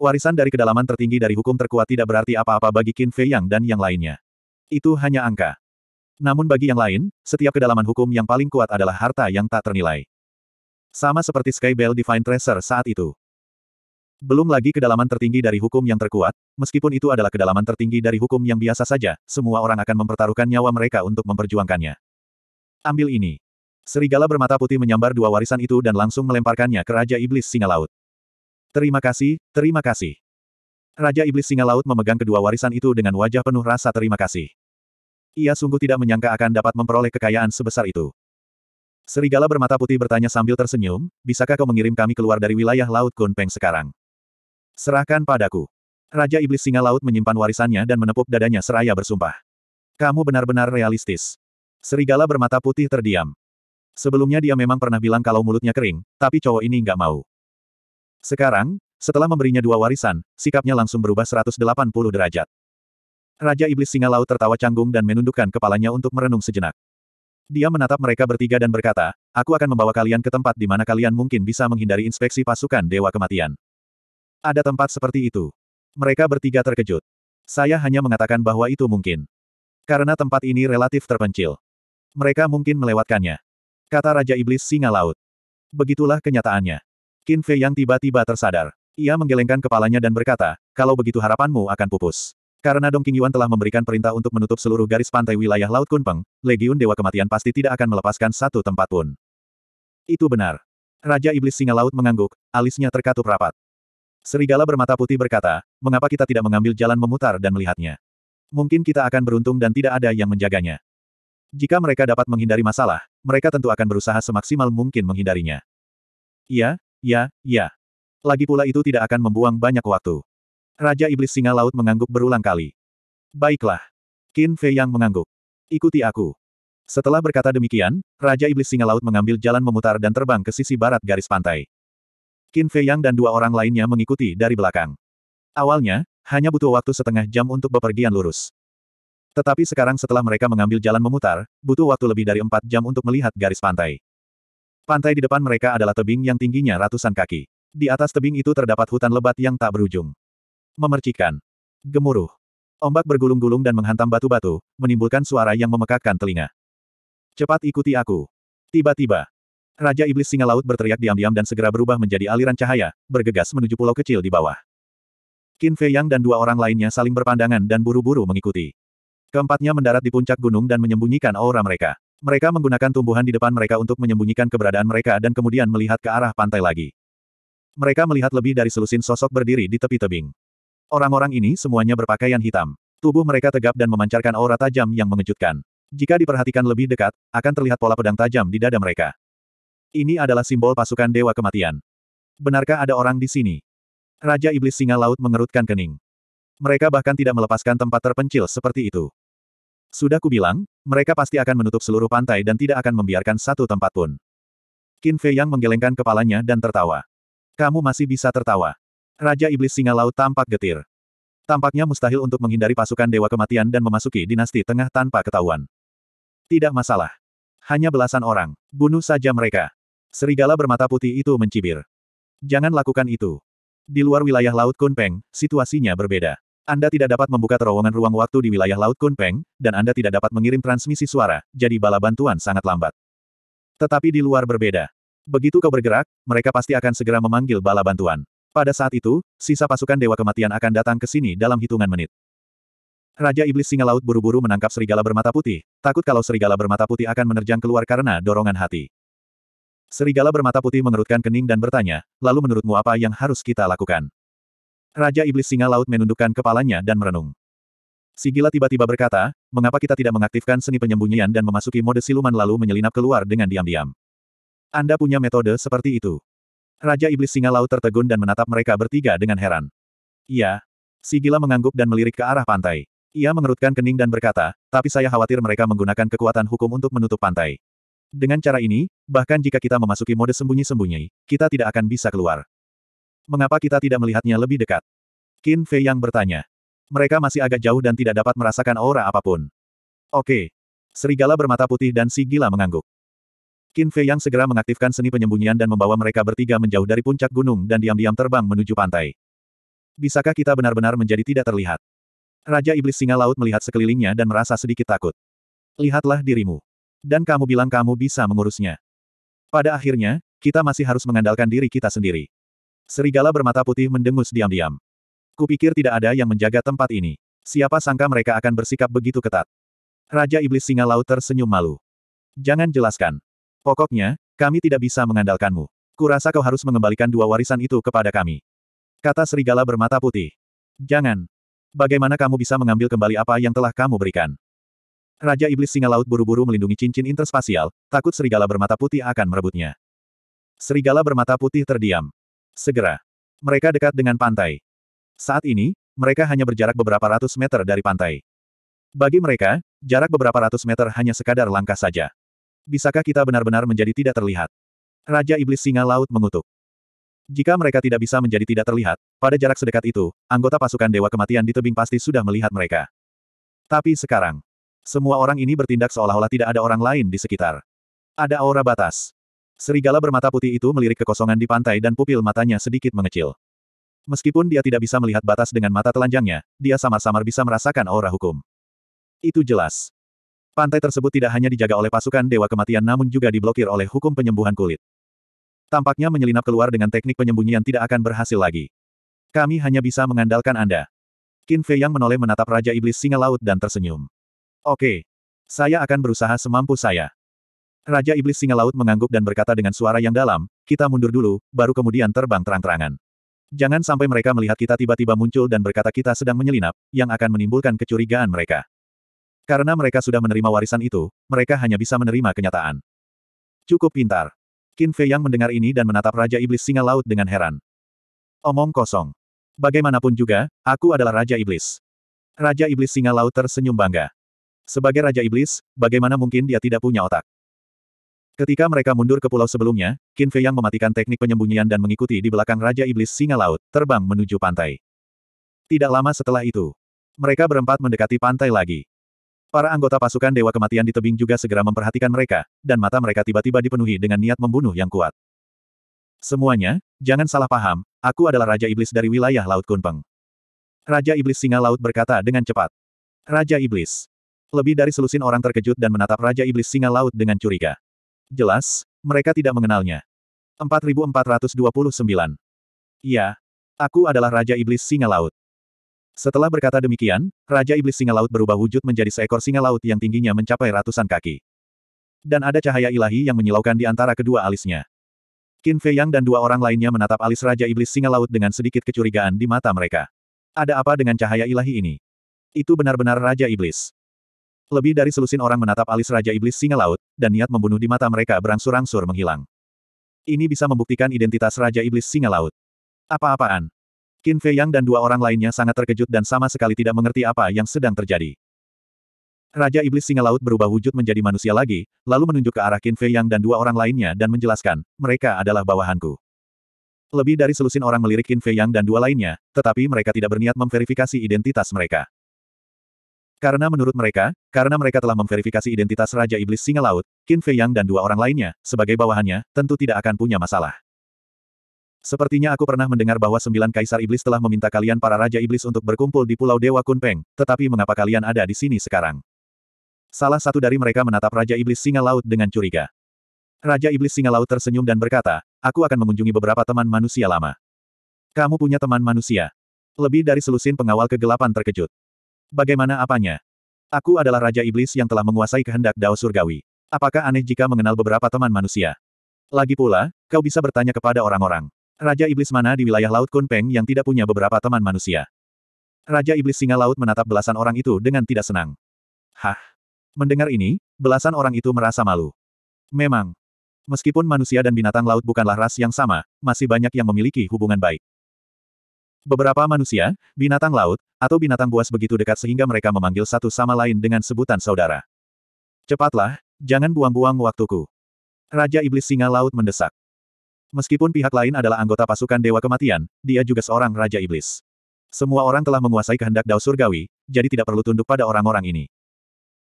Warisan dari kedalaman tertinggi dari hukum terkuat tidak berarti apa-apa bagi Qin Fei Yang dan yang lainnya. Itu hanya angka. Namun bagi yang lain, setiap kedalaman hukum yang paling kuat adalah harta yang tak ternilai. Sama seperti Sky Bell Divine Treasure saat itu. Belum lagi kedalaman tertinggi dari hukum yang terkuat, meskipun itu adalah kedalaman tertinggi dari hukum yang biasa saja, semua orang akan mempertaruhkan nyawa mereka untuk memperjuangkannya. Ambil ini. Serigala bermata putih menyambar dua warisan itu dan langsung melemparkannya ke Raja Iblis Singa Laut. Terima kasih, terima kasih. Raja Iblis Singa Laut memegang kedua warisan itu dengan wajah penuh rasa terima kasih. Ia sungguh tidak menyangka akan dapat memperoleh kekayaan sebesar itu. Serigala bermata putih bertanya sambil tersenyum, bisakah kau mengirim kami keluar dari wilayah Laut Kunpeng sekarang? Serahkan padaku. Raja Iblis Singa Laut menyimpan warisannya dan menepuk dadanya seraya bersumpah. Kamu benar-benar realistis. Serigala bermata putih terdiam. Sebelumnya dia memang pernah bilang kalau mulutnya kering, tapi cowok ini nggak mau. Sekarang, setelah memberinya dua warisan, sikapnya langsung berubah 180 derajat. Raja Iblis Singa Laut tertawa canggung dan menundukkan kepalanya untuk merenung sejenak. Dia menatap mereka bertiga dan berkata, aku akan membawa kalian ke tempat di mana kalian mungkin bisa menghindari inspeksi pasukan Dewa Kematian. Ada tempat seperti itu. Mereka bertiga terkejut. Saya hanya mengatakan bahwa itu mungkin. Karena tempat ini relatif terpencil. Mereka mungkin melewatkannya. Kata Raja Iblis Singa Laut. Begitulah kenyataannya. Qin Fei yang tiba-tiba tersadar. Ia menggelengkan kepalanya dan berkata, kalau begitu harapanmu akan pupus. Karena Dong Qingyuan telah memberikan perintah untuk menutup seluruh garis pantai wilayah Laut Kunpeng, Legiun Dewa Kematian pasti tidak akan melepaskan satu tempat pun. Itu benar. Raja Iblis Singa Laut mengangguk, alisnya terkatup rapat. Serigala bermata putih berkata, mengapa kita tidak mengambil jalan memutar dan melihatnya? Mungkin kita akan beruntung dan tidak ada yang menjaganya. Jika mereka dapat menghindari masalah, mereka tentu akan berusaha semaksimal mungkin menghindarinya. Iya, ya, ya. Lagi pula itu tidak akan membuang banyak waktu. Raja Iblis Singa Laut mengangguk berulang kali. Baiklah. Qin Fei Yang mengangguk. Ikuti aku. Setelah berkata demikian, Raja Iblis Singa Laut mengambil jalan memutar dan terbang ke sisi barat garis pantai. Qin Fei Yang dan dua orang lainnya mengikuti dari belakang. Awalnya, hanya butuh waktu setengah jam untuk bepergian lurus. Tetapi sekarang setelah mereka mengambil jalan memutar, butuh waktu lebih dari empat jam untuk melihat garis pantai. Pantai di depan mereka adalah tebing yang tingginya ratusan kaki. Di atas tebing itu terdapat hutan lebat yang tak berujung memercikan. Gemuruh. Ombak bergulung-gulung dan menghantam batu-batu, menimbulkan suara yang memekakkan telinga. Cepat ikuti aku. Tiba-tiba, Raja Iblis Singa Laut berteriak diam-diam dan segera berubah menjadi aliran cahaya, bergegas menuju pulau kecil di bawah. Qin Fei Yang dan dua orang lainnya saling berpandangan dan buru-buru mengikuti. Keempatnya mendarat di puncak gunung dan menyembunyikan aura mereka. Mereka menggunakan tumbuhan di depan mereka untuk menyembunyikan keberadaan mereka dan kemudian melihat ke arah pantai lagi. Mereka melihat lebih dari selusin sosok berdiri di tepi tebing. Orang-orang ini semuanya berpakaian hitam. Tubuh mereka tegap dan memancarkan aura tajam yang mengejutkan. Jika diperhatikan lebih dekat, akan terlihat pola pedang tajam di dada mereka. Ini adalah simbol pasukan Dewa Kematian. Benarkah ada orang di sini? Raja Iblis Singa Laut mengerutkan kening. Mereka bahkan tidak melepaskan tempat terpencil seperti itu. Sudah kubilang, mereka pasti akan menutup seluruh pantai dan tidak akan membiarkan satu tempat pun. Qin Fei Yang menggelengkan kepalanya dan tertawa. Kamu masih bisa tertawa. Raja Iblis Singa Laut tampak getir. Tampaknya mustahil untuk menghindari pasukan Dewa Kematian dan memasuki dinasti tengah tanpa ketahuan. Tidak masalah. Hanya belasan orang. Bunuh saja mereka. Serigala bermata putih itu mencibir. Jangan lakukan itu. Di luar wilayah Laut Kunpeng, situasinya berbeda. Anda tidak dapat membuka terowongan ruang waktu di wilayah Laut Kunpeng, dan Anda tidak dapat mengirim transmisi suara, jadi bala bantuan sangat lambat. Tetapi di luar berbeda. Begitu kau bergerak, mereka pasti akan segera memanggil bala bantuan. Pada saat itu, sisa pasukan Dewa Kematian akan datang ke sini dalam hitungan menit. Raja Iblis Singa Laut buru-buru menangkap serigala bermata putih, takut kalau serigala bermata putih akan menerjang keluar karena dorongan hati. Serigala bermata putih mengerutkan kening dan bertanya, lalu menurutmu apa yang harus kita lakukan? Raja Iblis Singa Laut menundukkan kepalanya dan merenung. Sigila tiba-tiba berkata, mengapa kita tidak mengaktifkan seni penyembunyian dan memasuki mode siluman lalu menyelinap keluar dengan diam-diam? Anda punya metode seperti itu. Raja Iblis Singa Laut tertegun dan menatap mereka bertiga dengan heran. Iya. Si gila mengangguk dan melirik ke arah pantai. Ia mengerutkan kening dan berkata, tapi saya khawatir mereka menggunakan kekuatan hukum untuk menutup pantai. Dengan cara ini, bahkan jika kita memasuki mode sembunyi-sembunyi, kita tidak akan bisa keluar. Mengapa kita tidak melihatnya lebih dekat? Qin Fei yang bertanya. Mereka masih agak jauh dan tidak dapat merasakan aura apapun. Oke. Serigala bermata putih dan si gila mengangguk. Qin Fei Yang segera mengaktifkan seni penyembunyian dan membawa mereka bertiga menjauh dari puncak gunung dan diam-diam terbang menuju pantai. Bisakah kita benar-benar menjadi tidak terlihat? Raja Iblis Singa Laut melihat sekelilingnya dan merasa sedikit takut. Lihatlah dirimu. Dan kamu bilang kamu bisa mengurusnya. Pada akhirnya, kita masih harus mengandalkan diri kita sendiri. Serigala bermata putih mendengus diam-diam. Kupikir tidak ada yang menjaga tempat ini. Siapa sangka mereka akan bersikap begitu ketat. Raja Iblis Singa Laut tersenyum malu. Jangan jelaskan. Pokoknya, kami tidak bisa mengandalkanmu. Kurasa kau harus mengembalikan dua warisan itu kepada kami. Kata serigala bermata putih. Jangan. Bagaimana kamu bisa mengambil kembali apa yang telah kamu berikan? Raja Iblis Singa Laut buru-buru melindungi cincin interspasial, takut serigala bermata putih akan merebutnya. Serigala bermata putih terdiam. Segera. Mereka dekat dengan pantai. Saat ini, mereka hanya berjarak beberapa ratus meter dari pantai. Bagi mereka, jarak beberapa ratus meter hanya sekadar langkah saja. Bisakah kita benar-benar menjadi tidak terlihat? Raja Iblis Singa Laut mengutuk. Jika mereka tidak bisa menjadi tidak terlihat, pada jarak sedekat itu, anggota pasukan Dewa Kematian di tebing pasti sudah melihat mereka. Tapi sekarang, semua orang ini bertindak seolah-olah tidak ada orang lain di sekitar. Ada aura batas. Serigala bermata putih itu melirik kekosongan di pantai dan pupil matanya sedikit mengecil. Meskipun dia tidak bisa melihat batas dengan mata telanjangnya, dia samar-samar bisa merasakan aura hukum. Itu jelas. Pantai tersebut tidak hanya dijaga oleh pasukan Dewa Kematian namun juga diblokir oleh hukum penyembuhan kulit. Tampaknya menyelinap keluar dengan teknik penyembunyian tidak akan berhasil lagi. Kami hanya bisa mengandalkan Anda. Qin Fei yang menoleh menatap Raja Iblis Singa Laut dan tersenyum. Oke. Saya akan berusaha semampu saya. Raja Iblis Singa Laut mengangguk dan berkata dengan suara yang dalam, kita mundur dulu, baru kemudian terbang terang-terangan. Jangan sampai mereka melihat kita tiba-tiba muncul dan berkata kita sedang menyelinap, yang akan menimbulkan kecurigaan mereka. Karena mereka sudah menerima warisan itu, mereka hanya bisa menerima kenyataan. Cukup pintar. Qin Fei yang mendengar ini dan menatap Raja Iblis Singa Laut dengan heran. Omong kosong. Bagaimanapun juga, aku adalah Raja Iblis. Raja Iblis Singa Laut tersenyum bangga. Sebagai Raja Iblis, bagaimana mungkin dia tidak punya otak? Ketika mereka mundur ke pulau sebelumnya, Qin Fei yang mematikan teknik penyembunyian dan mengikuti di belakang Raja Iblis Singa Laut, terbang menuju pantai. Tidak lama setelah itu, mereka berempat mendekati pantai lagi. Para anggota pasukan Dewa Kematian di tebing juga segera memperhatikan mereka, dan mata mereka tiba-tiba dipenuhi dengan niat membunuh yang kuat. Semuanya, jangan salah paham, aku adalah Raja Iblis dari wilayah Laut Kunpeng. Raja Iblis Singa Laut berkata dengan cepat. Raja Iblis. Lebih dari selusin orang terkejut dan menatap Raja Iblis Singa Laut dengan curiga. Jelas, mereka tidak mengenalnya. 4429. Iya, aku adalah Raja Iblis Singa Laut. Setelah berkata demikian, Raja Iblis Singa Laut berubah wujud menjadi seekor singa laut yang tingginya mencapai ratusan kaki. Dan ada cahaya ilahi yang menyilaukan di antara kedua alisnya. Qin Fei Yang dan dua orang lainnya menatap alis Raja Iblis Singa Laut dengan sedikit kecurigaan di mata mereka. Ada apa dengan cahaya ilahi ini? Itu benar-benar Raja Iblis. Lebih dari selusin orang menatap alis Raja Iblis Singa Laut, dan niat membunuh di mata mereka berangsur-angsur menghilang. Ini bisa membuktikan identitas Raja Iblis Singa Laut. Apa-apaan? Qin Fei Yang dan dua orang lainnya sangat terkejut dan sama sekali tidak mengerti apa yang sedang terjadi. Raja Iblis Singa Laut berubah wujud menjadi manusia lagi, lalu menunjuk ke arah Qin Fei Yang dan dua orang lainnya dan menjelaskan, mereka adalah bawahanku. Lebih dari selusin orang melirik Qin Fei Yang dan dua lainnya, tetapi mereka tidak berniat memverifikasi identitas mereka. Karena menurut mereka, karena mereka telah memverifikasi identitas Raja Iblis Singa Laut, Qin Fei Yang dan dua orang lainnya, sebagai bawahannya, tentu tidak akan punya masalah. Sepertinya aku pernah mendengar bahwa sembilan kaisar iblis telah meminta kalian para raja iblis untuk berkumpul di Pulau Dewa Kunpeng, tetapi mengapa kalian ada di sini sekarang? Salah satu dari mereka menatap Raja Iblis Singa Laut dengan curiga. Raja Iblis Singa Laut tersenyum dan berkata, aku akan mengunjungi beberapa teman manusia lama. Kamu punya teman manusia. Lebih dari selusin pengawal kegelapan terkejut. Bagaimana apanya? Aku adalah Raja Iblis yang telah menguasai kehendak Dao Surgawi. Apakah aneh jika mengenal beberapa teman manusia? Lagi pula, kau bisa bertanya kepada orang-orang. Raja Iblis mana di wilayah Laut Kunpeng yang tidak punya beberapa teman manusia? Raja Iblis Singa Laut menatap belasan orang itu dengan tidak senang. Hah? Mendengar ini, belasan orang itu merasa malu. Memang. Meskipun manusia dan binatang laut bukanlah ras yang sama, masih banyak yang memiliki hubungan baik. Beberapa manusia, binatang laut, atau binatang buas begitu dekat sehingga mereka memanggil satu sama lain dengan sebutan saudara. Cepatlah, jangan buang-buang waktuku. Raja Iblis Singa Laut mendesak. Meskipun pihak lain adalah anggota pasukan Dewa Kematian, dia juga seorang Raja Iblis. Semua orang telah menguasai kehendak Dao Surgawi, jadi tidak perlu tunduk pada orang-orang ini.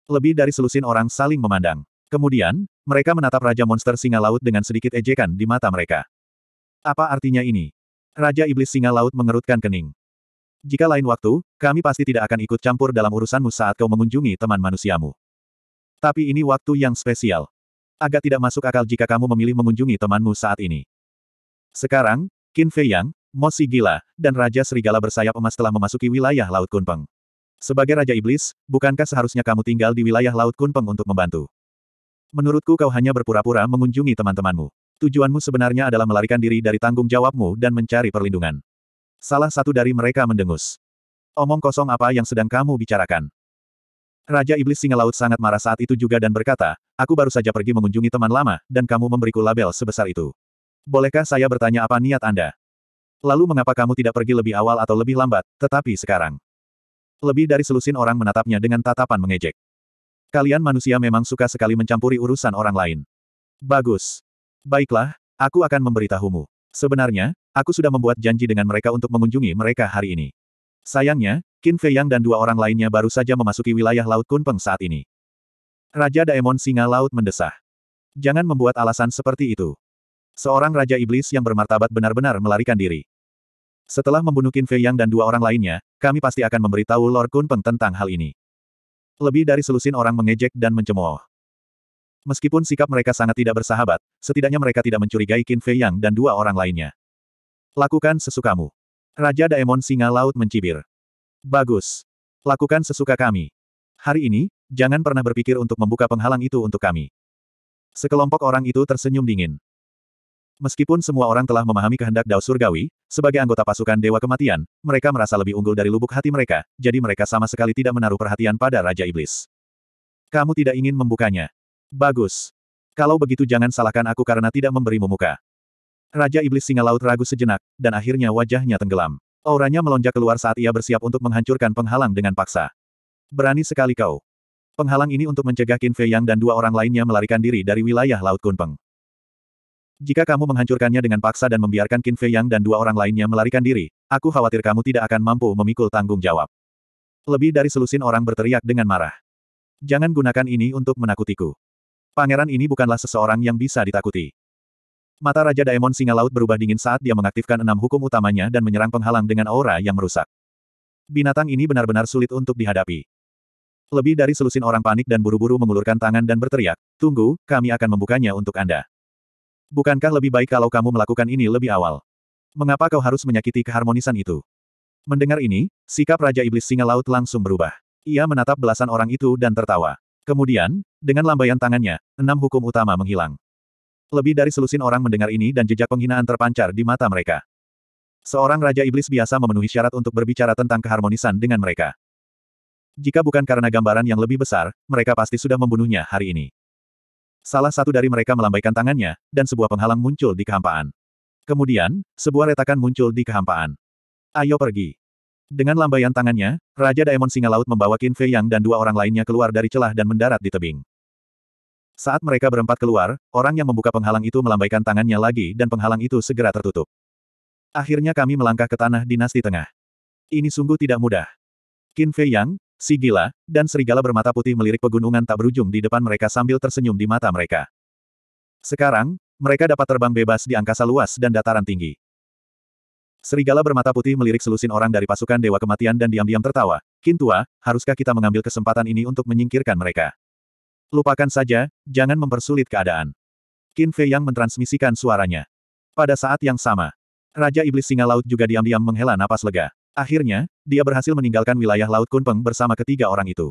Lebih dari selusin orang saling memandang. Kemudian, mereka menatap Raja Monster Singa Laut dengan sedikit ejekan di mata mereka. Apa artinya ini? Raja Iblis Singa Laut mengerutkan kening. Jika lain waktu, kami pasti tidak akan ikut campur dalam urusanmu saat kau mengunjungi teman manusiamu. Tapi ini waktu yang spesial. Agak tidak masuk akal jika kamu memilih mengunjungi temanmu saat ini. Sekarang, Qin Fei Yang, Mo Si Gila, dan Raja Serigala bersayap emas telah memasuki wilayah Laut Kunpeng. Sebagai Raja Iblis, bukankah seharusnya kamu tinggal di wilayah Laut Kunpeng untuk membantu? Menurutku kau hanya berpura-pura mengunjungi teman-temanmu. Tujuanmu sebenarnya adalah melarikan diri dari tanggung jawabmu dan mencari perlindungan. Salah satu dari mereka mendengus. Omong kosong apa yang sedang kamu bicarakan? Raja Iblis Singa Laut sangat marah saat itu juga dan berkata, aku baru saja pergi mengunjungi teman lama, dan kamu memberiku label sebesar itu. Bolehkah saya bertanya apa niat Anda? Lalu mengapa kamu tidak pergi lebih awal atau lebih lambat, tetapi sekarang? Lebih dari selusin orang menatapnya dengan tatapan mengejek. Kalian manusia memang suka sekali mencampuri urusan orang lain. Bagus. Baiklah, aku akan memberitahumu. Sebenarnya, aku sudah membuat janji dengan mereka untuk mengunjungi mereka hari ini. Sayangnya, Qin Fei Yang dan dua orang lainnya baru saja memasuki wilayah Laut Kunpeng saat ini. Raja Daemon Singa Laut mendesah. Jangan membuat alasan seperti itu. Seorang Raja Iblis yang bermartabat benar-benar melarikan diri. Setelah membunuh Qin Fei Yang dan dua orang lainnya, kami pasti akan memberitahu Lord Kun Peng tentang hal ini. Lebih dari selusin orang mengejek dan mencemooh. Meskipun sikap mereka sangat tidak bersahabat, setidaknya mereka tidak mencurigai Qin Fei Yang dan dua orang lainnya. Lakukan sesukamu. Raja Daemon Singa Laut mencibir. Bagus. Lakukan sesuka kami. Hari ini, jangan pernah berpikir untuk membuka penghalang itu untuk kami. Sekelompok orang itu tersenyum dingin. Meskipun semua orang telah memahami kehendak Dao Surgawi, sebagai anggota pasukan Dewa Kematian, mereka merasa lebih unggul dari lubuk hati mereka, jadi mereka sama sekali tidak menaruh perhatian pada Raja Iblis. Kamu tidak ingin membukanya. Bagus. Kalau begitu jangan salahkan aku karena tidak memberimu muka. Raja Iblis Singa Laut ragu sejenak, dan akhirnya wajahnya tenggelam. Auranya melonjak keluar saat ia bersiap untuk menghancurkan penghalang dengan paksa. Berani sekali kau. Penghalang ini untuk mencegah Qin Fei Yang dan dua orang lainnya melarikan diri dari wilayah Laut Kunpeng. Jika kamu menghancurkannya dengan paksa dan membiarkan Qin Fei Yang dan dua orang lainnya melarikan diri, aku khawatir kamu tidak akan mampu memikul tanggung jawab. Lebih dari selusin orang berteriak dengan marah. Jangan gunakan ini untuk menakutiku. Pangeran ini bukanlah seseorang yang bisa ditakuti. Mata Raja Daemon Singa Laut berubah dingin saat dia mengaktifkan enam hukum utamanya dan menyerang penghalang dengan aura yang merusak. Binatang ini benar-benar sulit untuk dihadapi. Lebih dari selusin orang panik dan buru-buru mengulurkan tangan dan berteriak, tunggu, kami akan membukanya untuk Anda. Bukankah lebih baik kalau kamu melakukan ini lebih awal? Mengapa kau harus menyakiti keharmonisan itu? Mendengar ini, sikap Raja Iblis Singa Laut langsung berubah. Ia menatap belasan orang itu dan tertawa. Kemudian, dengan lambaian tangannya, enam hukum utama menghilang. Lebih dari selusin orang mendengar ini dan jejak penghinaan terpancar di mata mereka. Seorang Raja Iblis biasa memenuhi syarat untuk berbicara tentang keharmonisan dengan mereka. Jika bukan karena gambaran yang lebih besar, mereka pasti sudah membunuhnya hari ini. Salah satu dari mereka melambaikan tangannya, dan sebuah penghalang muncul di kehampaan. Kemudian, sebuah retakan muncul di kehampaan. Ayo pergi. Dengan lambaian tangannya, Raja Daemon Singa Laut membawa Qin Fei Yang dan dua orang lainnya keluar dari celah dan mendarat di tebing. Saat mereka berempat keluar, orang yang membuka penghalang itu melambaikan tangannya lagi dan penghalang itu segera tertutup. Akhirnya kami melangkah ke tanah dinasti tengah. Ini sungguh tidak mudah. Qin Fei Yang, Sigila, dan serigala bermata putih melirik pegunungan tak berujung di depan mereka sambil tersenyum di mata mereka. Sekarang, mereka dapat terbang bebas di angkasa luas dan dataran tinggi. Serigala bermata putih melirik selusin orang dari pasukan Dewa Kematian dan diam-diam tertawa. Kintua, haruskah kita mengambil kesempatan ini untuk menyingkirkan mereka? Lupakan saja, jangan mempersulit keadaan. Qin Fei yang mentransmisikan suaranya. Pada saat yang sama, Raja Iblis Singa Laut juga diam-diam menghela napas lega. Akhirnya, dia berhasil meninggalkan wilayah Laut Kunpeng bersama ketiga orang itu.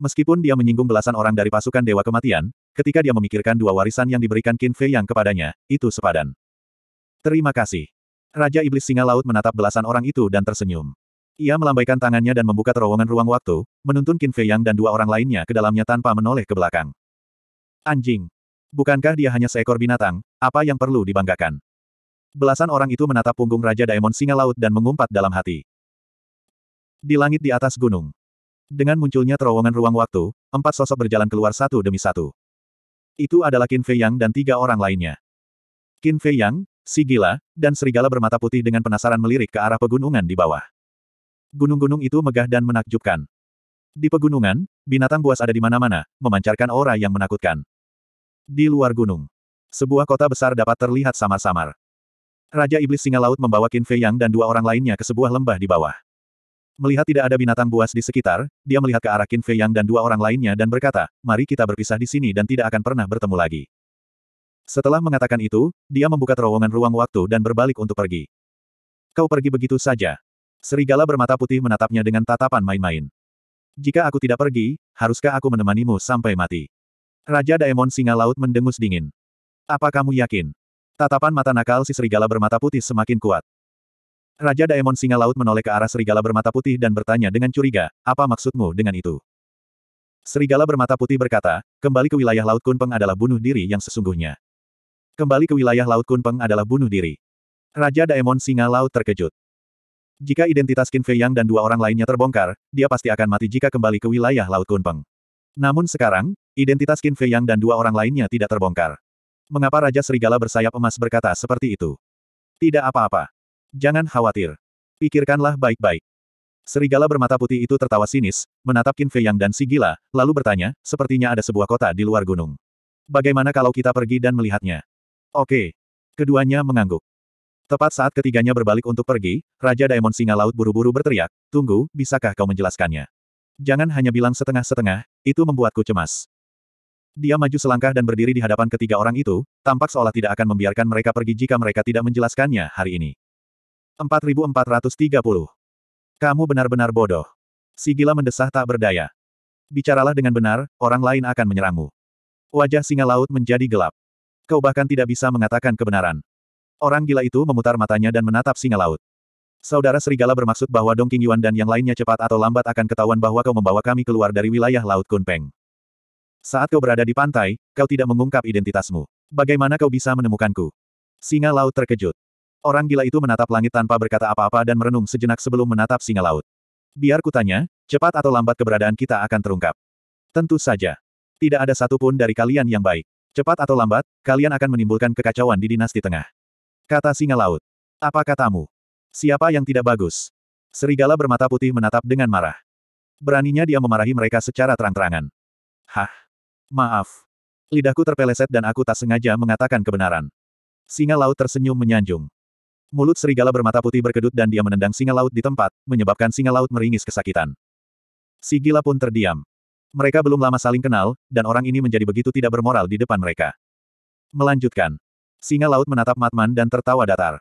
Meskipun dia menyinggung belasan orang dari pasukan Dewa Kematian, ketika dia memikirkan dua warisan yang diberikan Qin Fei yang kepadanya, itu sepadan. Terima kasih. Raja Iblis Singa Laut menatap belasan orang itu dan tersenyum. Ia melambaikan tangannya dan membuka terowongan ruang waktu, menuntun Qin Fei Yang dan dua orang lainnya ke dalamnya tanpa menoleh ke belakang. Anjing. Bukankah dia hanya seekor binatang, apa yang perlu dibanggakan? Belasan orang itu menatap punggung Raja Daemon Singa Laut dan mengumpat dalam hati. Di langit di atas gunung. Dengan munculnya terowongan ruang waktu, empat sosok berjalan keluar satu demi satu. Itu adalah Qin Fei Yang dan tiga orang lainnya. Qin Fei Yang, si dan serigala bermata putih dengan penasaran melirik ke arah pegunungan di bawah. Gunung-gunung itu megah dan menakjubkan. Di pegunungan, binatang buas ada di mana-mana, memancarkan aura yang menakutkan. Di luar gunung, sebuah kota besar dapat terlihat samar-samar. Raja Iblis Singa Laut membawa Qin Fei Yang dan dua orang lainnya ke sebuah lembah di bawah. Melihat tidak ada binatang buas di sekitar, dia melihat ke arah Qin Fei Yang dan dua orang lainnya dan berkata, mari kita berpisah di sini dan tidak akan pernah bertemu lagi. Setelah mengatakan itu, dia membuka terowongan ruang waktu dan berbalik untuk pergi. Kau pergi begitu saja. Serigala bermata putih menatapnya dengan tatapan main-main. Jika aku tidak pergi, haruskah aku menemanimu sampai mati? Raja Daemon Singa Laut mendengus dingin. Apa kamu yakin? Tatapan mata nakal si serigala bermata putih semakin kuat. Raja Daemon Singa Laut menoleh ke arah serigala bermata putih dan bertanya dengan curiga, apa maksudmu dengan itu? Serigala bermata putih berkata, kembali ke wilayah Laut Kunpeng adalah bunuh diri yang sesungguhnya. Kembali ke wilayah Laut Kunpeng adalah bunuh diri. Raja Daemon Singa Laut terkejut. Jika identitas Qin Fei Yang dan dua orang lainnya terbongkar, dia pasti akan mati jika kembali ke wilayah Laut Kunpeng. Namun sekarang, identitas Qin Fei Yang dan dua orang lainnya tidak terbongkar. Mengapa Raja Serigala bersayap emas berkata seperti itu? Tidak apa-apa. Jangan khawatir. Pikirkanlah baik-baik. Serigala bermata putih itu tertawa sinis, menatap Qin Fei Yang dan si gila, lalu bertanya, sepertinya ada sebuah kota di luar gunung. Bagaimana kalau kita pergi dan melihatnya? Oke. Keduanya mengangguk. Tepat saat ketiganya berbalik untuk pergi, Raja Daemon Singa Laut buru-buru berteriak, Tunggu, bisakah kau menjelaskannya? Jangan hanya bilang setengah-setengah, itu membuatku cemas. Dia maju selangkah dan berdiri di hadapan ketiga orang itu, tampak seolah tidak akan membiarkan mereka pergi jika mereka tidak menjelaskannya hari ini. 4430. Kamu benar-benar bodoh. Si mendesah tak berdaya. Bicaralah dengan benar, orang lain akan menyerangmu. Wajah singa laut menjadi gelap. Kau bahkan tidak bisa mengatakan kebenaran. Orang gila itu memutar matanya dan menatap singa laut. Saudara serigala bermaksud bahwa Dong King Yuan dan yang lainnya cepat atau lambat akan ketahuan bahwa kau membawa kami keluar dari wilayah Laut Kunpeng. Saat kau berada di pantai, kau tidak mengungkap identitasmu. Bagaimana kau bisa menemukanku? Singa laut terkejut. Orang gila itu menatap langit tanpa berkata apa-apa dan merenung sejenak sebelum menatap singa laut. Biar kutanya, cepat atau lambat keberadaan kita akan terungkap. Tentu saja. Tidak ada satupun dari kalian yang baik. Cepat atau lambat, kalian akan menimbulkan kekacauan di dinasti tengah. Kata singa laut. Apa katamu? Siapa yang tidak bagus? Serigala bermata putih menatap dengan marah. Beraninya dia memarahi mereka secara terang-terangan. Hah? Maaf. Lidahku terpeleset dan aku tak sengaja mengatakan kebenaran. Singa laut tersenyum menyanjung. Mulut serigala bermata putih berkedut dan dia menendang singa laut di tempat, menyebabkan singa laut meringis kesakitan. Si gila pun terdiam. Mereka belum lama saling kenal, dan orang ini menjadi begitu tidak bermoral di depan mereka. Melanjutkan. Singa laut menatap Matman dan tertawa datar.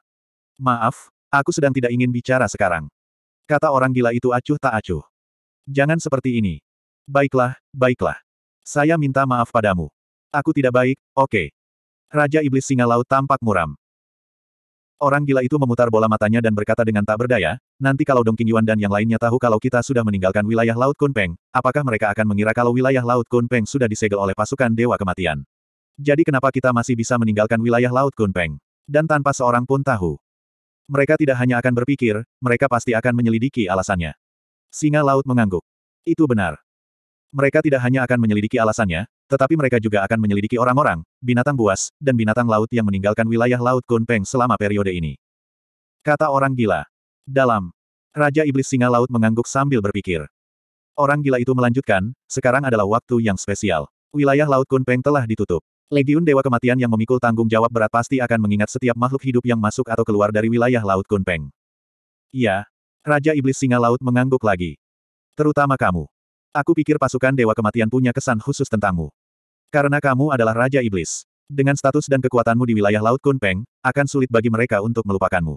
Maaf, aku sedang tidak ingin bicara sekarang. Kata orang gila itu acuh tak acuh. Jangan seperti ini. Baiklah, baiklah. Saya minta maaf padamu. Aku tidak baik, oke. Okay. Raja Iblis Singa Laut tampak muram. Orang gila itu memutar bola matanya dan berkata dengan tak berdaya, nanti kalau Dong King Yuan dan yang lainnya tahu kalau kita sudah meninggalkan wilayah Laut Kunpeng, apakah mereka akan mengira kalau wilayah Laut Kunpeng sudah disegel oleh pasukan Dewa Kematian? Jadi kenapa kita masih bisa meninggalkan wilayah Laut Kunpeng? Dan tanpa seorang pun tahu. Mereka tidak hanya akan berpikir, mereka pasti akan menyelidiki alasannya. Singa Laut mengangguk. Itu benar. Mereka tidak hanya akan menyelidiki alasannya, tetapi mereka juga akan menyelidiki orang-orang, binatang buas, dan binatang laut yang meninggalkan wilayah Laut Kunpeng selama periode ini. Kata orang gila. Dalam. Raja Iblis Singa Laut mengangguk sambil berpikir. Orang gila itu melanjutkan, sekarang adalah waktu yang spesial. Wilayah Laut Kunpeng telah ditutup. Legiun Dewa Kematian yang memikul tanggung jawab berat pasti akan mengingat setiap makhluk hidup yang masuk atau keluar dari wilayah Laut Kunpeng. Iya. Raja Iblis Singa Laut mengangguk lagi. Terutama kamu. Aku pikir pasukan Dewa Kematian punya kesan khusus tentangmu. Karena kamu adalah Raja Iblis. Dengan status dan kekuatanmu di wilayah Laut Kunpeng, akan sulit bagi mereka untuk melupakanmu.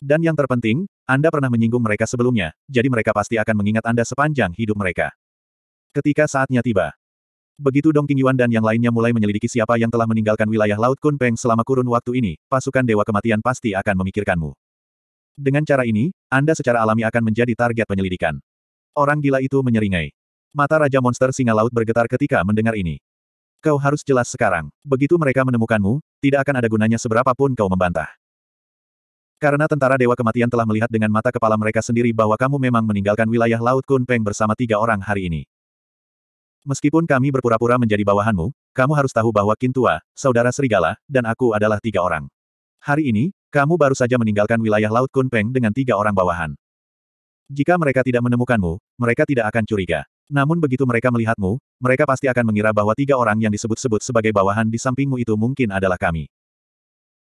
Dan yang terpenting, Anda pernah menyinggung mereka sebelumnya, jadi mereka pasti akan mengingat Anda sepanjang hidup mereka. Ketika saatnya tiba. Begitu Dong Yuan dan yang lainnya mulai menyelidiki siapa yang telah meninggalkan wilayah Laut Kunpeng selama kurun waktu ini, pasukan Dewa Kematian pasti akan memikirkanmu. Dengan cara ini, Anda secara alami akan menjadi target penyelidikan. Orang gila itu menyeringai. Mata Raja Monster Singa Laut bergetar ketika mendengar ini. Kau harus jelas sekarang. Begitu mereka menemukanmu, tidak akan ada gunanya seberapa pun kau membantah. Karena tentara Dewa Kematian telah melihat dengan mata kepala mereka sendiri bahwa kamu memang meninggalkan wilayah Laut Kunpeng bersama tiga orang hari ini. Meskipun kami berpura-pura menjadi bawahanmu, kamu harus tahu bahwa Kintua, Saudara Serigala, dan aku adalah tiga orang. Hari ini, kamu baru saja meninggalkan wilayah Laut Kunpeng dengan tiga orang bawahan. Jika mereka tidak menemukanmu, mereka tidak akan curiga. Namun begitu mereka melihatmu, mereka pasti akan mengira bahwa tiga orang yang disebut-sebut sebagai bawahan di sampingmu itu mungkin adalah kami.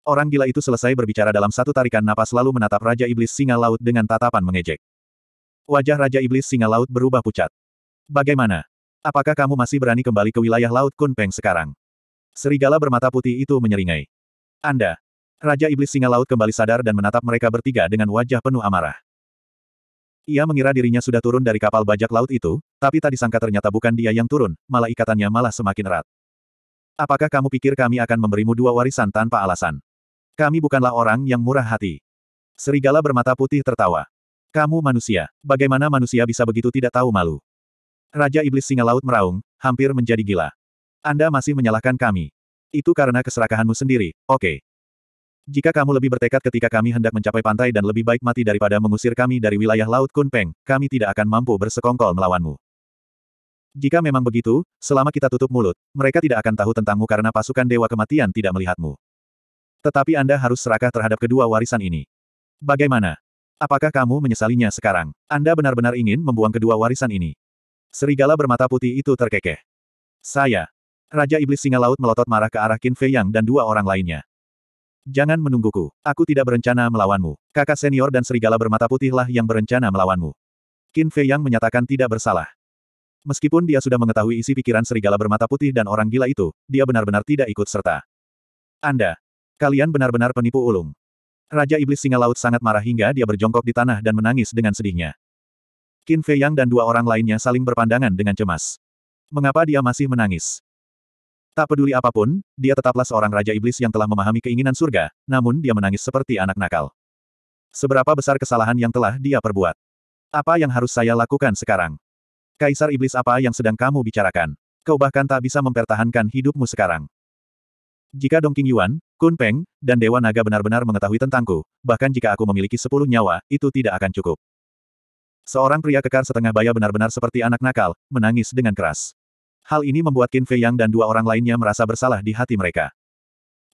Orang gila itu selesai berbicara dalam satu tarikan napas lalu menatap Raja Iblis Singa Laut dengan tatapan mengejek. Wajah Raja Iblis Singa Laut berubah pucat. Bagaimana? Apakah kamu masih berani kembali ke wilayah Laut Kunpeng sekarang? Serigala bermata putih itu menyeringai. Anda. Raja Iblis Singa Laut kembali sadar dan menatap mereka bertiga dengan wajah penuh amarah. Ia mengira dirinya sudah turun dari kapal bajak laut itu, tapi tak disangka ternyata bukan dia yang turun, malah ikatannya malah semakin erat. Apakah kamu pikir kami akan memberimu dua warisan tanpa alasan? Kami bukanlah orang yang murah hati. Serigala bermata putih tertawa. Kamu manusia. Bagaimana manusia bisa begitu tidak tahu malu? Raja Iblis Singa Laut meraung, hampir menjadi gila. Anda masih menyalahkan kami. Itu karena keserakahanmu sendiri, oke. Okay. Jika kamu lebih bertekad ketika kami hendak mencapai pantai dan lebih baik mati daripada mengusir kami dari wilayah Laut Kunpeng, kami tidak akan mampu bersekongkol melawanmu. Jika memang begitu, selama kita tutup mulut, mereka tidak akan tahu tentangmu karena pasukan Dewa Kematian tidak melihatmu. Tetapi Anda harus serakah terhadap kedua warisan ini. Bagaimana? Apakah kamu menyesalinya sekarang? Anda benar-benar ingin membuang kedua warisan ini. Serigala bermata putih itu terkekeh. Saya. Raja Iblis Singa Laut melotot marah ke arah Qin Fei Yang dan dua orang lainnya. Jangan menungguku. Aku tidak berencana melawanmu. Kakak senior dan serigala bermata putihlah yang berencana melawanmu. Qin Fei Yang menyatakan tidak bersalah. Meskipun dia sudah mengetahui isi pikiran serigala bermata putih dan orang gila itu, dia benar-benar tidak ikut serta. Anda. Kalian benar-benar penipu ulung. Raja Iblis Singa Laut sangat marah hingga dia berjongkok di tanah dan menangis dengan sedihnya. Qin Fei Yang dan dua orang lainnya saling berpandangan dengan cemas. Mengapa dia masih menangis? Tak peduli apapun, dia tetaplah seorang Raja Iblis yang telah memahami keinginan surga, namun dia menangis seperti anak nakal. Seberapa besar kesalahan yang telah dia perbuat? Apa yang harus saya lakukan sekarang? Kaisar Iblis apa yang sedang kamu bicarakan? Kau bahkan tak bisa mempertahankan hidupmu sekarang. Jika Dongking Yuan, Kun Peng, dan Dewa Naga benar-benar mengetahui tentangku, bahkan jika aku memiliki sepuluh nyawa, itu tidak akan cukup. Seorang pria kekar setengah baya benar-benar seperti anak nakal, menangis dengan keras. Hal ini membuat Qin Fei Yang dan dua orang lainnya merasa bersalah di hati mereka.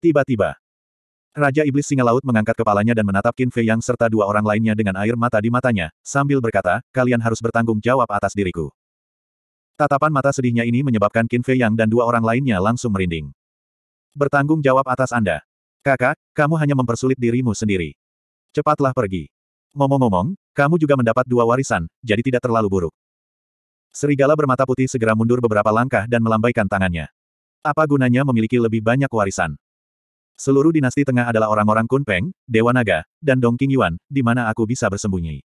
Tiba-tiba, Raja Iblis Singa Laut mengangkat kepalanya dan menatap Qin Fei Yang serta dua orang lainnya dengan air mata di matanya, sambil berkata, kalian harus bertanggung jawab atas diriku. Tatapan mata sedihnya ini menyebabkan Qin Fei Yang dan dua orang lainnya langsung merinding. Bertanggung jawab atas Anda. Kakak, kamu hanya mempersulit dirimu sendiri. Cepatlah pergi. Ngomong-ngomong, kamu juga mendapat dua warisan, jadi tidak terlalu buruk. Serigala bermata putih segera mundur beberapa langkah dan melambaikan tangannya. Apa gunanya memiliki lebih banyak warisan? Seluruh dinasti tengah adalah orang-orang Kunpeng, Dewa Naga, dan Dong King Yuan, di mana aku bisa bersembunyi.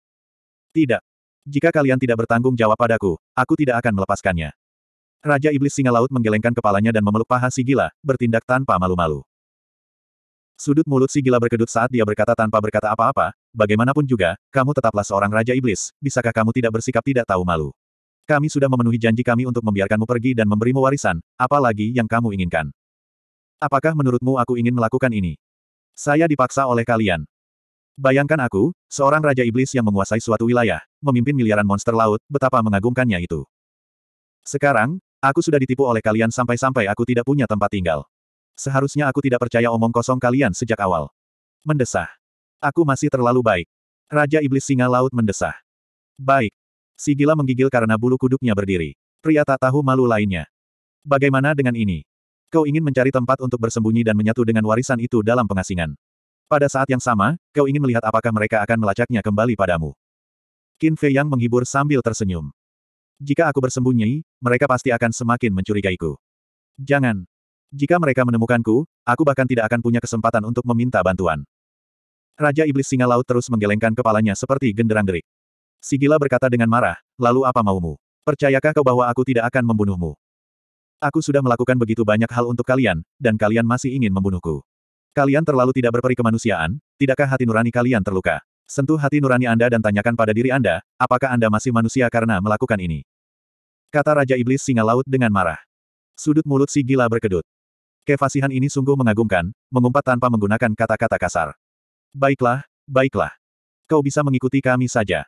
Tidak. Jika kalian tidak bertanggung jawab padaku, aku tidak akan melepaskannya. Raja Iblis Singa Laut menggelengkan kepalanya dan memeluk paha si gila, bertindak tanpa malu-malu. Sudut mulut si gila berkedut saat dia berkata tanpa berkata apa-apa, bagaimanapun juga, kamu tetaplah seorang Raja Iblis, bisakah kamu tidak bersikap tidak tahu malu? Kami sudah memenuhi janji kami untuk membiarkanmu pergi dan memberimu warisan, apalagi yang kamu inginkan. Apakah menurutmu aku ingin melakukan ini? Saya dipaksa oleh kalian. Bayangkan aku, seorang raja iblis yang menguasai suatu wilayah, memimpin miliaran monster laut, betapa mengagumkannya itu. Sekarang, aku sudah ditipu oleh kalian sampai-sampai aku tidak punya tempat tinggal. Seharusnya aku tidak percaya omong kosong kalian sejak awal. Mendesah. Aku masih terlalu baik. Raja Iblis Singa Laut mendesah. Baik, Si gila menggigil karena bulu kuduknya berdiri. Pria tak tahu malu lainnya. Bagaimana dengan ini? Kau ingin mencari tempat untuk bersembunyi dan menyatu dengan warisan itu dalam pengasingan. Pada saat yang sama, kau ingin melihat apakah mereka akan melacaknya kembali padamu. Qin Fei Yang menghibur sambil tersenyum. Jika aku bersembunyi, mereka pasti akan semakin mencurigaiku. Jangan. Jika mereka menemukanku, aku bahkan tidak akan punya kesempatan untuk meminta bantuan. Raja Iblis Singa Laut terus menggelengkan kepalanya seperti genderang derik. Sigila berkata dengan marah, lalu apa maumu? Percayakah kau bahwa aku tidak akan membunuhmu? Aku sudah melakukan begitu banyak hal untuk kalian, dan kalian masih ingin membunuhku. Kalian terlalu tidak berperi kemanusiaan, tidakkah hati nurani kalian terluka? Sentuh hati nurani Anda dan tanyakan pada diri Anda, apakah Anda masih manusia karena melakukan ini? Kata Raja Iblis Singa Laut dengan marah. Sudut mulut si gila berkedut. Kefasihan ini sungguh mengagumkan, mengumpat tanpa menggunakan kata-kata kasar. Baiklah, baiklah. Kau bisa mengikuti kami saja.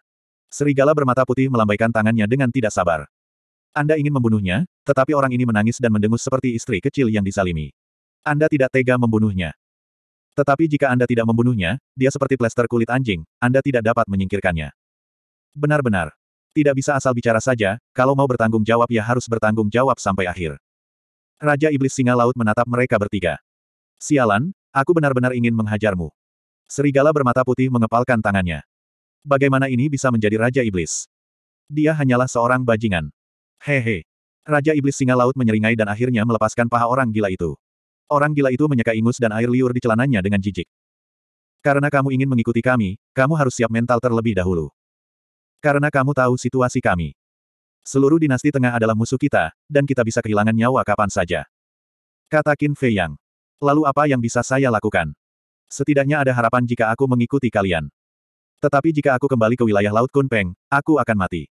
Serigala bermata putih melambaikan tangannya dengan tidak sabar. Anda ingin membunuhnya, tetapi orang ini menangis dan mendengus seperti istri kecil yang disalimi. Anda tidak tega membunuhnya. Tetapi jika Anda tidak membunuhnya, dia seperti plester kulit anjing, Anda tidak dapat menyingkirkannya. Benar-benar. Tidak bisa asal bicara saja, kalau mau bertanggung jawab ya harus bertanggung jawab sampai akhir. Raja Iblis Singa Laut menatap mereka bertiga. Sialan, aku benar-benar ingin menghajarmu. Serigala bermata putih mengepalkan tangannya. Bagaimana ini bisa menjadi Raja Iblis? Dia hanyalah seorang bajingan. Hehe. Raja Iblis Singa Laut menyeringai dan akhirnya melepaskan paha orang gila itu. Orang gila itu menyeka ingus dan air liur di celananya dengan jijik. Karena kamu ingin mengikuti kami, kamu harus siap mental terlebih dahulu. Karena kamu tahu situasi kami. Seluruh dinasti tengah adalah musuh kita, dan kita bisa kehilangan nyawa kapan saja. Kata Qin Fei Yang. Lalu apa yang bisa saya lakukan? Setidaknya ada harapan jika aku mengikuti kalian. Tetapi jika aku kembali ke wilayah Laut Kunpeng, aku akan mati.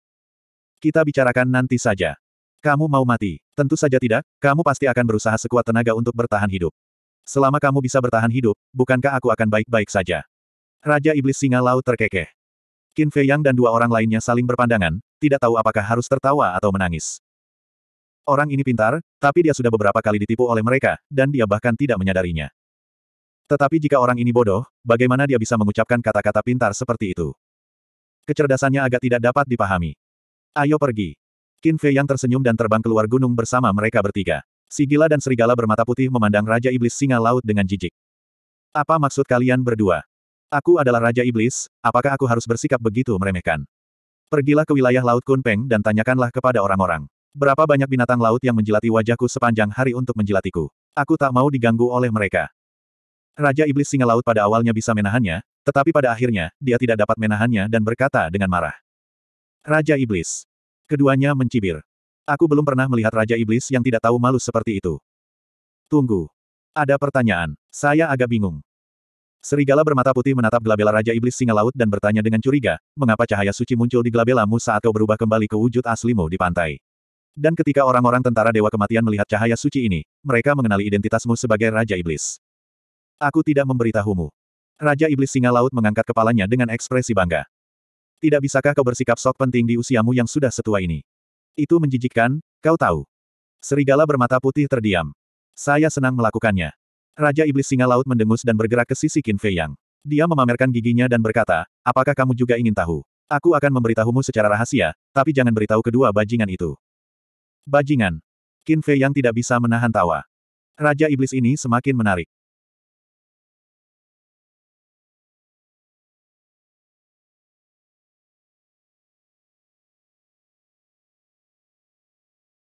Kita bicarakan nanti saja. Kamu mau mati? Tentu saja tidak, kamu pasti akan berusaha sekuat tenaga untuk bertahan hidup. Selama kamu bisa bertahan hidup, bukankah aku akan baik-baik saja? Raja Iblis Singa Laut terkekeh. Qin Fei Yang dan dua orang lainnya saling berpandangan, tidak tahu apakah harus tertawa atau menangis. Orang ini pintar, tapi dia sudah beberapa kali ditipu oleh mereka, dan dia bahkan tidak menyadarinya. Tetapi jika orang ini bodoh, bagaimana dia bisa mengucapkan kata-kata pintar seperti itu? Kecerdasannya agak tidak dapat dipahami. Ayo pergi. Qin Fei yang tersenyum dan terbang keluar gunung bersama mereka bertiga. Si gila dan serigala bermata putih memandang Raja Iblis Singa Laut dengan jijik. Apa maksud kalian berdua? Aku adalah Raja Iblis, apakah aku harus bersikap begitu meremehkan? Pergilah ke wilayah Laut Kunpeng dan tanyakanlah kepada orang-orang. Berapa banyak binatang laut yang menjilati wajahku sepanjang hari untuk menjilatiku? Aku tak mau diganggu oleh mereka. Raja Iblis Singa Laut pada awalnya bisa menahannya, tetapi pada akhirnya, dia tidak dapat menahannya dan berkata dengan marah. Raja Iblis. Keduanya mencibir. Aku belum pernah melihat Raja Iblis yang tidak tahu malu seperti itu. Tunggu. Ada pertanyaan. Saya agak bingung. Serigala bermata putih menatap gelabela Raja Iblis Singa Laut dan bertanya dengan curiga, mengapa cahaya suci muncul di gelabelamu saat kau berubah kembali ke wujud aslimu di pantai. Dan ketika orang-orang tentara Dewa Kematian melihat cahaya suci ini, mereka mengenali identitasmu sebagai Raja Iblis. Aku tidak memberitahumu. Raja Iblis Singa Laut mengangkat kepalanya dengan ekspresi bangga. Tidak bisakah kau bersikap sok penting di usiamu yang sudah setua ini? Itu menjijikkan, kau tahu. Serigala bermata putih terdiam. Saya senang melakukannya. Raja Iblis Singa Laut mendengus dan bergerak ke sisi Qin Fei Yang. Dia memamerkan giginya dan berkata, apakah kamu juga ingin tahu? Aku akan memberitahumu secara rahasia, tapi jangan beritahu kedua bajingan itu. Bajingan. Qin Fei Yang tidak bisa menahan tawa. Raja Iblis ini semakin menarik.